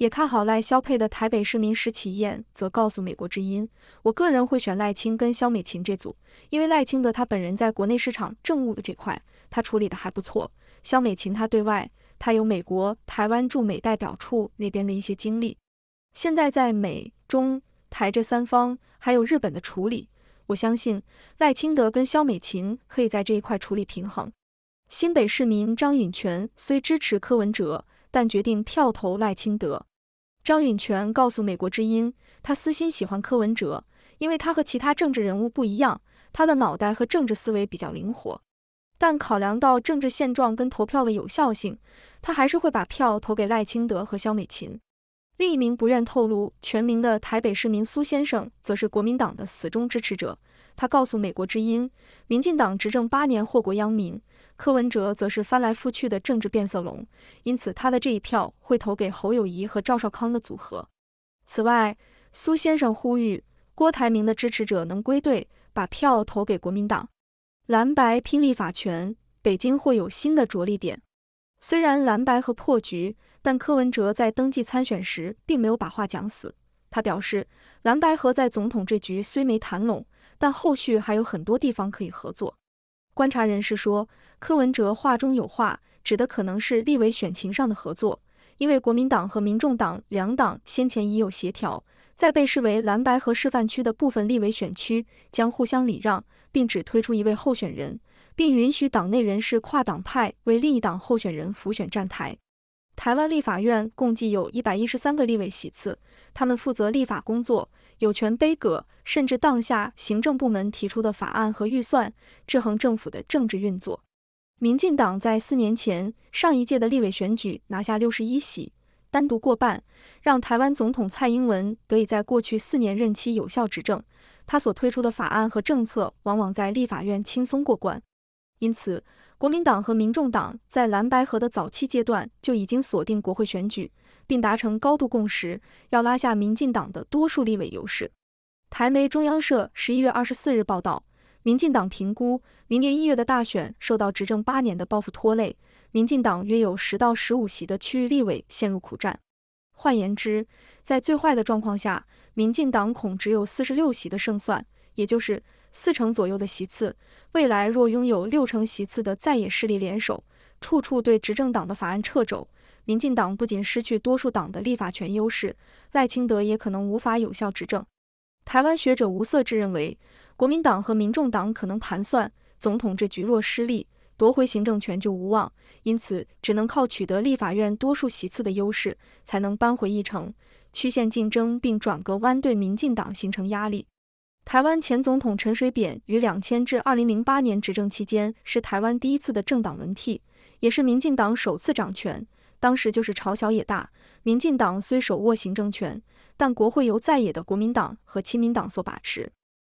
也看好赖肖配的台北市民石启燕则告诉美国之音：“我个人会选赖清跟萧美琴这组，因为赖清德他本人在国内市场政务的这块，他处理的还不错。萧美琴他对外，他有美国台湾驻美代表处那边的一些经历，现在在美中台这三方还有日本的处理，我相信赖清德跟萧美琴可以在这一块处理平衡。”新北市民张允全虽支持柯文哲，但决定票投赖清德。张允全告诉美国之音，他私心喜欢柯文哲，因为他和其他政治人物不一样，他的脑袋和政治思维比较灵活。但考量到政治现状跟投票的有效性，他还是会把票投给赖清德和肖美琴。另一名不愿透露全名的台北市民苏先生，则是国民党的死忠支持者。他告诉美国之音，民进党执政八年，祸国殃民。柯文哲则是翻来覆去的政治变色龙，因此他的这一票会投给侯友谊和赵少康的组合。此外，苏先生呼吁郭台铭的支持者能归队，把票投给国民党。蓝白拼立法权，北京会有新的着力点。虽然蓝白和破局，但柯文哲在登记参选时并没有把话讲死。他表示，蓝白和在总统这局虽没谈拢，但后续还有很多地方可以合作。观察人士说，柯文哲话中有话，指的可能是立委选情上的合作，因为国民党和民众党两党先前已有协调，在被视为蓝白和示范区的部分立委选区，将互相礼让，并只推出一位候选人，并允许党内人士跨党派为另一党候选人辅选站台。台湾立法院共计有一百一十三个立委席次，他们负责立法工作，有权杯葛甚至当下行政部门提出的法案和预算，制衡政府的政治运作。民进党在四年前上一届的立委选举拿下六十一席，单独过半，让台湾总统蔡英文得以在过去四年任期有效执政。他所推出的法案和政策，往往在立法院轻松过关。因此，国民党和民众党在蓝白河的早期阶段就已经锁定国会选举，并达成高度共识，要拉下民进党的多数立委优势。台媒中央社十一月二十四日报道，民进党评估明年一月的大选受到执政八年的报复拖累，民进党约有十到十五席的区域立委陷入苦战。换言之，在最坏的状况下，民进党恐只有四十六席的胜算，也就是。四成左右的席次，未来若拥有六成席次的在野势力联手，处处对执政党的法案掣肘，民进党不仅失去多数党的立法权优势，赖清德也可能无法有效执政。台湾学者吴色志认为，国民党和民众党可能盘算，总统这局若失利，夺回行政权就无望，因此只能靠取得立法院多数席次的优势，才能扳回一城，曲线竞争并转个弯对民进党形成压力。台湾前总统陈水扁于两千至二零零八年执政期间，是台湾第一次的政党轮替，也是民进党首次掌权。当时就是朝小野大，民进党虽手握行政权，但国会由在野的国民党和亲民党所把持。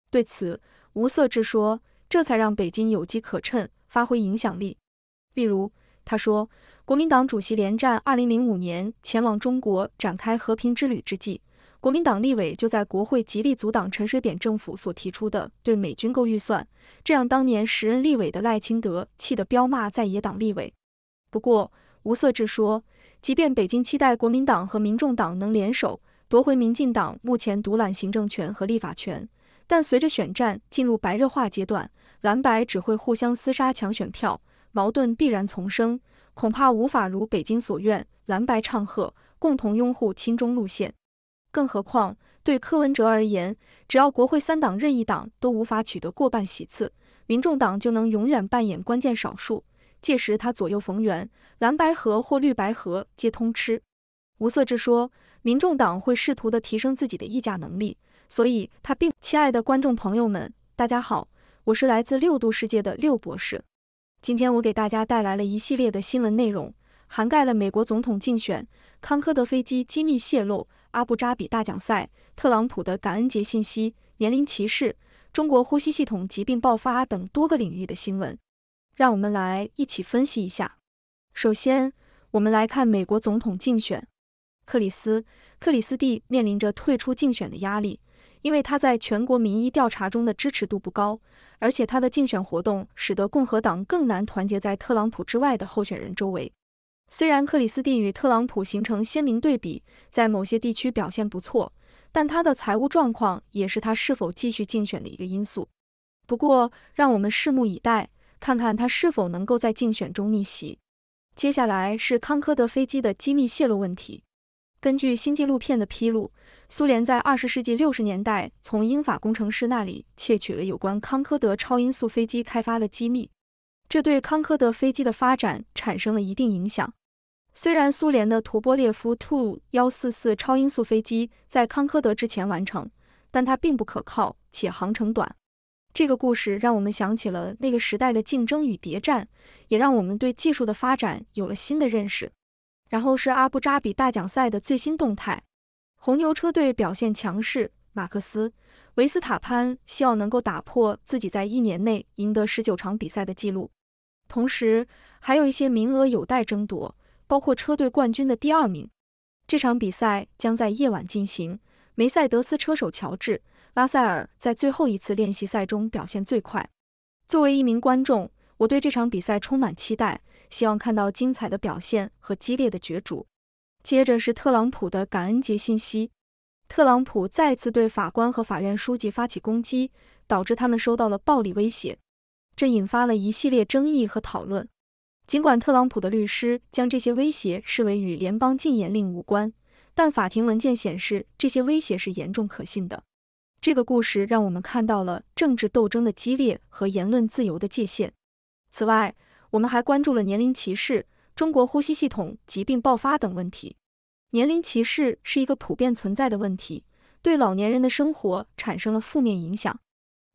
对此，吴色志说：“这才让北京有机可趁，发挥影响力。例如，他说，国民党主席连战二零零五年前往中国展开和平之旅之际。”国民党立委就在国会极力阻挡陈水扁政府所提出的对美军购预算，这让当年时任立委的赖清德气得彪骂在野党立委。不过吴色志说，即便北京期待国民党和民众党能联手夺回民进党目前独揽行政权和立法权，但随着选战进入白热化阶段，蓝白只会互相厮杀抢选票，矛盾必然丛生，恐怕无法如北京所愿，蓝白唱和，共同拥护亲中路线。更何况，对柯文哲而言，只要国会三党任意党都无法取得过半席次，民众党就能永远扮演关键少数。届时，他左右逢源，蓝白河或绿白河皆通吃。吴色之说，民众党会试图的提升自己的议价能力，所以他并亲爱的观众朋友们，大家好，我是来自六度世界的六博士。今天我给大家带来了一系列的新闻内容，涵盖了美国总统竞选、康科德飞机机密泄露。阿布扎比大奖赛、特朗普的感恩节信息、年龄歧视、中国呼吸系统疾病爆发等多个领域的新闻，让我们来一起分析一下。首先，我们来看美国总统竞选，克里斯·克里斯蒂面临着退出竞选的压力，因为他在全国民意调查中的支持度不高，而且他的竞选活动使得共和党更难团结在特朗普之外的候选人周围。虽然克里斯蒂与特朗普形成鲜明对比，在某些地区表现不错，但他的财务状况也是他是否继续竞选的一个因素。不过，让我们拭目以待，看看他是否能够在竞选中逆袭。接下来是康科德飞机的机密泄露问题。根据新纪录片的披露，苏联在二十世纪六十年代从英法工程师那里窃取了有关康科德超音速飞机开发的机密，这对康科德飞机的发展产生了一定影响。虽然苏联的图波列夫 Tu-144 超音速飞机在康科德之前完成，但它并不可靠且航程短。这个故事让我们想起了那个时代的竞争与谍战，也让我们对技术的发展有了新的认识。然后是阿布扎比大奖赛的最新动态，红牛车队表现强势，马克斯维斯塔潘希望能够打破自己在一年内赢得十九场比赛的记录，同时还有一些名额有待争夺。包括车队冠军的第二名。这场比赛将在夜晚进行。梅赛德斯车手乔治·拉塞尔在最后一次练习赛中表现最快。作为一名观众，我对这场比赛充满期待，希望看到精彩的表现和激烈的角逐。接着是特朗普的感恩节信息。特朗普再次对法官和法院书记发起攻击，导致他们收到了暴力威胁，这引发了一系列争议和讨论。尽管特朗普的律师将这些威胁视为与联邦禁言令无关，但法庭文件显示这些威胁是严重可信的。这个故事让我们看到了政治斗争的激烈和言论自由的界限。此外，我们还关注了年龄歧视、中国呼吸系统疾病爆发等问题。年龄歧视是一个普遍存在的问题，对老年人的生活产生了负面影响。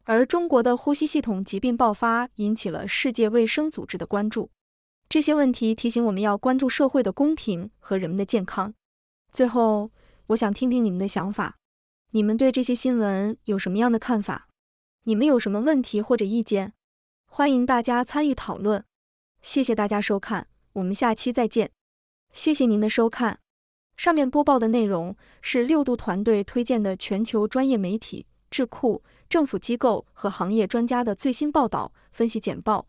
而中国的呼吸系统疾病爆发引起了世界卫生组织的关注。这些问题提醒我们要关注社会的公平和人们的健康。最后，我想听听你们的想法，你们对这些新闻有什么样的看法？你们有什么问题或者意见？欢迎大家参与讨论。谢谢大家收看，我们下期再见。谢谢您的收看。上面播报的内容是六度团队推荐的全球专业媒体、智库、政府机构和行业专家的最新报道、分析简报。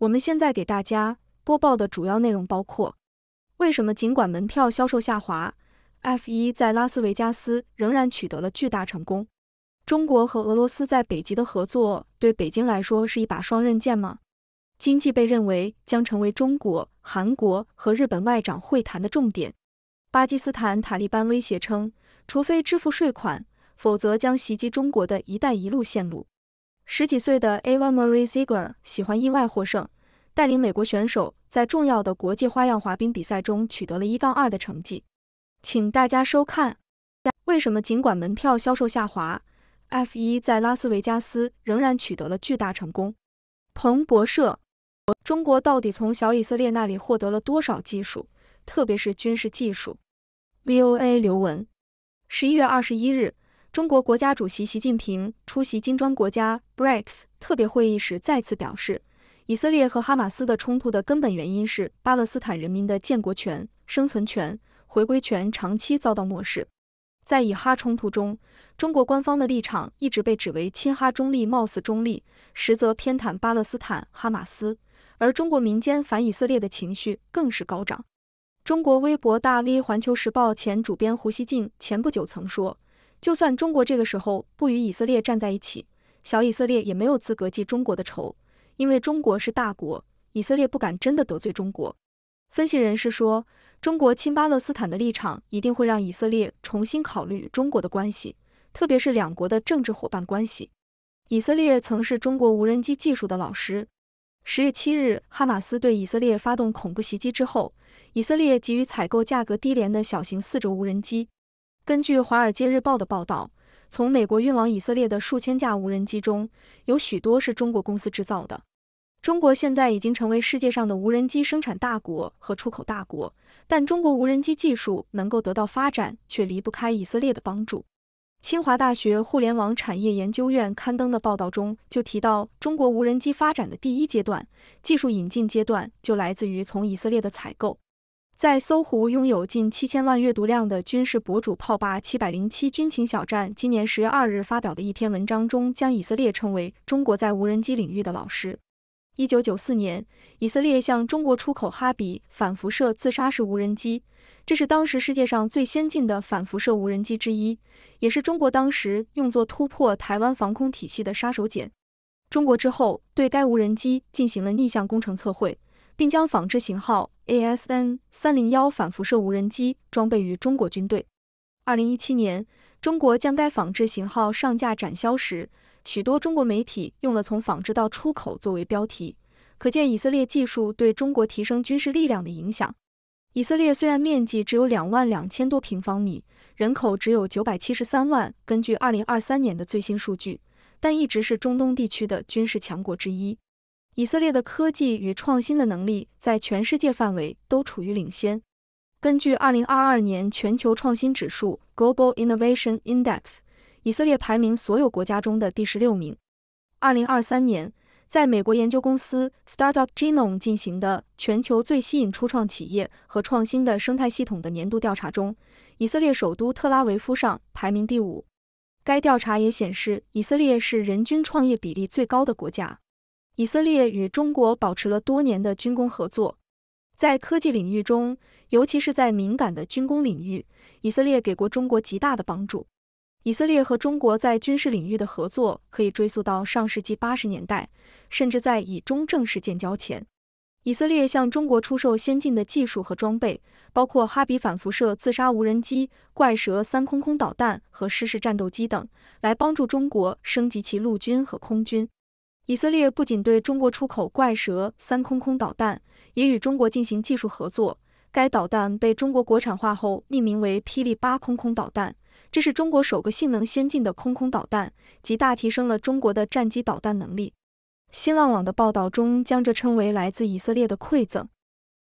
我们现在给大家播报的主要内容包括：为什么尽管门票销售下滑，F1 在拉斯维加斯仍然取得了巨大成功？中国和俄罗斯在北极的合作对北京来说是一把双刃剑吗？经济被认为将成为中国、韩国和日本外长会谈的重点。巴基斯坦塔利班威胁称，除非支付税款，否则将袭击中国的一带一路线路。十几岁的 a v a Marie Ziegler 喜欢意外获胜，带领美国选手在重要的国际花样滑冰比赛中取得了一杠二的成绩。请大家收看。为什么尽管门票销售下滑，F1 在拉斯维加斯仍然取得了巨大成功？彭博社。中国到底从小以色列那里获得了多少技术，特别是军事技术？VOA 刘文，十一月二十一日。中国国家主席习近平出席金砖国家 BRICS 特别会议时再次表示，以色列和哈马斯的冲突的根本原因是巴勒斯坦人民的建国权、生存权、回归权长期遭到漠视。在以哈冲突中，中国官方的立场一直被指为亲哈中立，貌似中立，实则偏袒巴勒斯坦哈马斯。而中国民间反以色列的情绪更是高涨。中国微博大 V《环球时报》前主编胡锡进前不久曾说。就算中国这个时候不与以色列站在一起，小以色列也没有资格记中国的仇，因为中国是大国，以色列不敢真的得罪中国。分析人士说，中国亲巴勒斯坦的立场一定会让以色列重新考虑与中国的关系，特别是两国的政治伙伴关系。以色列曾是中国无人机技术的老师。十月七日，哈马斯对以色列发动恐怖袭击之后，以色列急于采购价格低廉的小型四轴无人机。根据《华尔街日报》的报道，从美国运往以色列的数千架无人机中，有许多是中国公司制造的。中国现在已经成为世界上的无人机生产大国和出口大国，但中国无人机技术能够得到发展，却离不开以色列的帮助。清华大学互联网产业研究院刊登的报道中就提到，中国无人机发展的第一阶段，技术引进阶段就来自于从以色列的采购。在搜狐拥有近七千万阅读量的军事博主“泡吧七百零七军情小站”今年十月二日发表的一篇文章中，将以色列称为中国在无人机领域的老师。一九九四年，以色列向中国出口哈比反辐射自杀式无人机，这是当时世界上最先进的反辐射无人机之一，也是中国当时用作突破台湾防空体系的杀手锏。中国之后对该无人机进行了逆向工程测绘。并将仿制型号 ASN 三零幺反辐射无人机装备于中国军队。二零一七年，中国将该仿制型号上架展销时，许多中国媒体用了“从仿制到出口”作为标题，可见以色列技术对中国提升军事力量的影响。以色列虽然面积只有两万两千多平方米，人口只有九百七十三万（根据二零二三年的最新数据），但一直是中东地区的军事强国之一。以色列的科技与创新的能力在全世界范围都处于领先。根据二零二二年全球创新指数 （Global Innovation Index），以色列排名所有国家中的第十六名。二零二三年，在美国研究公司 Startup Genome 进行的全球最吸引初创企业和创新的生态系统的年度调查中，以色列首都特拉维夫上排名第五。该调查也显示，以色列是人均创业比例最高的国家。以色列与中国保持了多年的军工合作，在科技领域中，尤其是在敏感的军工领域，以色列给过中国极大的帮助。以色列和中国在军事领域的合作可以追溯到上世纪八十年代，甚至在以中正式建交前，以色列向中国出售先进的技术和装备，包括哈比反辐射自杀无人机、怪蛇三空空导弹和失事战斗机等，来帮助中国升级其陆军和空军。以色列不仅对中国出口怪蛇三空空导弹，也与中国进行技术合作。该导弹被中国国产化后命名为霹雳八空空导弹，这是中国首个性能先进的空空导弹，极大提升了中国的战机导弹能力。新浪网的报道中将这称为来自以色列的馈赠。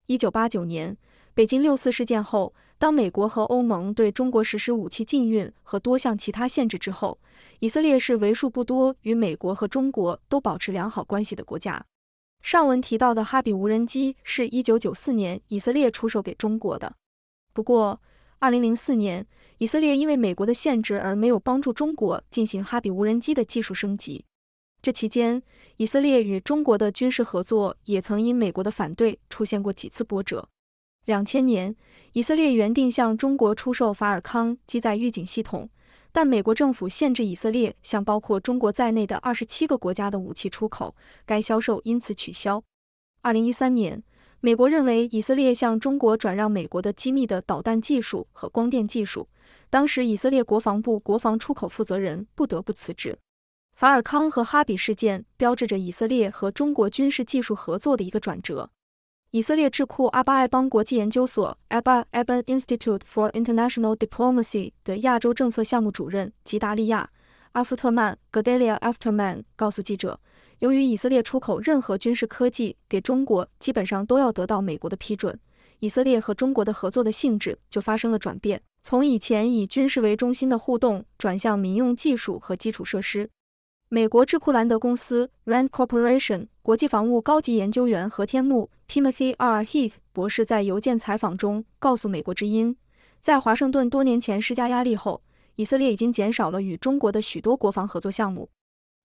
一九八九年北京六四事件后。当美国和欧盟对中国实施武器禁运和多项其他限制之后，以色列是为数不多与美国和中国都保持良好关系的国家。上文提到的哈比无人机是一九九四年以色列出售给中国的，不过二零零四年以色列因为美国的限制而没有帮助中国进行哈比无人机的技术升级。这期间，以色列与中国的军事合作也曾因美国的反对出现过几次波折。两千年，以色列原定向中国出售法尔康机载预警系统，但美国政府限制以色列向包括中国在内的二十七个国家的武器出口，该销售因此取消。二零一三年，美国认为以色列向中国转让美国的机密的导弹技术和光电技术，当时以色列国防部国防出口负责人不得不辞职。法尔康和哈比事件标志着以色列和中国军事技术合作的一个转折。以色列智库阿巴爱邦国际研究所 （Abba a b a n Institute for International Diplomacy） 的亚洲政策项目主任吉达利亚·阿夫特曼 （Gadalia Afterman） 告诉记者，由于以色列出口任何军事科技给中国，基本上都要得到美国的批准，以色列和中国的合作的性质就发生了转变，从以前以军事为中心的互动，转向民用技术和基础设施。美国智库兰德公司 （Rand Corporation） 国际防务高级研究员何天木 （Timothy R. Heath） 博士在邮件采访中告诉《美国之音》，在华盛顿多年前施加压力后，以色列已经减少了与中国的许多国防合作项目。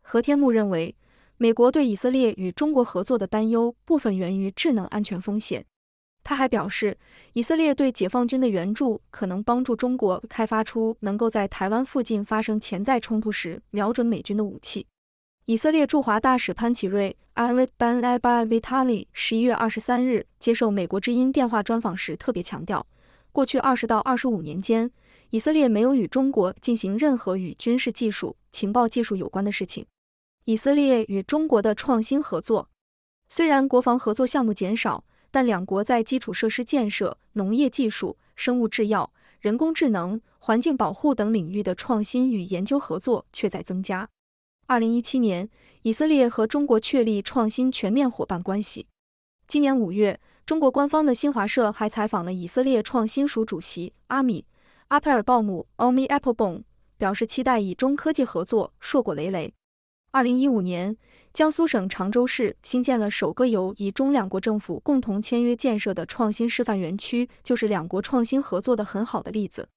何天木认为，美国对以色列与中国合作的担忧部分源于智能安全风险。他还表示，以色列对解放军的援助可能帮助中国开发出能够在台湾附近发生潜在冲突时瞄准美军的武器。以色列驻华大使潘启瑞 （Ari Ben a b v i Vitali） 十一月二十三日接受美国之音电话专访时特别强调，过去二十到二十五年间，以色列没有与中国进行任何与军事技术、情报技术有关的事情。以色列与中国的创新合作，虽然国防合作项目减少。但两国在基础设施建设、农业技术、生物制药、人工智能、环境保护等领域的创新与研究合作却在增加。二零一七年，以色列和中国确立创新全面伙伴关系。今年五月，中国官方的新华社还采访了以色列创新署主席阿米·阿佩尔鲍姆 o m i Applebaum），表示期待以中科技合作硕果累累。二零一五年，江苏省常州市新建了首个由以中两国政府共同签约建设的创新示范园区，就是两国创新合作的很好的例子。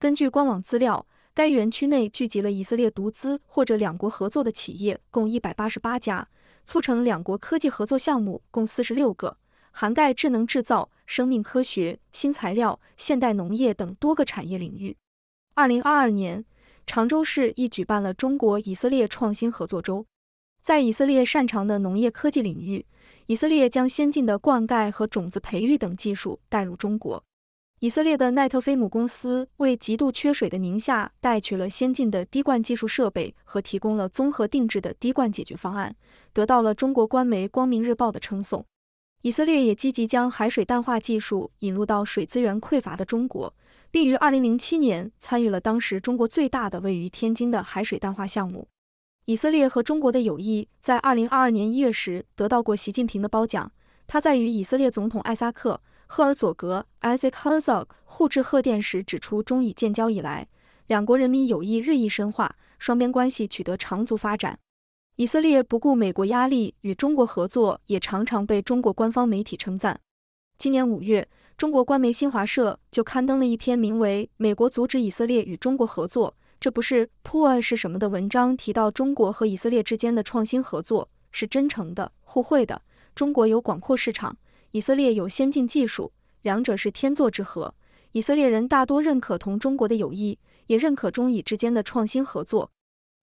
根据官网资料，该园区内聚集了以色列独资或者两国合作的企业共一百八十八家，促成两国科技合作项目共四十六个，涵盖智能制造、生命科学、新材料、现代农业等多个产业领域。二零二二年。常州市亦举办了中国以色列创新合作周。在以色列擅长的农业科技领域，以色列将先进的灌溉和种子培育等技术带入中国。以色列的奈特菲姆公司为极度缺水的宁夏带去了先进的滴灌技术设备和提供了综合定制的滴灌解决方案，得到了中国官媒光明日报的称颂。以色列也积极将海水淡化技术引入到水资源匮乏的中国。并于二零零七年参与了当时中国最大的位于天津的海水淡化项目。以色列和中国的友谊在二零二二年一月时得到过习近平的褒奖，他在与以色列总统艾萨克·赫尔佐格 （Isaac Herzog） 互致贺电时指出，中以建交以来，两国人民友谊日益深化，双边关系取得长足发展。以色列不顾美国压力与中国合作，也常常被中国官方媒体称赞。今年五月。中国官媒新华社就刊登了一篇名为《美国阻止以色列与中国合作，这不是破案是什么》的文章，提到中国和以色列之间的创新合作是真诚的、互惠的。中国有广阔市场，以色列有先进技术，两者是天作之合。以色列人大多认可同中国的友谊，也认可中以之间的创新合作。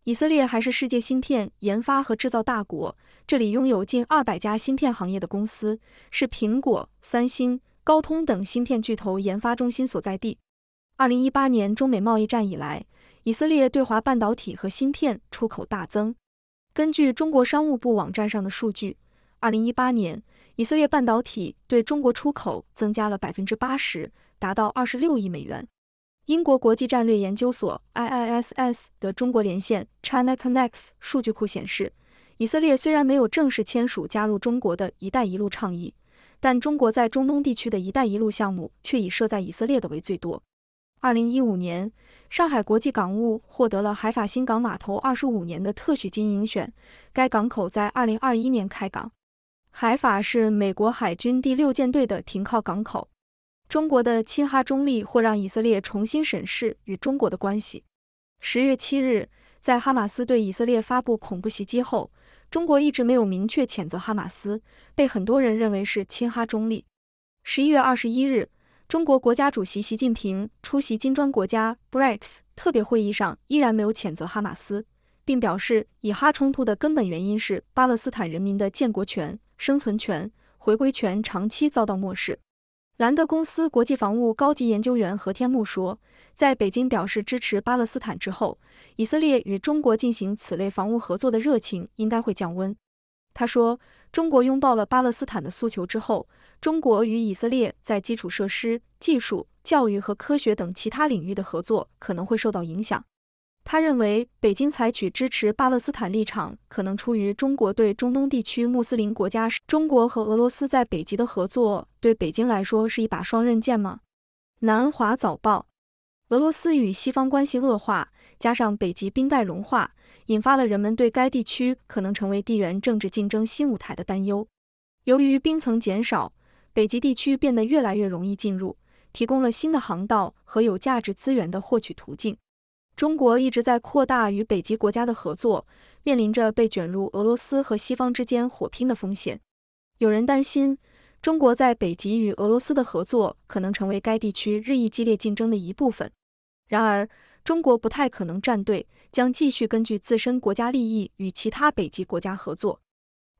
以色列还是世界芯片研发和制造大国，这里拥有近二百家芯片行业的公司，是苹果、三星。高通等芯片巨头研发中心所在地。二零一八年中美贸易战以来，以色列对华半导体和芯片出口大增。根据中国商务部网站上的数据，二零一八年以色列半导体对中国出口增加了百分之八十，达到二十六亿美元。英国国际战略研究所 （IISs） 的中国连线 （China Connects） 数据库显示，以色列虽然没有正式签署加入中国的一带一路倡议。但中国在中东地区的一带一路项目却以设在以色列的为最多。二零一五年，上海国际港务获得了海法新港码头二十五年的特许经营权，该港口在二零二一年开港。海法是美国海军第六舰队的停靠港口。中国的亲哈中立或让以色列重新审视与中国的关系。十月七日，在哈马斯对以色列发布恐怖袭击后。中国一直没有明确谴责哈马斯，被很多人认为是亲哈中立。十一月二十一日，中国国家主席习近平出席金砖国家 BRICS 特别会议上，依然没有谴责哈马斯，并表示以哈冲突的根本原因是巴勒斯坦人民的建国权、生存权、回归权长期遭到漠视。兰德公司国际防务高级研究员何天木说，在北京表示支持巴勒斯坦之后，以色列与中国进行此类防务合作的热情应该会降温。他说，中国拥抱了巴勒斯坦的诉求之后，中国与以色列在基础设施、技术、教育和科学等其他领域的合作可能会受到影响。他认为，北京采取支持巴勒斯坦立场，可能出于中国对中东地区穆斯林国家。中国和俄罗斯在北极的合作，对北京来说是一把双刃剑吗？南华早报，俄罗斯与西方关系恶化，加上北极冰盖融化，引发了人们对该地区可能成为地缘政治竞争新舞台的担忧。由于冰层减少，北极地区变得越来越容易进入，提供了新的航道和有价值资源的获取途径。中国一直在扩大与北极国家的合作，面临着被卷入俄罗斯和西方之间火拼的风险。有人担心，中国在北极与俄罗斯的合作可能成为该地区日益激烈竞争的一部分。然而，中国不太可能站队，将继续根据自身国家利益与其他北极国家合作。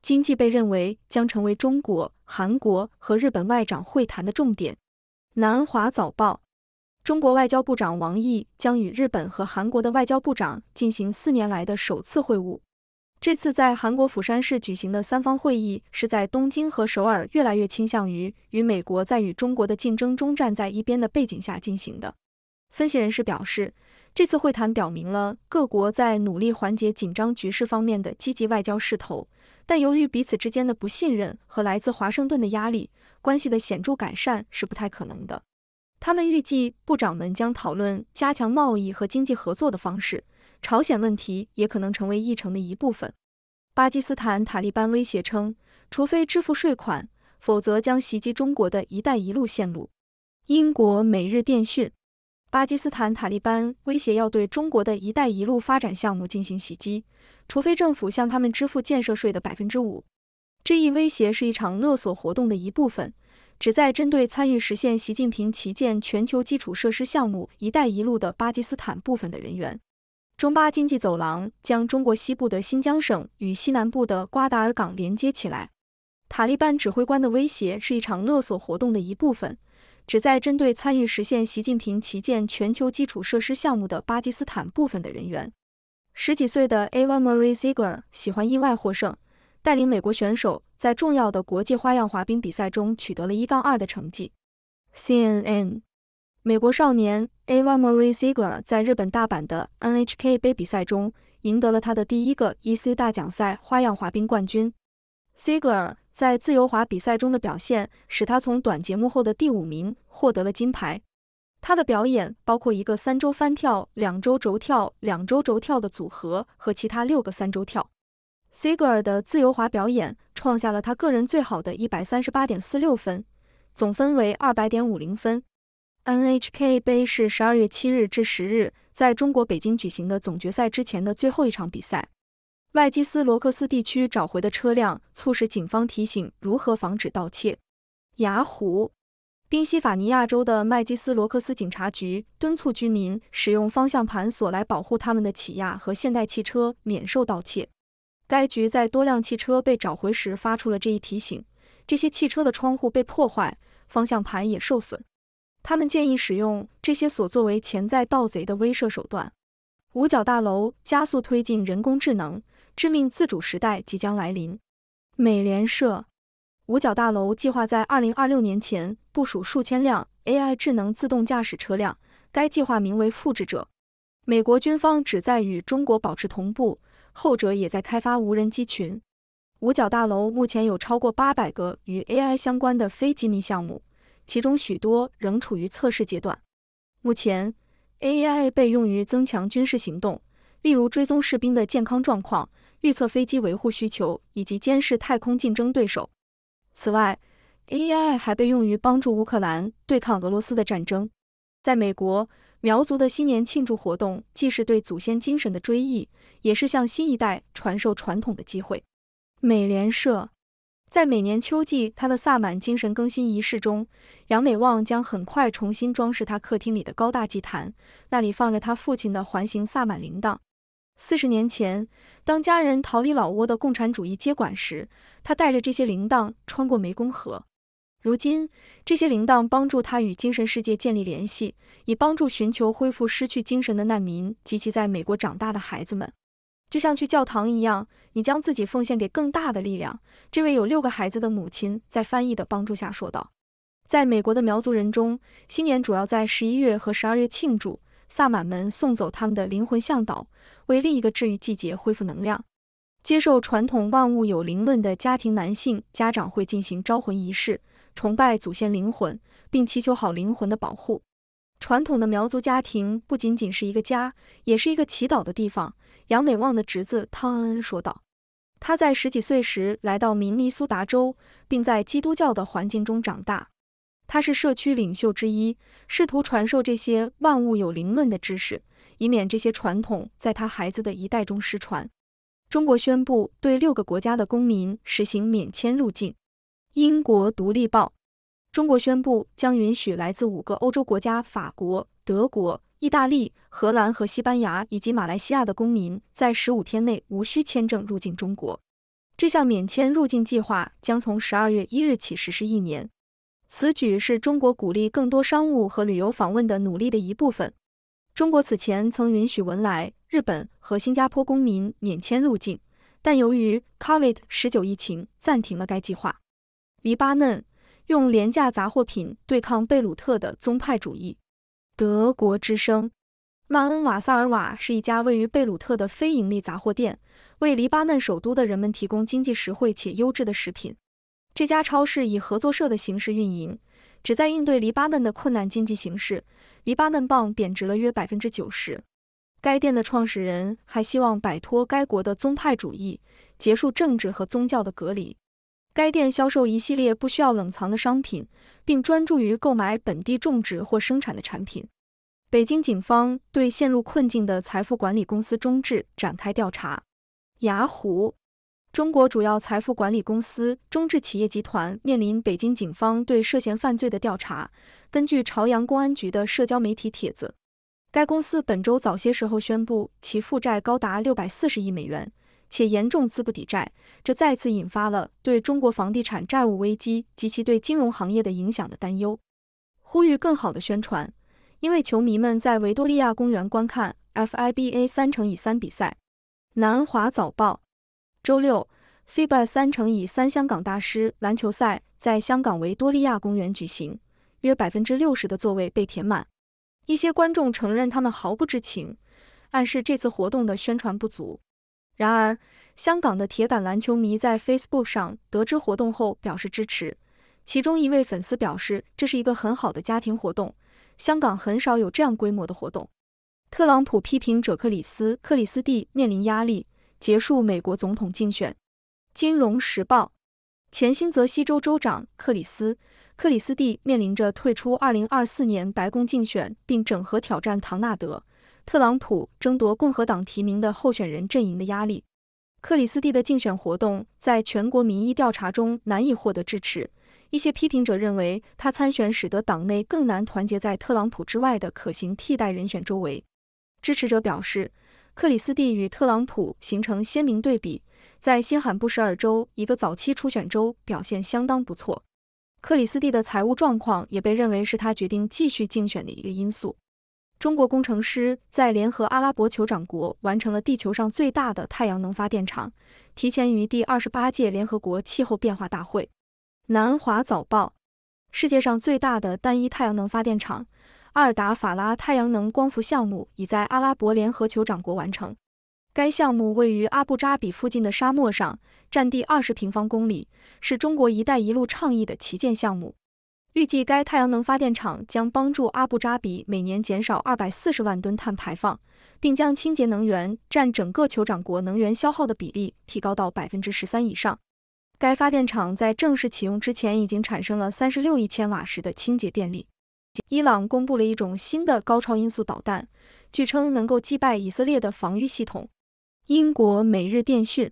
经济被认为将成为中国、韩国和日本外长会谈的重点。南华早报。中国外交部长王毅将与日本和韩国的外交部长进行四年来的首次会晤。这次在韩国釜山市举行的三方会议是在东京和首尔越来越倾向于与美国在与中国的竞争中站在一边的背景下进行的。分析人士表示，这次会谈表明了各国在努力缓解紧张局势方面的积极外交势头，但由于彼此之间的不信任和来自华盛顿的压力，关系的显著改善是不太可能的。他们预计部长们将讨论加强贸易和经济合作的方式，朝鲜问题也可能成为议程的一部分。巴基斯坦塔利班威胁称，除非支付税款，否则将袭击中国的一带一路线路。英国《每日电讯》：巴基斯坦塔利班威胁要对中国的一带一路发展项目进行袭击，除非政府向他们支付建设税的百分之五。这一威胁是一场勒索活动的一部分。旨在针对参与实现习近平旗舰全球基础设施项目“一带一路”的巴基斯坦部分的人员，中巴经济走廊将中国西部的新疆省与西南部的瓜达尔港连接起来。塔利班指挥官的威胁是一场勒索活动的一部分，旨在针对参与实现习近平旗舰全球基础设施项目的巴基斯坦部分的人员。十几岁的 a v a m a r i e Ziger 喜欢意外获胜。带领美国选手在重要的国际花样滑冰比赛中取得了一杠二的成绩。CNN，美国少年 a v a m a r y Sigur 在日本大阪的 NHK 杯比赛中赢得了他的第一个 EC 大奖赛花样滑冰冠军。Sigur 在自由滑比赛中的表现使他从短节目后的第五名获得了金牌。他的表演包括一个三周翻跳、两周轴跳、两周轴跳的组合和其他六个三周跳。C 格 r 的自由滑表演创下了他个人最好的一百三十八点四六分，总分为二百点五零分。NHK 杯是十二月七日至十日在中国北京举行的总决赛之前的最后一场比赛。麦基斯罗克斯地区找回的车辆促使警方提醒如何防止盗窃。雅虎，宾夕法尼亚州的麦基斯罗克斯警察局敦促居民使用方向盘锁来保护他们的起亚和现代汽车免受盗窃。该局在多辆汽车被找回时发出了这一提醒，这些汽车的窗户被破坏，方向盘也受损。他们建议使用这些所作为潜在盗贼的威慑手段。五角大楼加速推进人工智能，致命自主时代即将来临。美联社，五角大楼计划在二零二六年前部署数千辆 AI 智能自动驾驶车辆，该计划名为“复制者”。美国军方旨在与中国保持同步。后者也在开发无人机群。五角大楼目前有超过八百个与 AI 相关的非机密项目，其中许多仍处于测试阶段。目前，AI 被用于增强军事行动，例如追踪士兵的健康状况、预测飞机维护需求以及监视太空竞争对手。此外，AI 还被用于帮助乌克兰对抗俄罗斯的战争。在美国。苗族的新年庆祝活动既是对祖先精神的追忆，也是向新一代传授传统的机会。美联社在每年秋季，他的萨满精神更新仪式中，杨美旺将很快重新装饰他客厅里的高大祭坛，那里放着他父亲的环形萨满铃铛。四十年前，当家人逃离老挝的共产主义接管时，他带着这些铃铛穿过湄公河。如今，这些铃铛帮助他与精神世界建立联系，以帮助寻求恢复失去精神的难民及其在美国长大的孩子们。就像去教堂一样，你将自己奉献给更大的力量。这位有六个孩子的母亲在翻译的帮助下说道：“在美国的苗族人中，新年主要在十一月和十二月庆祝。萨满们送走他们的灵魂向导，为另一个治愈季节恢复能量。接受传统万物有灵论的家庭男性家长会进行招魂仪式。”崇拜祖先灵魂，并祈求好灵魂的保护。传统的苗族家庭不仅仅是一个家，也是一个祈祷的地方。杨美旺的侄子汤恩说道：“他在十几岁时来到明尼苏达州，并在基督教的环境中长大。他是社区领袖之一，试图传授这些万物有灵论的知识，以免这些传统在他孩子的一代中失传。”中国宣布对六个国家的公民实行免签入境。《英国独立报》：中国宣布将允许来自五个欧洲国家——法国、德国、意大利、荷兰和西班牙，以及马来西亚的公民，在十五天内无需签证入境中国。这项免签入境计划将从十二月一日起实施一年。此举是中国鼓励更多商务和旅游访问的努力的一部分。中国此前曾允许文莱、日本和新加坡公民免签入境，但由于 COVID-19 疫情，暂停了该计划。黎巴嫩用廉价杂货品对抗贝鲁特的宗派主义。德国之声，曼恩瓦萨尔瓦是一家位于贝鲁特的非营利杂货店，为黎巴嫩首都的人们提供经济实惠且优质的食品。这家超市以合作社的形式运营，旨在应对黎巴嫩的困难经济形势。黎巴嫩镑贬值了约百分之九十。该店的创始人还希望摆脱该国的宗派主义，结束政治和宗教的隔离。该店销售一系列不需要冷藏的商品，并专注于购买本地种植或生产的产品。北京警方对陷入困境的财富管理公司中智展开调查。雅虎，中国主要财富管理公司中智企业集团面临北京警方对涉嫌犯罪的调查。根据朝阳公安局的社交媒体帖子，该公司本周早些时候宣布其负债高达六百四十亿美元。且严重资不抵债，这再次引发了对中国房地产债务危机及其对金融行业的影响的担忧，呼吁更好的宣传。因为球迷们在维多利亚公园观看 FIBA 三乘以三比赛。南华早报，周六 FIBA 三乘以三香港大师篮球赛在香港维多利亚公园举行，约百分之六十的座位被填满。一些观众承认他们毫不知情，暗示这次活动的宣传不足。然而，香港的铁杆篮球迷在 Facebook 上得知活动后表示支持。其中一位粉丝表示，这是一个很好的家庭活动，香港很少有这样规模的活动。特朗普批评者克里斯·克里斯蒂面临压力，结束美国总统竞选。《金融时报》前新泽西州州长克里斯·克里斯蒂面临着退出2024年白宫竞选并整合挑战唐纳德。特朗普争夺共和党提名的候选人阵营的压力，克里斯蒂的竞选活动在全国民意调查中难以获得支持。一些批评者认为，他参选使得党内更难团结在特朗普之外的可行替代人选周围。支持者表示，克里斯蒂与特朗普形成鲜明对比，在新罕布什尔州一个早期初选州表现相当不错。克里斯蒂的财务状况也被认为是他决定继续竞选的一个因素。中国工程师在联合阿拉伯酋长国完成了地球上最大的太阳能发电厂，提前于第二十八届联合国气候变化大会。南华早报：世界上最大的单一太阳能发电厂——阿尔达法拉太阳能光伏项目已在阿拉伯联合酋长国完成。该项目位于阿布扎比附近的沙漠上，占地二十平方公里，是中国“一带一路”倡议的旗舰项目。预计该太阳能发电厂将帮助阿布扎比每年减少二百四十万吨碳排放，并将清洁能源占整个酋长国能源消耗的比例提高到百分之十三以上。该发电厂在正式启用之前已经产生了三十六亿千瓦时的清洁电力。伊朗公布了一种新的高超音速导弹，据称能够击败以色列的防御系统。英国每日电讯：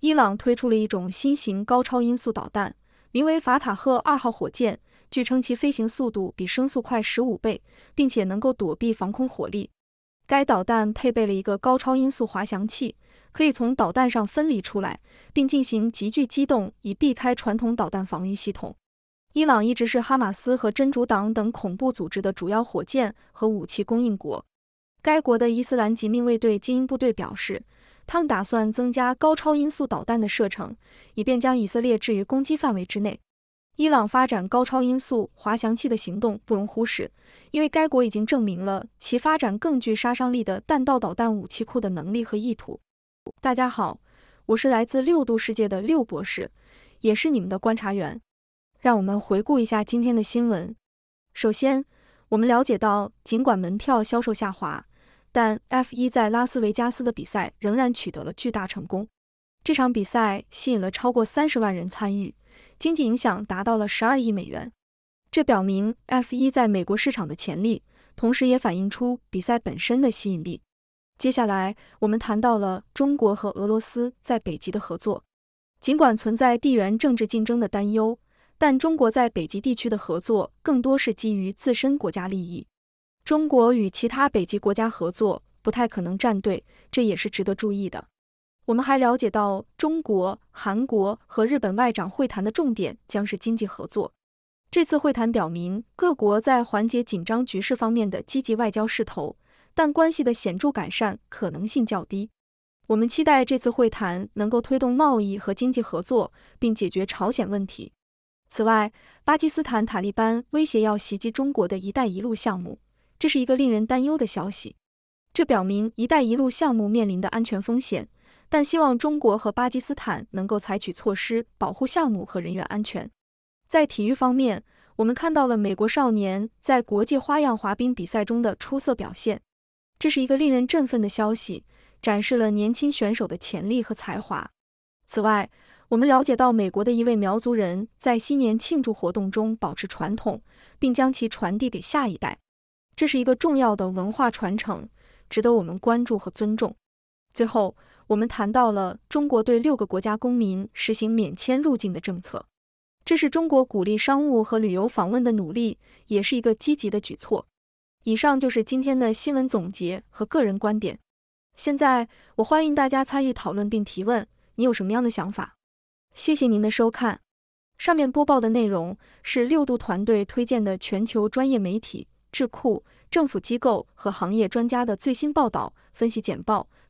伊朗推出了一种新型高超音速导弹，名为法塔赫二号火箭。据称，其飞行速度比声速快十五倍，并且能够躲避防空火力。该导弹配备了一个高超音速滑翔器，可以从导弹上分离出来，并进行极具机动，以避开传统导弹防御系统。伊朗一直是哈马斯和真主党等恐怖组织的主要火箭和武器供应国。该国的伊斯兰革命卫队精英部队表示，他们打算增加高超音速导弹的射程，以便将以色列置于攻击范围之内。伊朗发展高超音速滑翔器的行动不容忽视，因为该国已经证明了其发展更具杀伤力的弹道导弹武器库的能力和意图。大家好，我是来自六度世界的六博士，也是你们的观察员。让我们回顾一下今天的新闻。首先，我们了解到，尽管门票销售下滑，但 F 一在拉斯维加斯的比赛仍然取得了巨大成功。这场比赛吸引了超过三十万人参与，经济影响达到了十二亿美元。这表明 F1 在美国市场的潜力，同时也反映出比赛本身的吸引力。接下来，我们谈到了中国和俄罗斯在北极的合作。尽管存在地缘政治竞争的担忧，但中国在北极地区的合作更多是基于自身国家利益。中国与其他北极国家合作不太可能站队，这也是值得注意的。我们还了解到，中国、韩国和日本外长会谈的重点将是经济合作。这次会谈表明各国在缓解紧张局势方面的积极外交势头，但关系的显著改善可能性较低。我们期待这次会谈能够推动贸易和经济合作，并解决朝鲜问题。此外，巴基斯坦塔利班威胁要袭击中国的一带一路项目，这是一个令人担忧的消息。这表明一带一路项目面临的安全风险。但希望中国和巴基斯坦能够采取措施保护项目和人员安全。在体育方面，我们看到了美国少年在国际花样滑冰比赛中的出色表现，这是一个令人振奋的消息，展示了年轻选手的潜力和才华。此外，我们了解到美国的一位苗族人在新年庆祝活动中保持传统，并将其传递给下一代，这是一个重要的文化传承，值得我们关注和尊重。最后。我们谈到了中国对六个国家公民实行免签入境的政策，这是中国鼓励商务和旅游访问的努力，也是一个积极的举措。以上就是今天的新闻总结和个人观点。现在我欢迎大家参与讨论并提问，你有什么样的想法？谢谢您的收看。上面播报的内容是六度团队推荐的全球专业媒体、智库、政府机构和行业专家的最新报道、分析简报。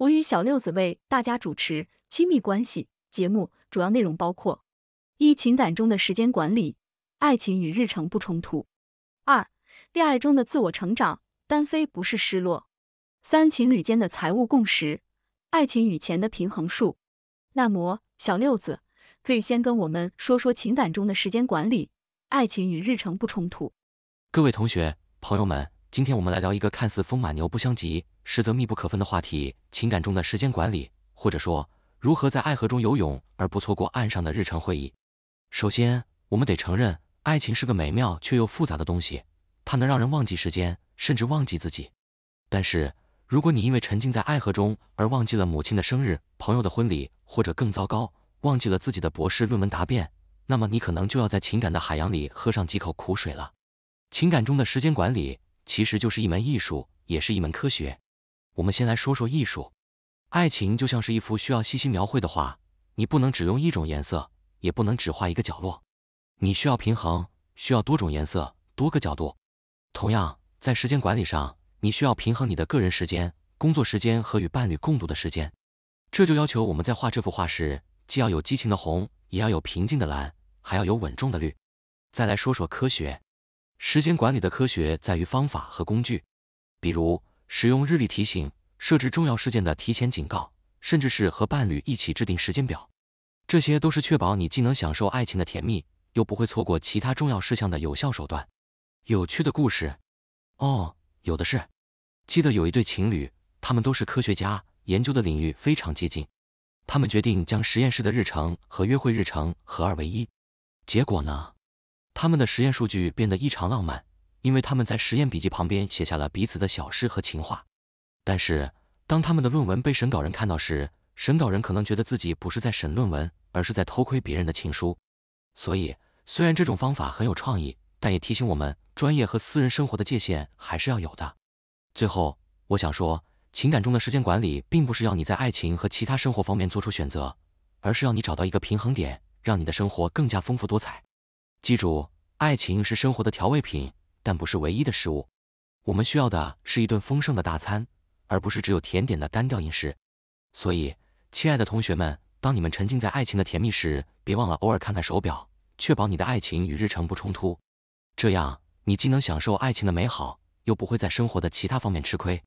我与小六子为大家主持亲密关系节目，主要内容包括：一、情感中的时间管理，爱情与日程不冲突；二、恋爱中的自我成长，单飞不是失落；三、情侣间的财务共识，爱情与钱的平衡术。那么，小六子可以先跟我们说说情感中的时间管理，爱情与日程不冲突。各位同学、朋友们。今天我们来聊一个看似风马牛不相及，实则密不可分的话题——情感中的时间管理，或者说如何在爱河中游泳而不错过岸上的日程会议。首先，我们得承认，爱情是个美妙却又复杂的东西，它能让人忘记时间，甚至忘记自己。但是，如果你因为沉浸在爱河中而忘记了母亲的生日、朋友的婚礼，或者更糟糕，忘记了自己的博士论文答辩，那么你可能就要在情感的海洋里喝上几口苦水了。情感中的时间管理。其实就是一门艺术，也是一门科学。我们先来说说艺术，爱情就像是一幅需要细心描绘的画，你不能只用一种颜色，也不能只画一个角落，你需要平衡，需要多种颜色，多个角度。同样，在时间管理上，你需要平衡你的个人时间、工作时间和与伴侣共度的时间，这就要求我们在画这幅画时，既要有激情的红，也要有平静的蓝，还要有稳重的绿。再来说说科学。时间管理的科学在于方法和工具，比如使用日历提醒、设置重要事件的提前警告，甚至是和伴侣一起制定时间表，这些都是确保你既能享受爱情的甜蜜，又不会错过其他重要事项的有效手段。有趣的故事哦，有的是。记得有一对情侣，他们都是科学家，研究的领域非常接近，他们决定将实验室的日程和约会日程合二为一。结果呢？他们的实验数据变得异常浪漫，因为他们在实验笔记旁边写下了彼此的小诗和情话。但是，当他们的论文被审稿人看到时，审稿人可能觉得自己不是在审论文，而是在偷窥别人的情书。所以，虽然这种方法很有创意，但也提醒我们，专业和私人生活的界限还是要有的。最后，我想说，情感中的时间管理并不是要你在爱情和其他生活方面做出选择，而是要你找到一个平衡点，让你的生活更加丰富多彩。记住，爱情是生活的调味品，但不是唯一的食物。我们需要的是一顿丰盛的大餐，而不是只有甜点的单调饮食。所以，亲爱的同学们，当你们沉浸在爱情的甜蜜时，别忘了偶尔看看手表，确保你的爱情与日程不冲突。这样，你既能享受爱情的美好，又不会在生活的其他方面吃亏。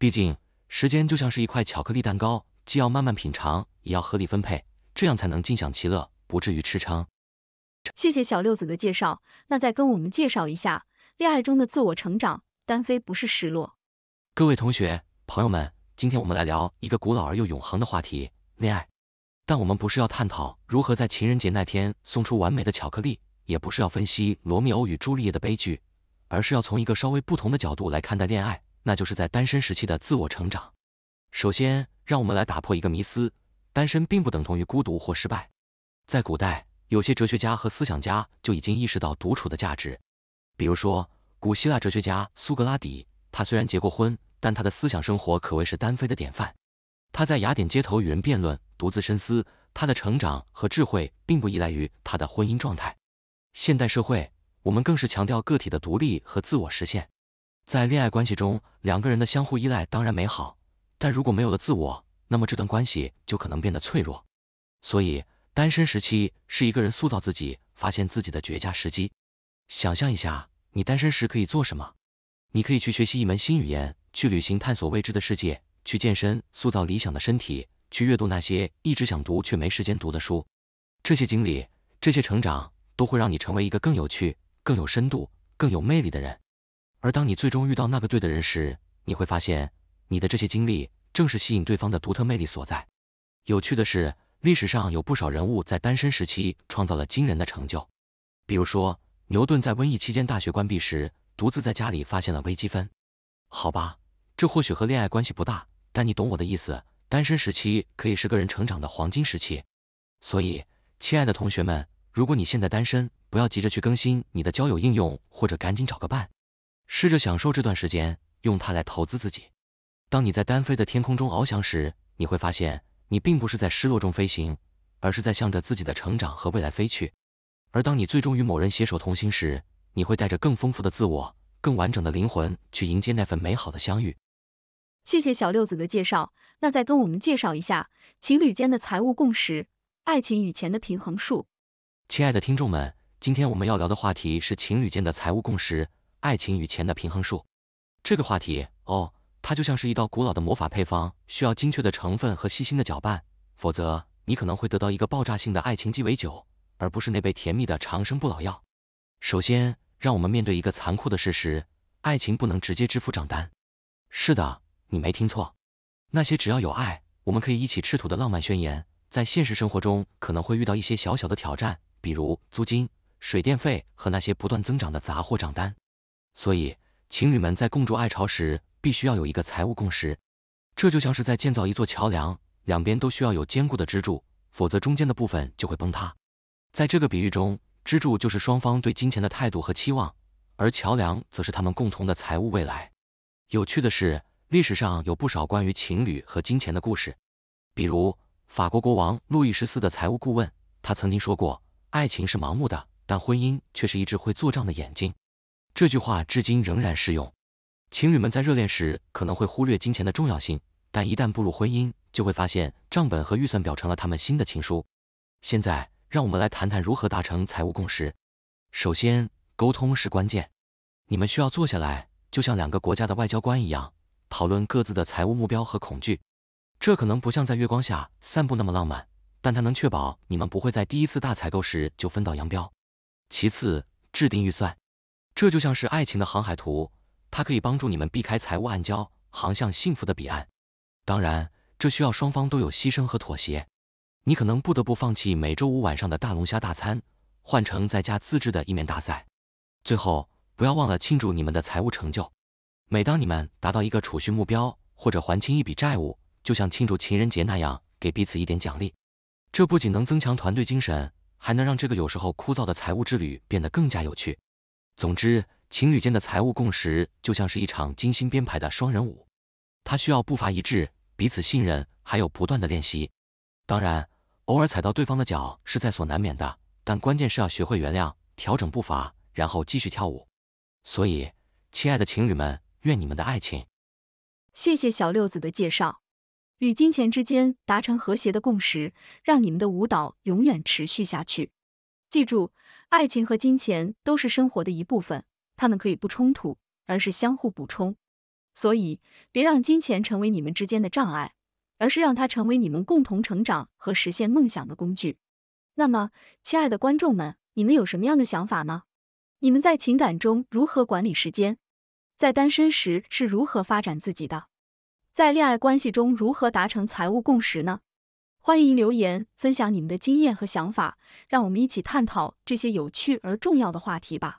毕竟，时间就像是一块巧克力蛋糕，既要慢慢品尝，也要合理分配，这样才能尽享其乐，不至于吃撑。谢谢小六子的介绍，那再跟我们介绍一下恋爱中的自我成长，单飞不是失落。各位同学、朋友们，今天我们来聊一个古老而又永恒的话题——恋爱。但我们不是要探讨如何在情人节那天送出完美的巧克力，也不是要分析罗密欧与朱丽叶的悲剧，而是要从一个稍微不同的角度来看待恋爱，那就是在单身时期的自我成长。首先，让我们来打破一个迷思，单身并不等同于孤独或失败。在古代，有些哲学家和思想家就已经意识到独处的价值，比如说古希腊哲学家苏格拉底，他虽然结过婚，但他的思想生活可谓是单飞的典范。他在雅典街头与人辩论，独自深思，他的成长和智慧并不依赖于他的婚姻状态。现代社会，我们更是强调个体的独立和自我实现。在恋爱关系中，两个人的相互依赖当然美好，但如果没有了自我，那么这段关系就可能变得脆弱。所以。单身时期是一个人塑造自己、发现自己的绝佳时机。想象一下，你单身时可以做什么？你可以去学习一门新语言，去旅行探索未知的世界，去健身塑造理想的身体，去阅读那些一直想读却没时间读的书。这些经历、这些成长，都会让你成为一个更有趣、更有深度、更有魅力的人。而当你最终遇到那个对的人时，你会发现你的这些经历正是吸引对方的独特魅力所在。有趣的是。历史上有不少人物在单身时期创造了惊人的成就，比如说牛顿在瘟疫期间大学关闭时，独自在家里发现了微积分。好吧，这或许和恋爱关系不大，但你懂我的意思。单身时期可以是个人成长的黄金时期，所以亲爱的同学们，如果你现在单身，不要急着去更新你的交友应用或者赶紧找个伴，试着享受这段时间，用它来投资自己。当你在单飞的天空中翱翔时，你会发现。你并不是在失落中飞行，而是在向着自己的成长和未来飞去。而当你最终与某人携手同行时，你会带着更丰富的自我、更完整的灵魂去迎接那份美好的相遇。谢谢小六子的介绍，那再跟我们介绍一下情侣间的财务共识、爱情与钱的平衡术。亲爱的听众们，今天我们要聊的话题是情侣间的财务共识、爱情与钱的平衡术。这个话题，哦。它就像是一道古老的魔法配方，需要精确的成分和细心的搅拌，否则你可能会得到一个爆炸性的爱情鸡尾酒，而不是那杯甜蜜的长生不老药。首先，让我们面对一个残酷的事实：爱情不能直接支付账单。是的，你没听错，那些只要有爱，我们可以一起吃土的浪漫宣言，在现实生活中可能会遇到一些小小的挑战，比如租金、水电费和那些不断增长的杂货账单。所以，情侣们在共筑爱巢时，必须要有一个财务共识，这就像是在建造一座桥梁，两边都需要有坚固的支柱，否则中间的部分就会崩塌。在这个比喻中，支柱就是双方对金钱的态度和期望，而桥梁则是他们共同的财务未来。有趣的是，历史上有不少关于情侣和金钱的故事，比如法国国王路易十四的财务顾问，他曾经说过，爱情是盲目的，但婚姻却是一只会做账的眼睛。这句话至今仍然适用。情侣们在热恋时可能会忽略金钱的重要性，但一旦步入婚姻，就会发现账本和预算表成了他们新的情书。现在，让我们来谈谈如何达成财务共识。首先，沟通是关键。你们需要坐下来，就像两个国家的外交官一样，讨论各自的财务目标和恐惧。这可能不像在月光下散步那么浪漫，但它能确保你们不会在第一次大采购时就分道扬镳。其次，制定预算，这就像是爱情的航海图。它可以帮助你们避开财务暗礁，航向幸福的彼岸。当然，这需要双方都有牺牲和妥协。你可能不得不放弃每周五晚上的大龙虾大餐，换成在家自制的意面大赛。最后，不要忘了庆祝你们的财务成就。每当你们达到一个储蓄目标或者还清一笔债务，就像庆祝情人节那样，给彼此一点奖励。这不仅能增强团队精神，还能让这个有时候枯燥的财务之旅变得更加有趣。总之，情侣间的财务共识就像是一场精心编排的双人舞，它需要步伐一致、彼此信任，还有不断的练习。当然，偶尔踩到对方的脚是在所难免的，但关键是要学会原谅、调整步伐，然后继续跳舞。所以，亲爱的情侣们，愿你们的爱情……谢谢小六子的介绍，与金钱之间达成和谐的共识，让你们的舞蹈永远持续下去。记住，爱情和金钱都是生活的一部分。他们可以不冲突，而是相互补充。所以，别让金钱成为你们之间的障碍，而是让它成为你们共同成长和实现梦想的工具。那么，亲爱的观众们，你们有什么样的想法呢？你们在情感中如何管理时间？在单身时是如何发展自己的？在恋爱关系中如何达成财务共识呢？欢迎留言分享你们的经验和想法，让我们一起探讨这些有趣而重要的话题吧。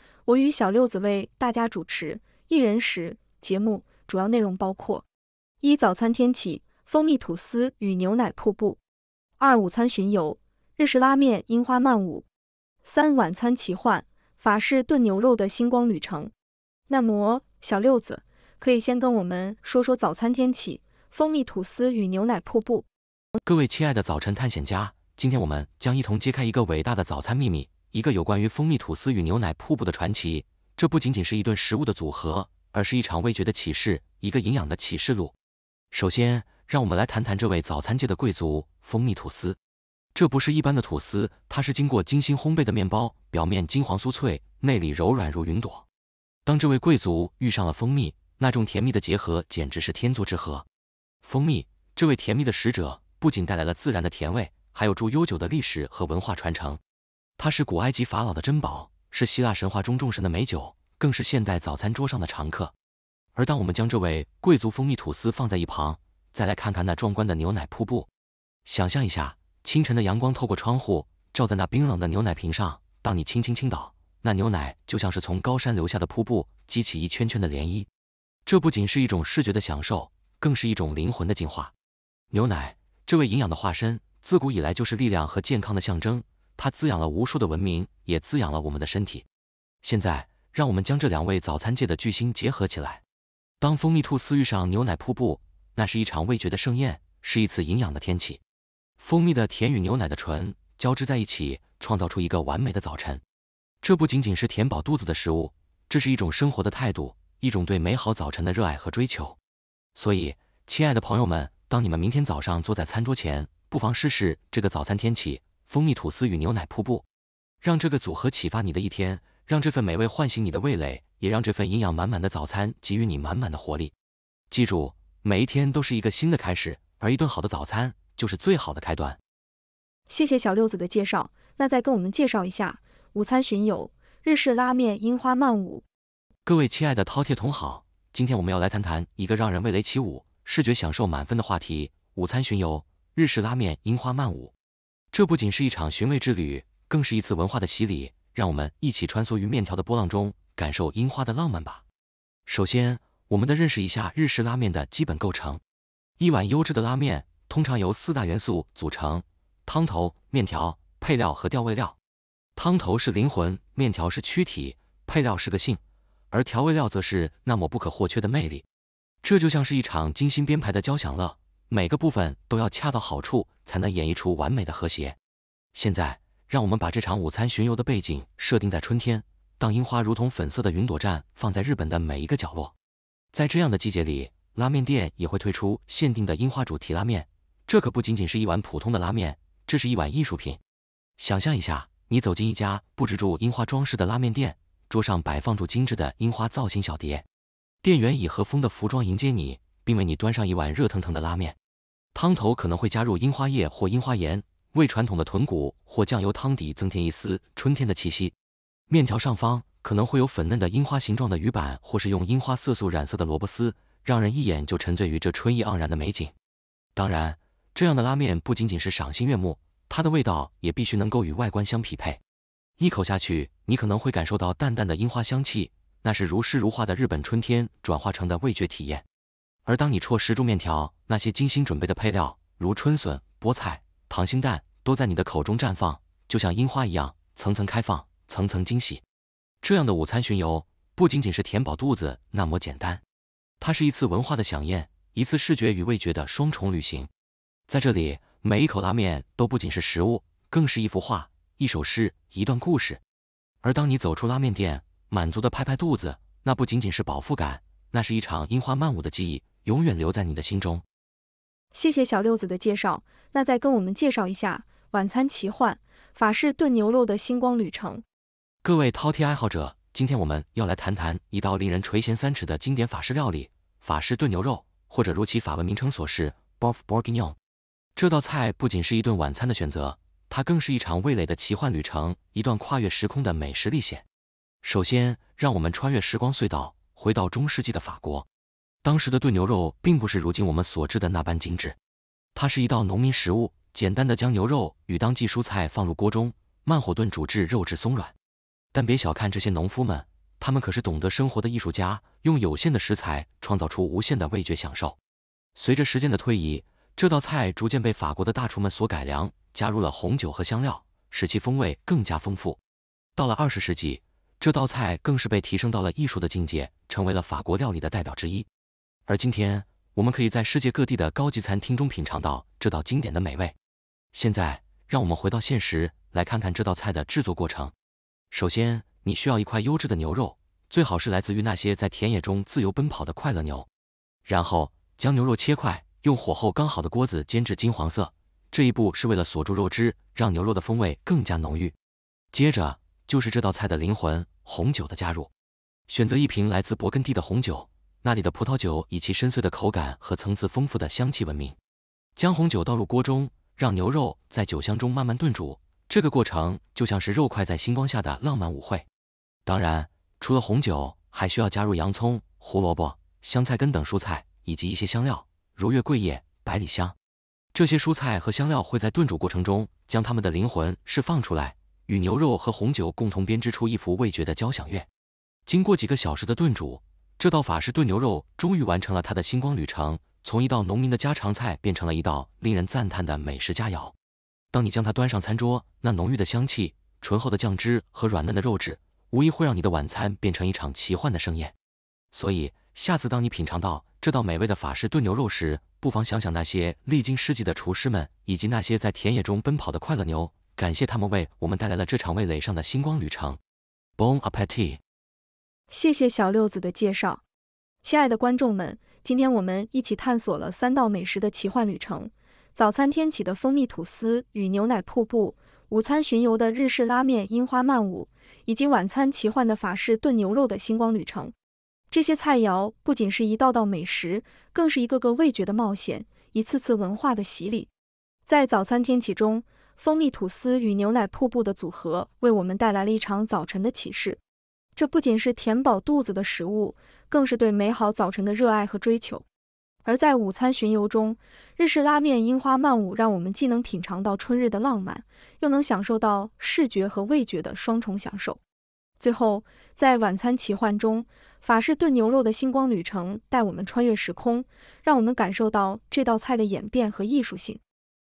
我与小六子为大家主持一人食节目，主要内容包括：一、早餐天起，蜂蜜吐司与牛奶瀑布；二、午餐巡游，日式拉面樱花漫舞；三、晚餐奇幻，法式炖牛肉的星光旅程。那么，小六子可以先跟我们说说早餐天起，蜂蜜吐司与牛奶瀑布。各位亲爱的早晨探险家，今天我们将一同揭开一个伟大的早餐秘密。一个有关于蜂蜜吐司与牛奶瀑布的传奇，这不仅仅是一顿食物的组合，而是一场味觉的启示，一个营养的启示录。首先，让我们来谈谈这位早餐界的贵族——蜂蜜吐司。这不是一般的吐司，它是经过精心烘焙的面包，表面金黄酥脆，内里柔软如云朵。当这位贵族遇上了蜂蜜，那种甜蜜的结合简直是天作之合。蜂蜜，这位甜蜜的使者，不仅带来了自然的甜味，还有著悠久的历史和文化传承。它是古埃及法老的珍宝，是希腊神话中众神的美酒，更是现代早餐桌上的常客。而当我们将这位贵族蜂蜜吐司放在一旁，再来看看那壮观的牛奶瀑布。想象一下，清晨的阳光透过窗户，照在那冰冷的牛奶瓶上。当你轻轻倾倒，那牛奶就像是从高山流下的瀑布，激起一圈圈的涟漪。这不仅是一种视觉的享受，更是一种灵魂的净化。牛奶，这位营养的化身，自古以来就是力量和健康的象征。它滋养了无数的文明，也滋养了我们的身体。现在，让我们将这两位早餐界的巨星结合起来。当蜂蜜吐司遇上牛奶瀑布，那是一场味觉的盛宴，是一次营养的天气。蜂蜜的甜与牛奶的醇交织在一起，创造出一个完美的早晨。这不仅仅是填饱肚子的食物，这是一种生活的态度，一种对美好早晨的热爱和追求。所以，亲爱的朋友们，当你们明天早上坐在餐桌前，不妨试试这个早餐天气蜂蜜吐司与牛奶瀑布，让这个组合启发你的一天，让这份美味唤醒你的味蕾，也让这份营养满满的早餐给予你满满的活力。记住，每一天都是一个新的开始，而一顿好的早餐就是最好的开端。谢谢小六子的介绍，那再跟我们介绍一下午餐巡游，日式拉面，樱花漫舞。各位亲爱的饕餮同好，今天我们要来谈谈一个让人味蕾起舞、视觉享受满分的话题——午餐巡游，日式拉面，樱花漫舞。这不仅是一场寻味之旅，更是一次文化的洗礼。让我们一起穿梭于面条的波浪中，感受樱花的浪漫吧。首先，我们得认识一下日式拉面的基本构成。一碗优质的拉面通常由四大元素组成：汤头、面条、配料和调味料。汤头是灵魂，面条是躯体，配料是个性，而调味料则是那抹不可或缺的魅力。这就像是一场精心编排的交响乐。每个部分都要恰到好处，才能演绎出完美的和谐。现在，让我们把这场午餐巡游的背景设定在春天，当樱花如同粉色的云朵绽放在日本的每一个角落。在这样的季节里，拉面店也会推出限定的樱花主题拉面。这可不仅仅是一碗普通的拉面，这是一碗艺术品。想象一下，你走进一家布置住樱花装饰的拉面店，桌上摆放住精致的樱花造型小碟，店员以和风的服装迎接你，并为你端上一碗热腾腾的拉面。汤头可能会加入樱花叶或樱花盐，为传统的豚骨或酱油汤底增添一丝春天的气息。面条上方可能会有粉嫩的樱花形状的鱼板，或是用樱花色素染色的萝卜丝，让人一眼就沉醉于这春意盎然的美景。当然，这样的拉面不仅仅是赏心悦目，它的味道也必须能够与外观相匹配。一口下去，你可能会感受到淡淡的樱花香气，那是如诗如画的日本春天转化成的味觉体验。而当你啜食柱面条，那些精心准备的配料如春笋、菠菜、溏心蛋，都在你的口中绽放，就像樱花一样，层层开放，层层惊喜。这样的午餐巡游不仅仅是填饱肚子那么简单，它是一次文化的飨宴，一次视觉与味觉的双重旅行。在这里，每一口拉面都不仅是食物，更是一幅画、一首诗、一段故事。而当你走出拉面店，满足的拍拍肚子，那不仅仅是饱腹感，那是一场樱花漫舞的记忆。永远留在你的心中。谢谢小六子的介绍，那再跟我们介绍一下晚餐奇幻法式炖牛肉的星光旅程。各位饕餮爱好者，今天我们要来谈谈一道令人垂涎三尺的经典法式料理——法式炖牛肉，或者如其法文名称所示 b o f f Bourguignon。这道菜不仅是一顿晚餐的选择，它更是一场味蕾的奇幻旅程，一段跨越时空的美食历险。首先，让我们穿越时光隧道，回到中世纪的法国。当时的炖牛肉并不是如今我们所知的那般精致，它是一道农民食物，简单的将牛肉与当季蔬菜放入锅中，慢火炖煮至肉质松软。但别小看这些农夫们，他们可是懂得生活的艺术家，用有限的食材创造出无限的味觉享受。随着时间的推移，这道菜逐渐被法国的大厨们所改良，加入了红酒和香料，使其风味更加丰富。到了二十世纪，这道菜更是被提升到了艺术的境界，成为了法国料理的代表之一。而今天我们可以在世界各地的高级餐厅中品尝到这道经典的美味。现在，让我们回到现实，来看看这道菜的制作过程。首先，你需要一块优质的牛肉，最好是来自于那些在田野中自由奔跑的快乐牛。然后将牛肉切块，用火候刚好的锅子煎至金黄色，这一步是为了锁住肉汁，让牛肉的风味更加浓郁。接着就是这道菜的灵魂——红酒的加入，选择一瓶来自勃艮第的红酒。那里的葡萄酒以其深邃的口感和层次丰富的香气闻名。将红酒倒入锅中，让牛肉在酒香中慢慢炖煮，这个过程就像是肉块在星光下的浪漫舞会。当然，除了红酒，还需要加入洋葱、胡萝卜、香菜根等蔬菜，以及一些香料，如月桂叶、百里香。这些蔬菜和香料会在炖煮过程中将它们的灵魂释放出来，与牛肉和红酒共同编织出一幅味觉的交响乐。经过几个小时的炖煮。这道法式炖牛肉终于完成了它的星光旅程，从一道农民的家常菜变成了一道令人赞叹的美食佳肴。当你将它端上餐桌，那浓郁的香气、醇厚的酱汁和软嫩的肉质，无疑会让你的晚餐变成一场奇幻的盛宴。所以，下次当你品尝到这道美味的法式炖牛肉时，不妨想想那些历经世纪的厨师们，以及那些在田野中奔跑的快乐牛，感谢他们为我们带来了这场味蕾上的星光旅程。Bon a p p e t i t 谢谢小六子的介绍，亲爱的观众们，今天我们一起探索了三道美食的奇幻旅程：早餐天启的蜂蜜吐司与牛奶瀑布，午餐巡游的日式拉面樱花漫舞，以及晚餐奇幻的法式炖牛肉的星光旅程。这些菜肴不仅是一道道美食，更是一个个味觉的冒险，一次次文化的洗礼。在早餐天启中，蜂蜜吐司与牛奶瀑布的组合为我们带来了一场早晨的启示。这不仅是填饱肚子的食物，更是对美好早晨的热爱和追求。而在午餐巡游中，日式拉面樱花漫舞，让我们既能品尝到春日的浪漫，又能享受到视觉和味觉的双重享受。最后，在晚餐奇幻中，法式炖牛肉的星光旅程带我们穿越时空，让我们感受到这道菜的演变和艺术性。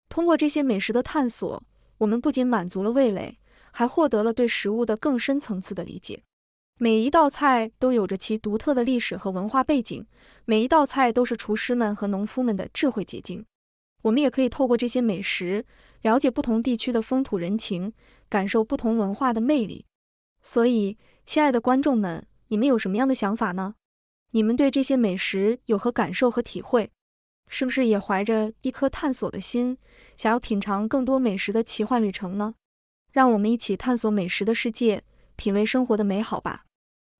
通过这些美食的探索，我们不仅满足了味蕾，还获得了对食物的更深层次的理解。每一道菜都有着其独特的历史和文化背景，每一道菜都是厨师们和农夫们的智慧结晶。我们也可以透过这些美食，了解不同地区的风土人情，感受不同文化的魅力。所以，亲爱的观众们，你们有什么样的想法呢？你们对这些美食有何感受和体会？是不是也怀着一颗探索的心，想要品尝更多美食的奇幻旅程呢？让我们一起探索美食的世界，品味生活的美好吧！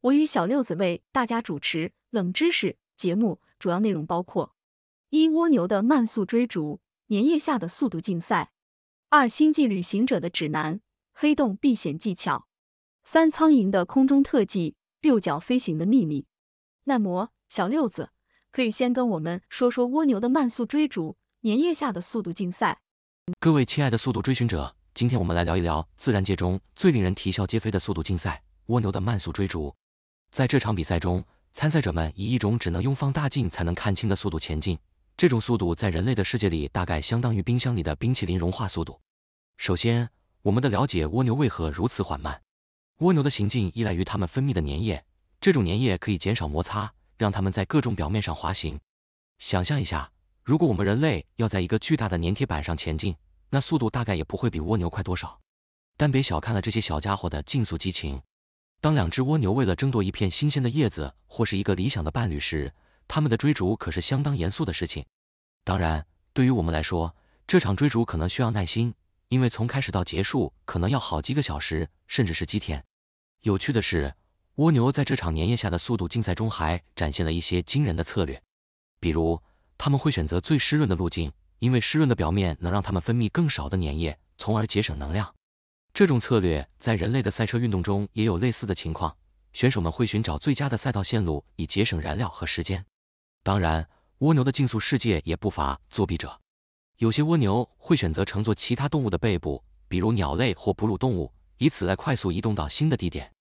我与小六子为大家主持冷知识节目，主要内容包括：一、蜗牛的慢速追逐，粘液下的速度竞赛；二、星际旅行者的指南，黑洞避险技巧；三、苍蝇的空中特技，六角飞行的秘密。那么，小六子，可以先跟我们说说蜗牛的慢速追逐，粘液下的速度竞赛。各位亲爱的速度追寻者，今天我们来聊一聊自然界中最令人啼笑皆非的速度竞赛——蜗牛的慢速追逐。在这场比赛中，参赛者们以一种只能用放大镜才能看清的速度前进。这种速度在人类的世界里，大概相当于冰箱里的冰淇淋融化速度。首先，我们的了解蜗牛为何如此缓慢。蜗牛的行进依赖于它们分泌的粘液，这种粘液可以减少摩擦，让它们在各种表面上滑行。想象一下，如果我们人类要在一个巨大的粘贴板上前进，那速度大概也不会比蜗牛快多少。但别小看了这些小家伙的竞速激情。当两只蜗牛为了争夺一片新鲜的叶子或是一个理想的伴侣时，他们的追逐可是相当严肃的事情。当然，对于我们来说，这场追逐可能需要耐心，因为从开始到结束可能要好几个小时，甚至是几天。有趣的是，蜗牛在这场粘液下的速度竞赛中还展现了一些惊人的策略，比如，它们会选择最湿润的路径，因为湿润的表面能让它们分泌更少的粘液，从而节省能量。这种策略在人类的赛车运动中也有类似的情况，选手们会寻找最佳的赛道线路以节省燃料和时间。当然，蜗牛的竞速世界也不乏作弊者，有些蜗牛会选择乘坐其他动物的背部，比如鸟类或哺乳动物，以此来快速移动到新的地点。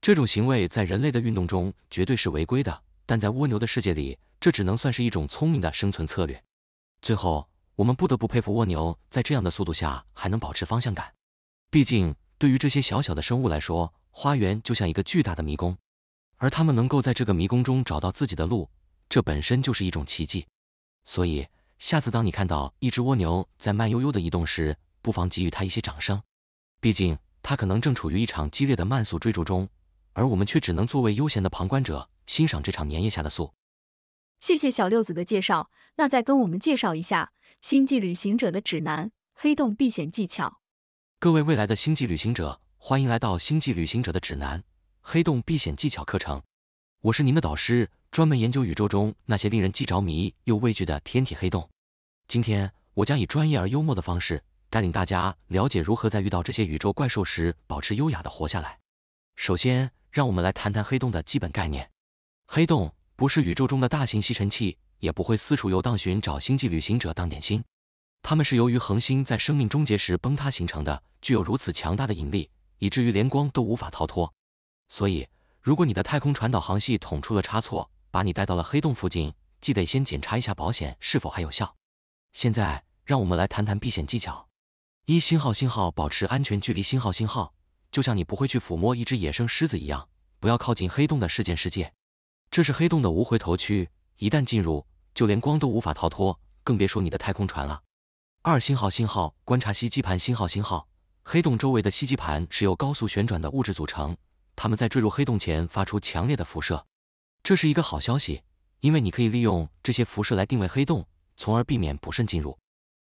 这种行为在人类的运动中绝对是违规的，但在蜗牛的世界里，这只能算是一种聪明的生存策略。最后，我们不得不佩服蜗牛在这样的速度下还能保持方向感。毕竟，对于这些小小的生物来说，花园就像一个巨大的迷宫，而它们能够在这个迷宫中找到自己的路，这本身就是一种奇迹。所以，下次当你看到一只蜗牛在慢悠悠的移动时，不妨给予它一些掌声。毕竟，它可能正处于一场激烈的慢速追逐中，而我们却只能作为悠闲的旁观者欣赏这场粘液下的速。谢谢小六子的介绍，那再跟我们介绍一下《星际旅行者的指南：黑洞避险技巧》。各位未来的星际旅行者，欢迎来到《星际旅行者的指南：黑洞避险技巧课程》。我是您的导师，专门研究宇宙中那些令人既着迷又畏惧的天体黑洞。今天，我将以专业而幽默的方式，带领大家了解如何在遇到这些宇宙怪兽时，保持优雅的活下来。首先，让我们来谈谈黑洞的基本概念。黑洞不是宇宙中的大型吸尘器，也不会四处游荡寻找星际旅行者当点心。它们是由于恒星在生命终结时崩塌形成的，具有如此强大的引力，以至于连光都无法逃脱。所以，如果你的太空船导航系统出了差错，把你带到了黑洞附近，记得先检查一下保险是否还有效。现在，让我们来谈谈避险技巧：一星号星号保持安全距离星号星号，就像你不会去抚摸一只野生狮子一样，不要靠近黑洞的事件世界。这是黑洞的无回头区，一旦进入，就连光都无法逃脱，更别说你的太空船了。二星号星号观察吸积盘星号星号黑洞周围的吸积盘是由高速旋转的物质组成，它们在坠入黑洞前发出强烈的辐射。这是一个好消息，因为你可以利用这些辐射来定位黑洞，从而避免不慎进入。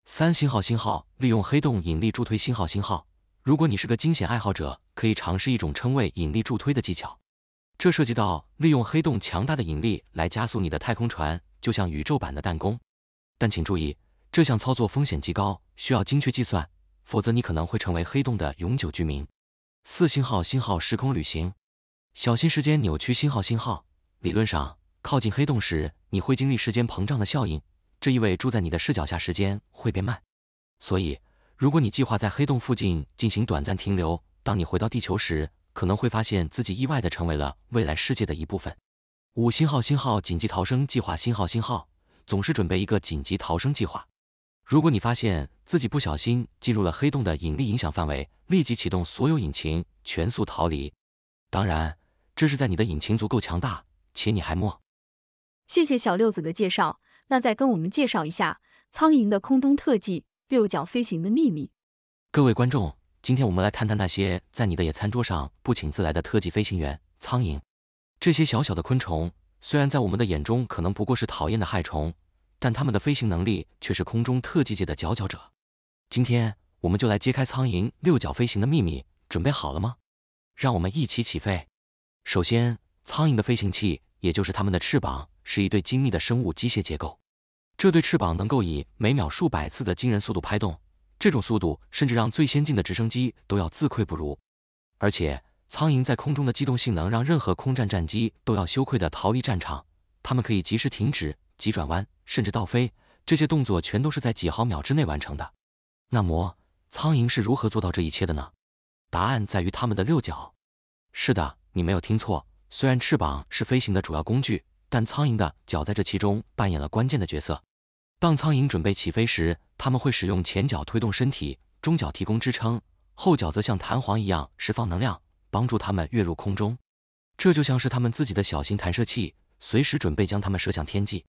三星号星号利用黑洞引力助推星号星号，如果你是个惊险爱好者，可以尝试一种称谓引力助推的技巧。这涉及到利用黑洞强大的引力来加速你的太空船，就像宇宙版的弹弓。但请注意。这项操作风险极高，需要精确计算，否则你可能会成为黑洞的永久居民。四星号星号时空旅行，小心时间扭曲。星号星号，理论上靠近黑洞时，你会经历时间膨胀的效应，这意味着在你的视角下，时间会变慢。所以，如果你计划在黑洞附近进行短暂停留，当你回到地球时，可能会发现自己意外的成为了未来世界的一部分。五星号星号紧急逃生计划。星号星号，总是准备一个紧急逃生计划。如果你发现自己不小心进入了黑洞的引力影响范围，立即启动所有引擎，全速逃离。当然，这是在你的引擎足够强大，且你还莫。谢谢小六子的介绍，那再跟我们介绍一下苍蝇的空中特技，六角飞行的秘密。各位观众，今天我们来谈谈那些在你的野餐桌上不请自来的特技飞行员——苍蝇。这些小小的昆虫，虽然在我们的眼中可能不过是讨厌的害虫。但他们的飞行能力却是空中特技界的佼佼者。今天我们就来揭开苍蝇六角飞行的秘密，准备好了吗？让我们一起起飞。首先，苍蝇的飞行器，也就是它们的翅膀，是一对精密的生物机械结构。这对翅膀能够以每秒数百次的惊人速度拍动，这种速度甚至让最先进的直升机都要自愧不如。而且，苍蝇在空中的机动性能让任何空战战机都要羞愧的逃离战场。它们可以及时停止、急转弯。甚至倒飞，这些动作全都是在几毫秒之内完成的。那么，苍蝇是如何做到这一切的呢？答案在于它们的六脚。是的，你没有听错，虽然翅膀是飞行的主要工具，但苍蝇的脚在这其中扮演了关键的角色。当苍蝇准备起飞时，它们会使用前脚推动身体，中脚提供支撑，后脚则像弹簧一样释放能量，帮助它们跃入空中。这就像是它们自己的小型弹射器，随时准备将它们射向天际。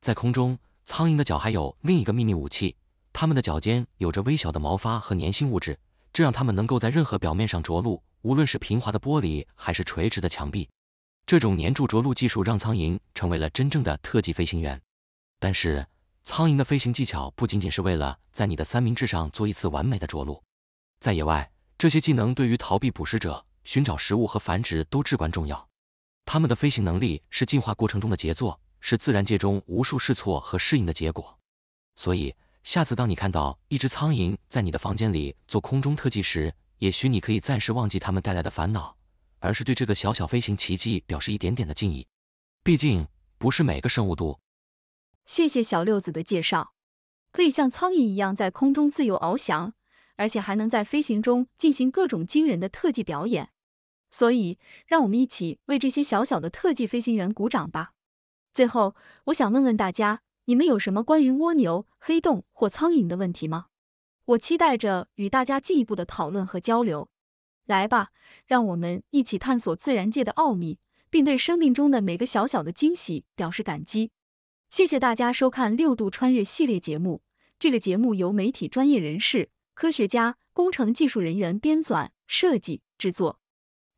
在空中，苍蝇的脚还有另一个秘密武器，它们的脚尖有着微小的毛发和粘性物质，这让它们能够在任何表面上着陆，无论是平滑的玻璃还是垂直的墙壁。这种粘住着陆技术让苍蝇成为了真正的特技飞行员。但是，苍蝇的飞行技巧不仅仅是为了在你的三明治上做一次完美的着陆，在野外，这些技能对于逃避捕食者、寻找食物和繁殖都至关重要。它们的飞行能力是进化过程中的杰作。是自然界中无数试错和适应的结果。所以，下次当你看到一只苍蝇在你的房间里做空中特技时，也许你可以暂时忘记它们带来的烦恼，而是对这个小小飞行奇迹表示一点点的敬意。毕竟，不是每个生物都……谢谢小六子的介绍。可以像苍蝇一样在空中自由翱翔，而且还能在飞行中进行各种惊人的特技表演。所以，让我们一起为这些小小的特技飞行员鼓掌吧！最后，我想问问大家，你们有什么关于蜗牛、黑洞或苍蝇的问题吗？我期待着与大家进一步的讨论和交流。来吧，让我们一起探索自然界的奥秘，并对生命中的每个小小的惊喜表示感激。谢谢大家收看《六度穿越》系列节目。这个节目由媒体专业人士、科学家、工程技术人员编纂、设计、制作。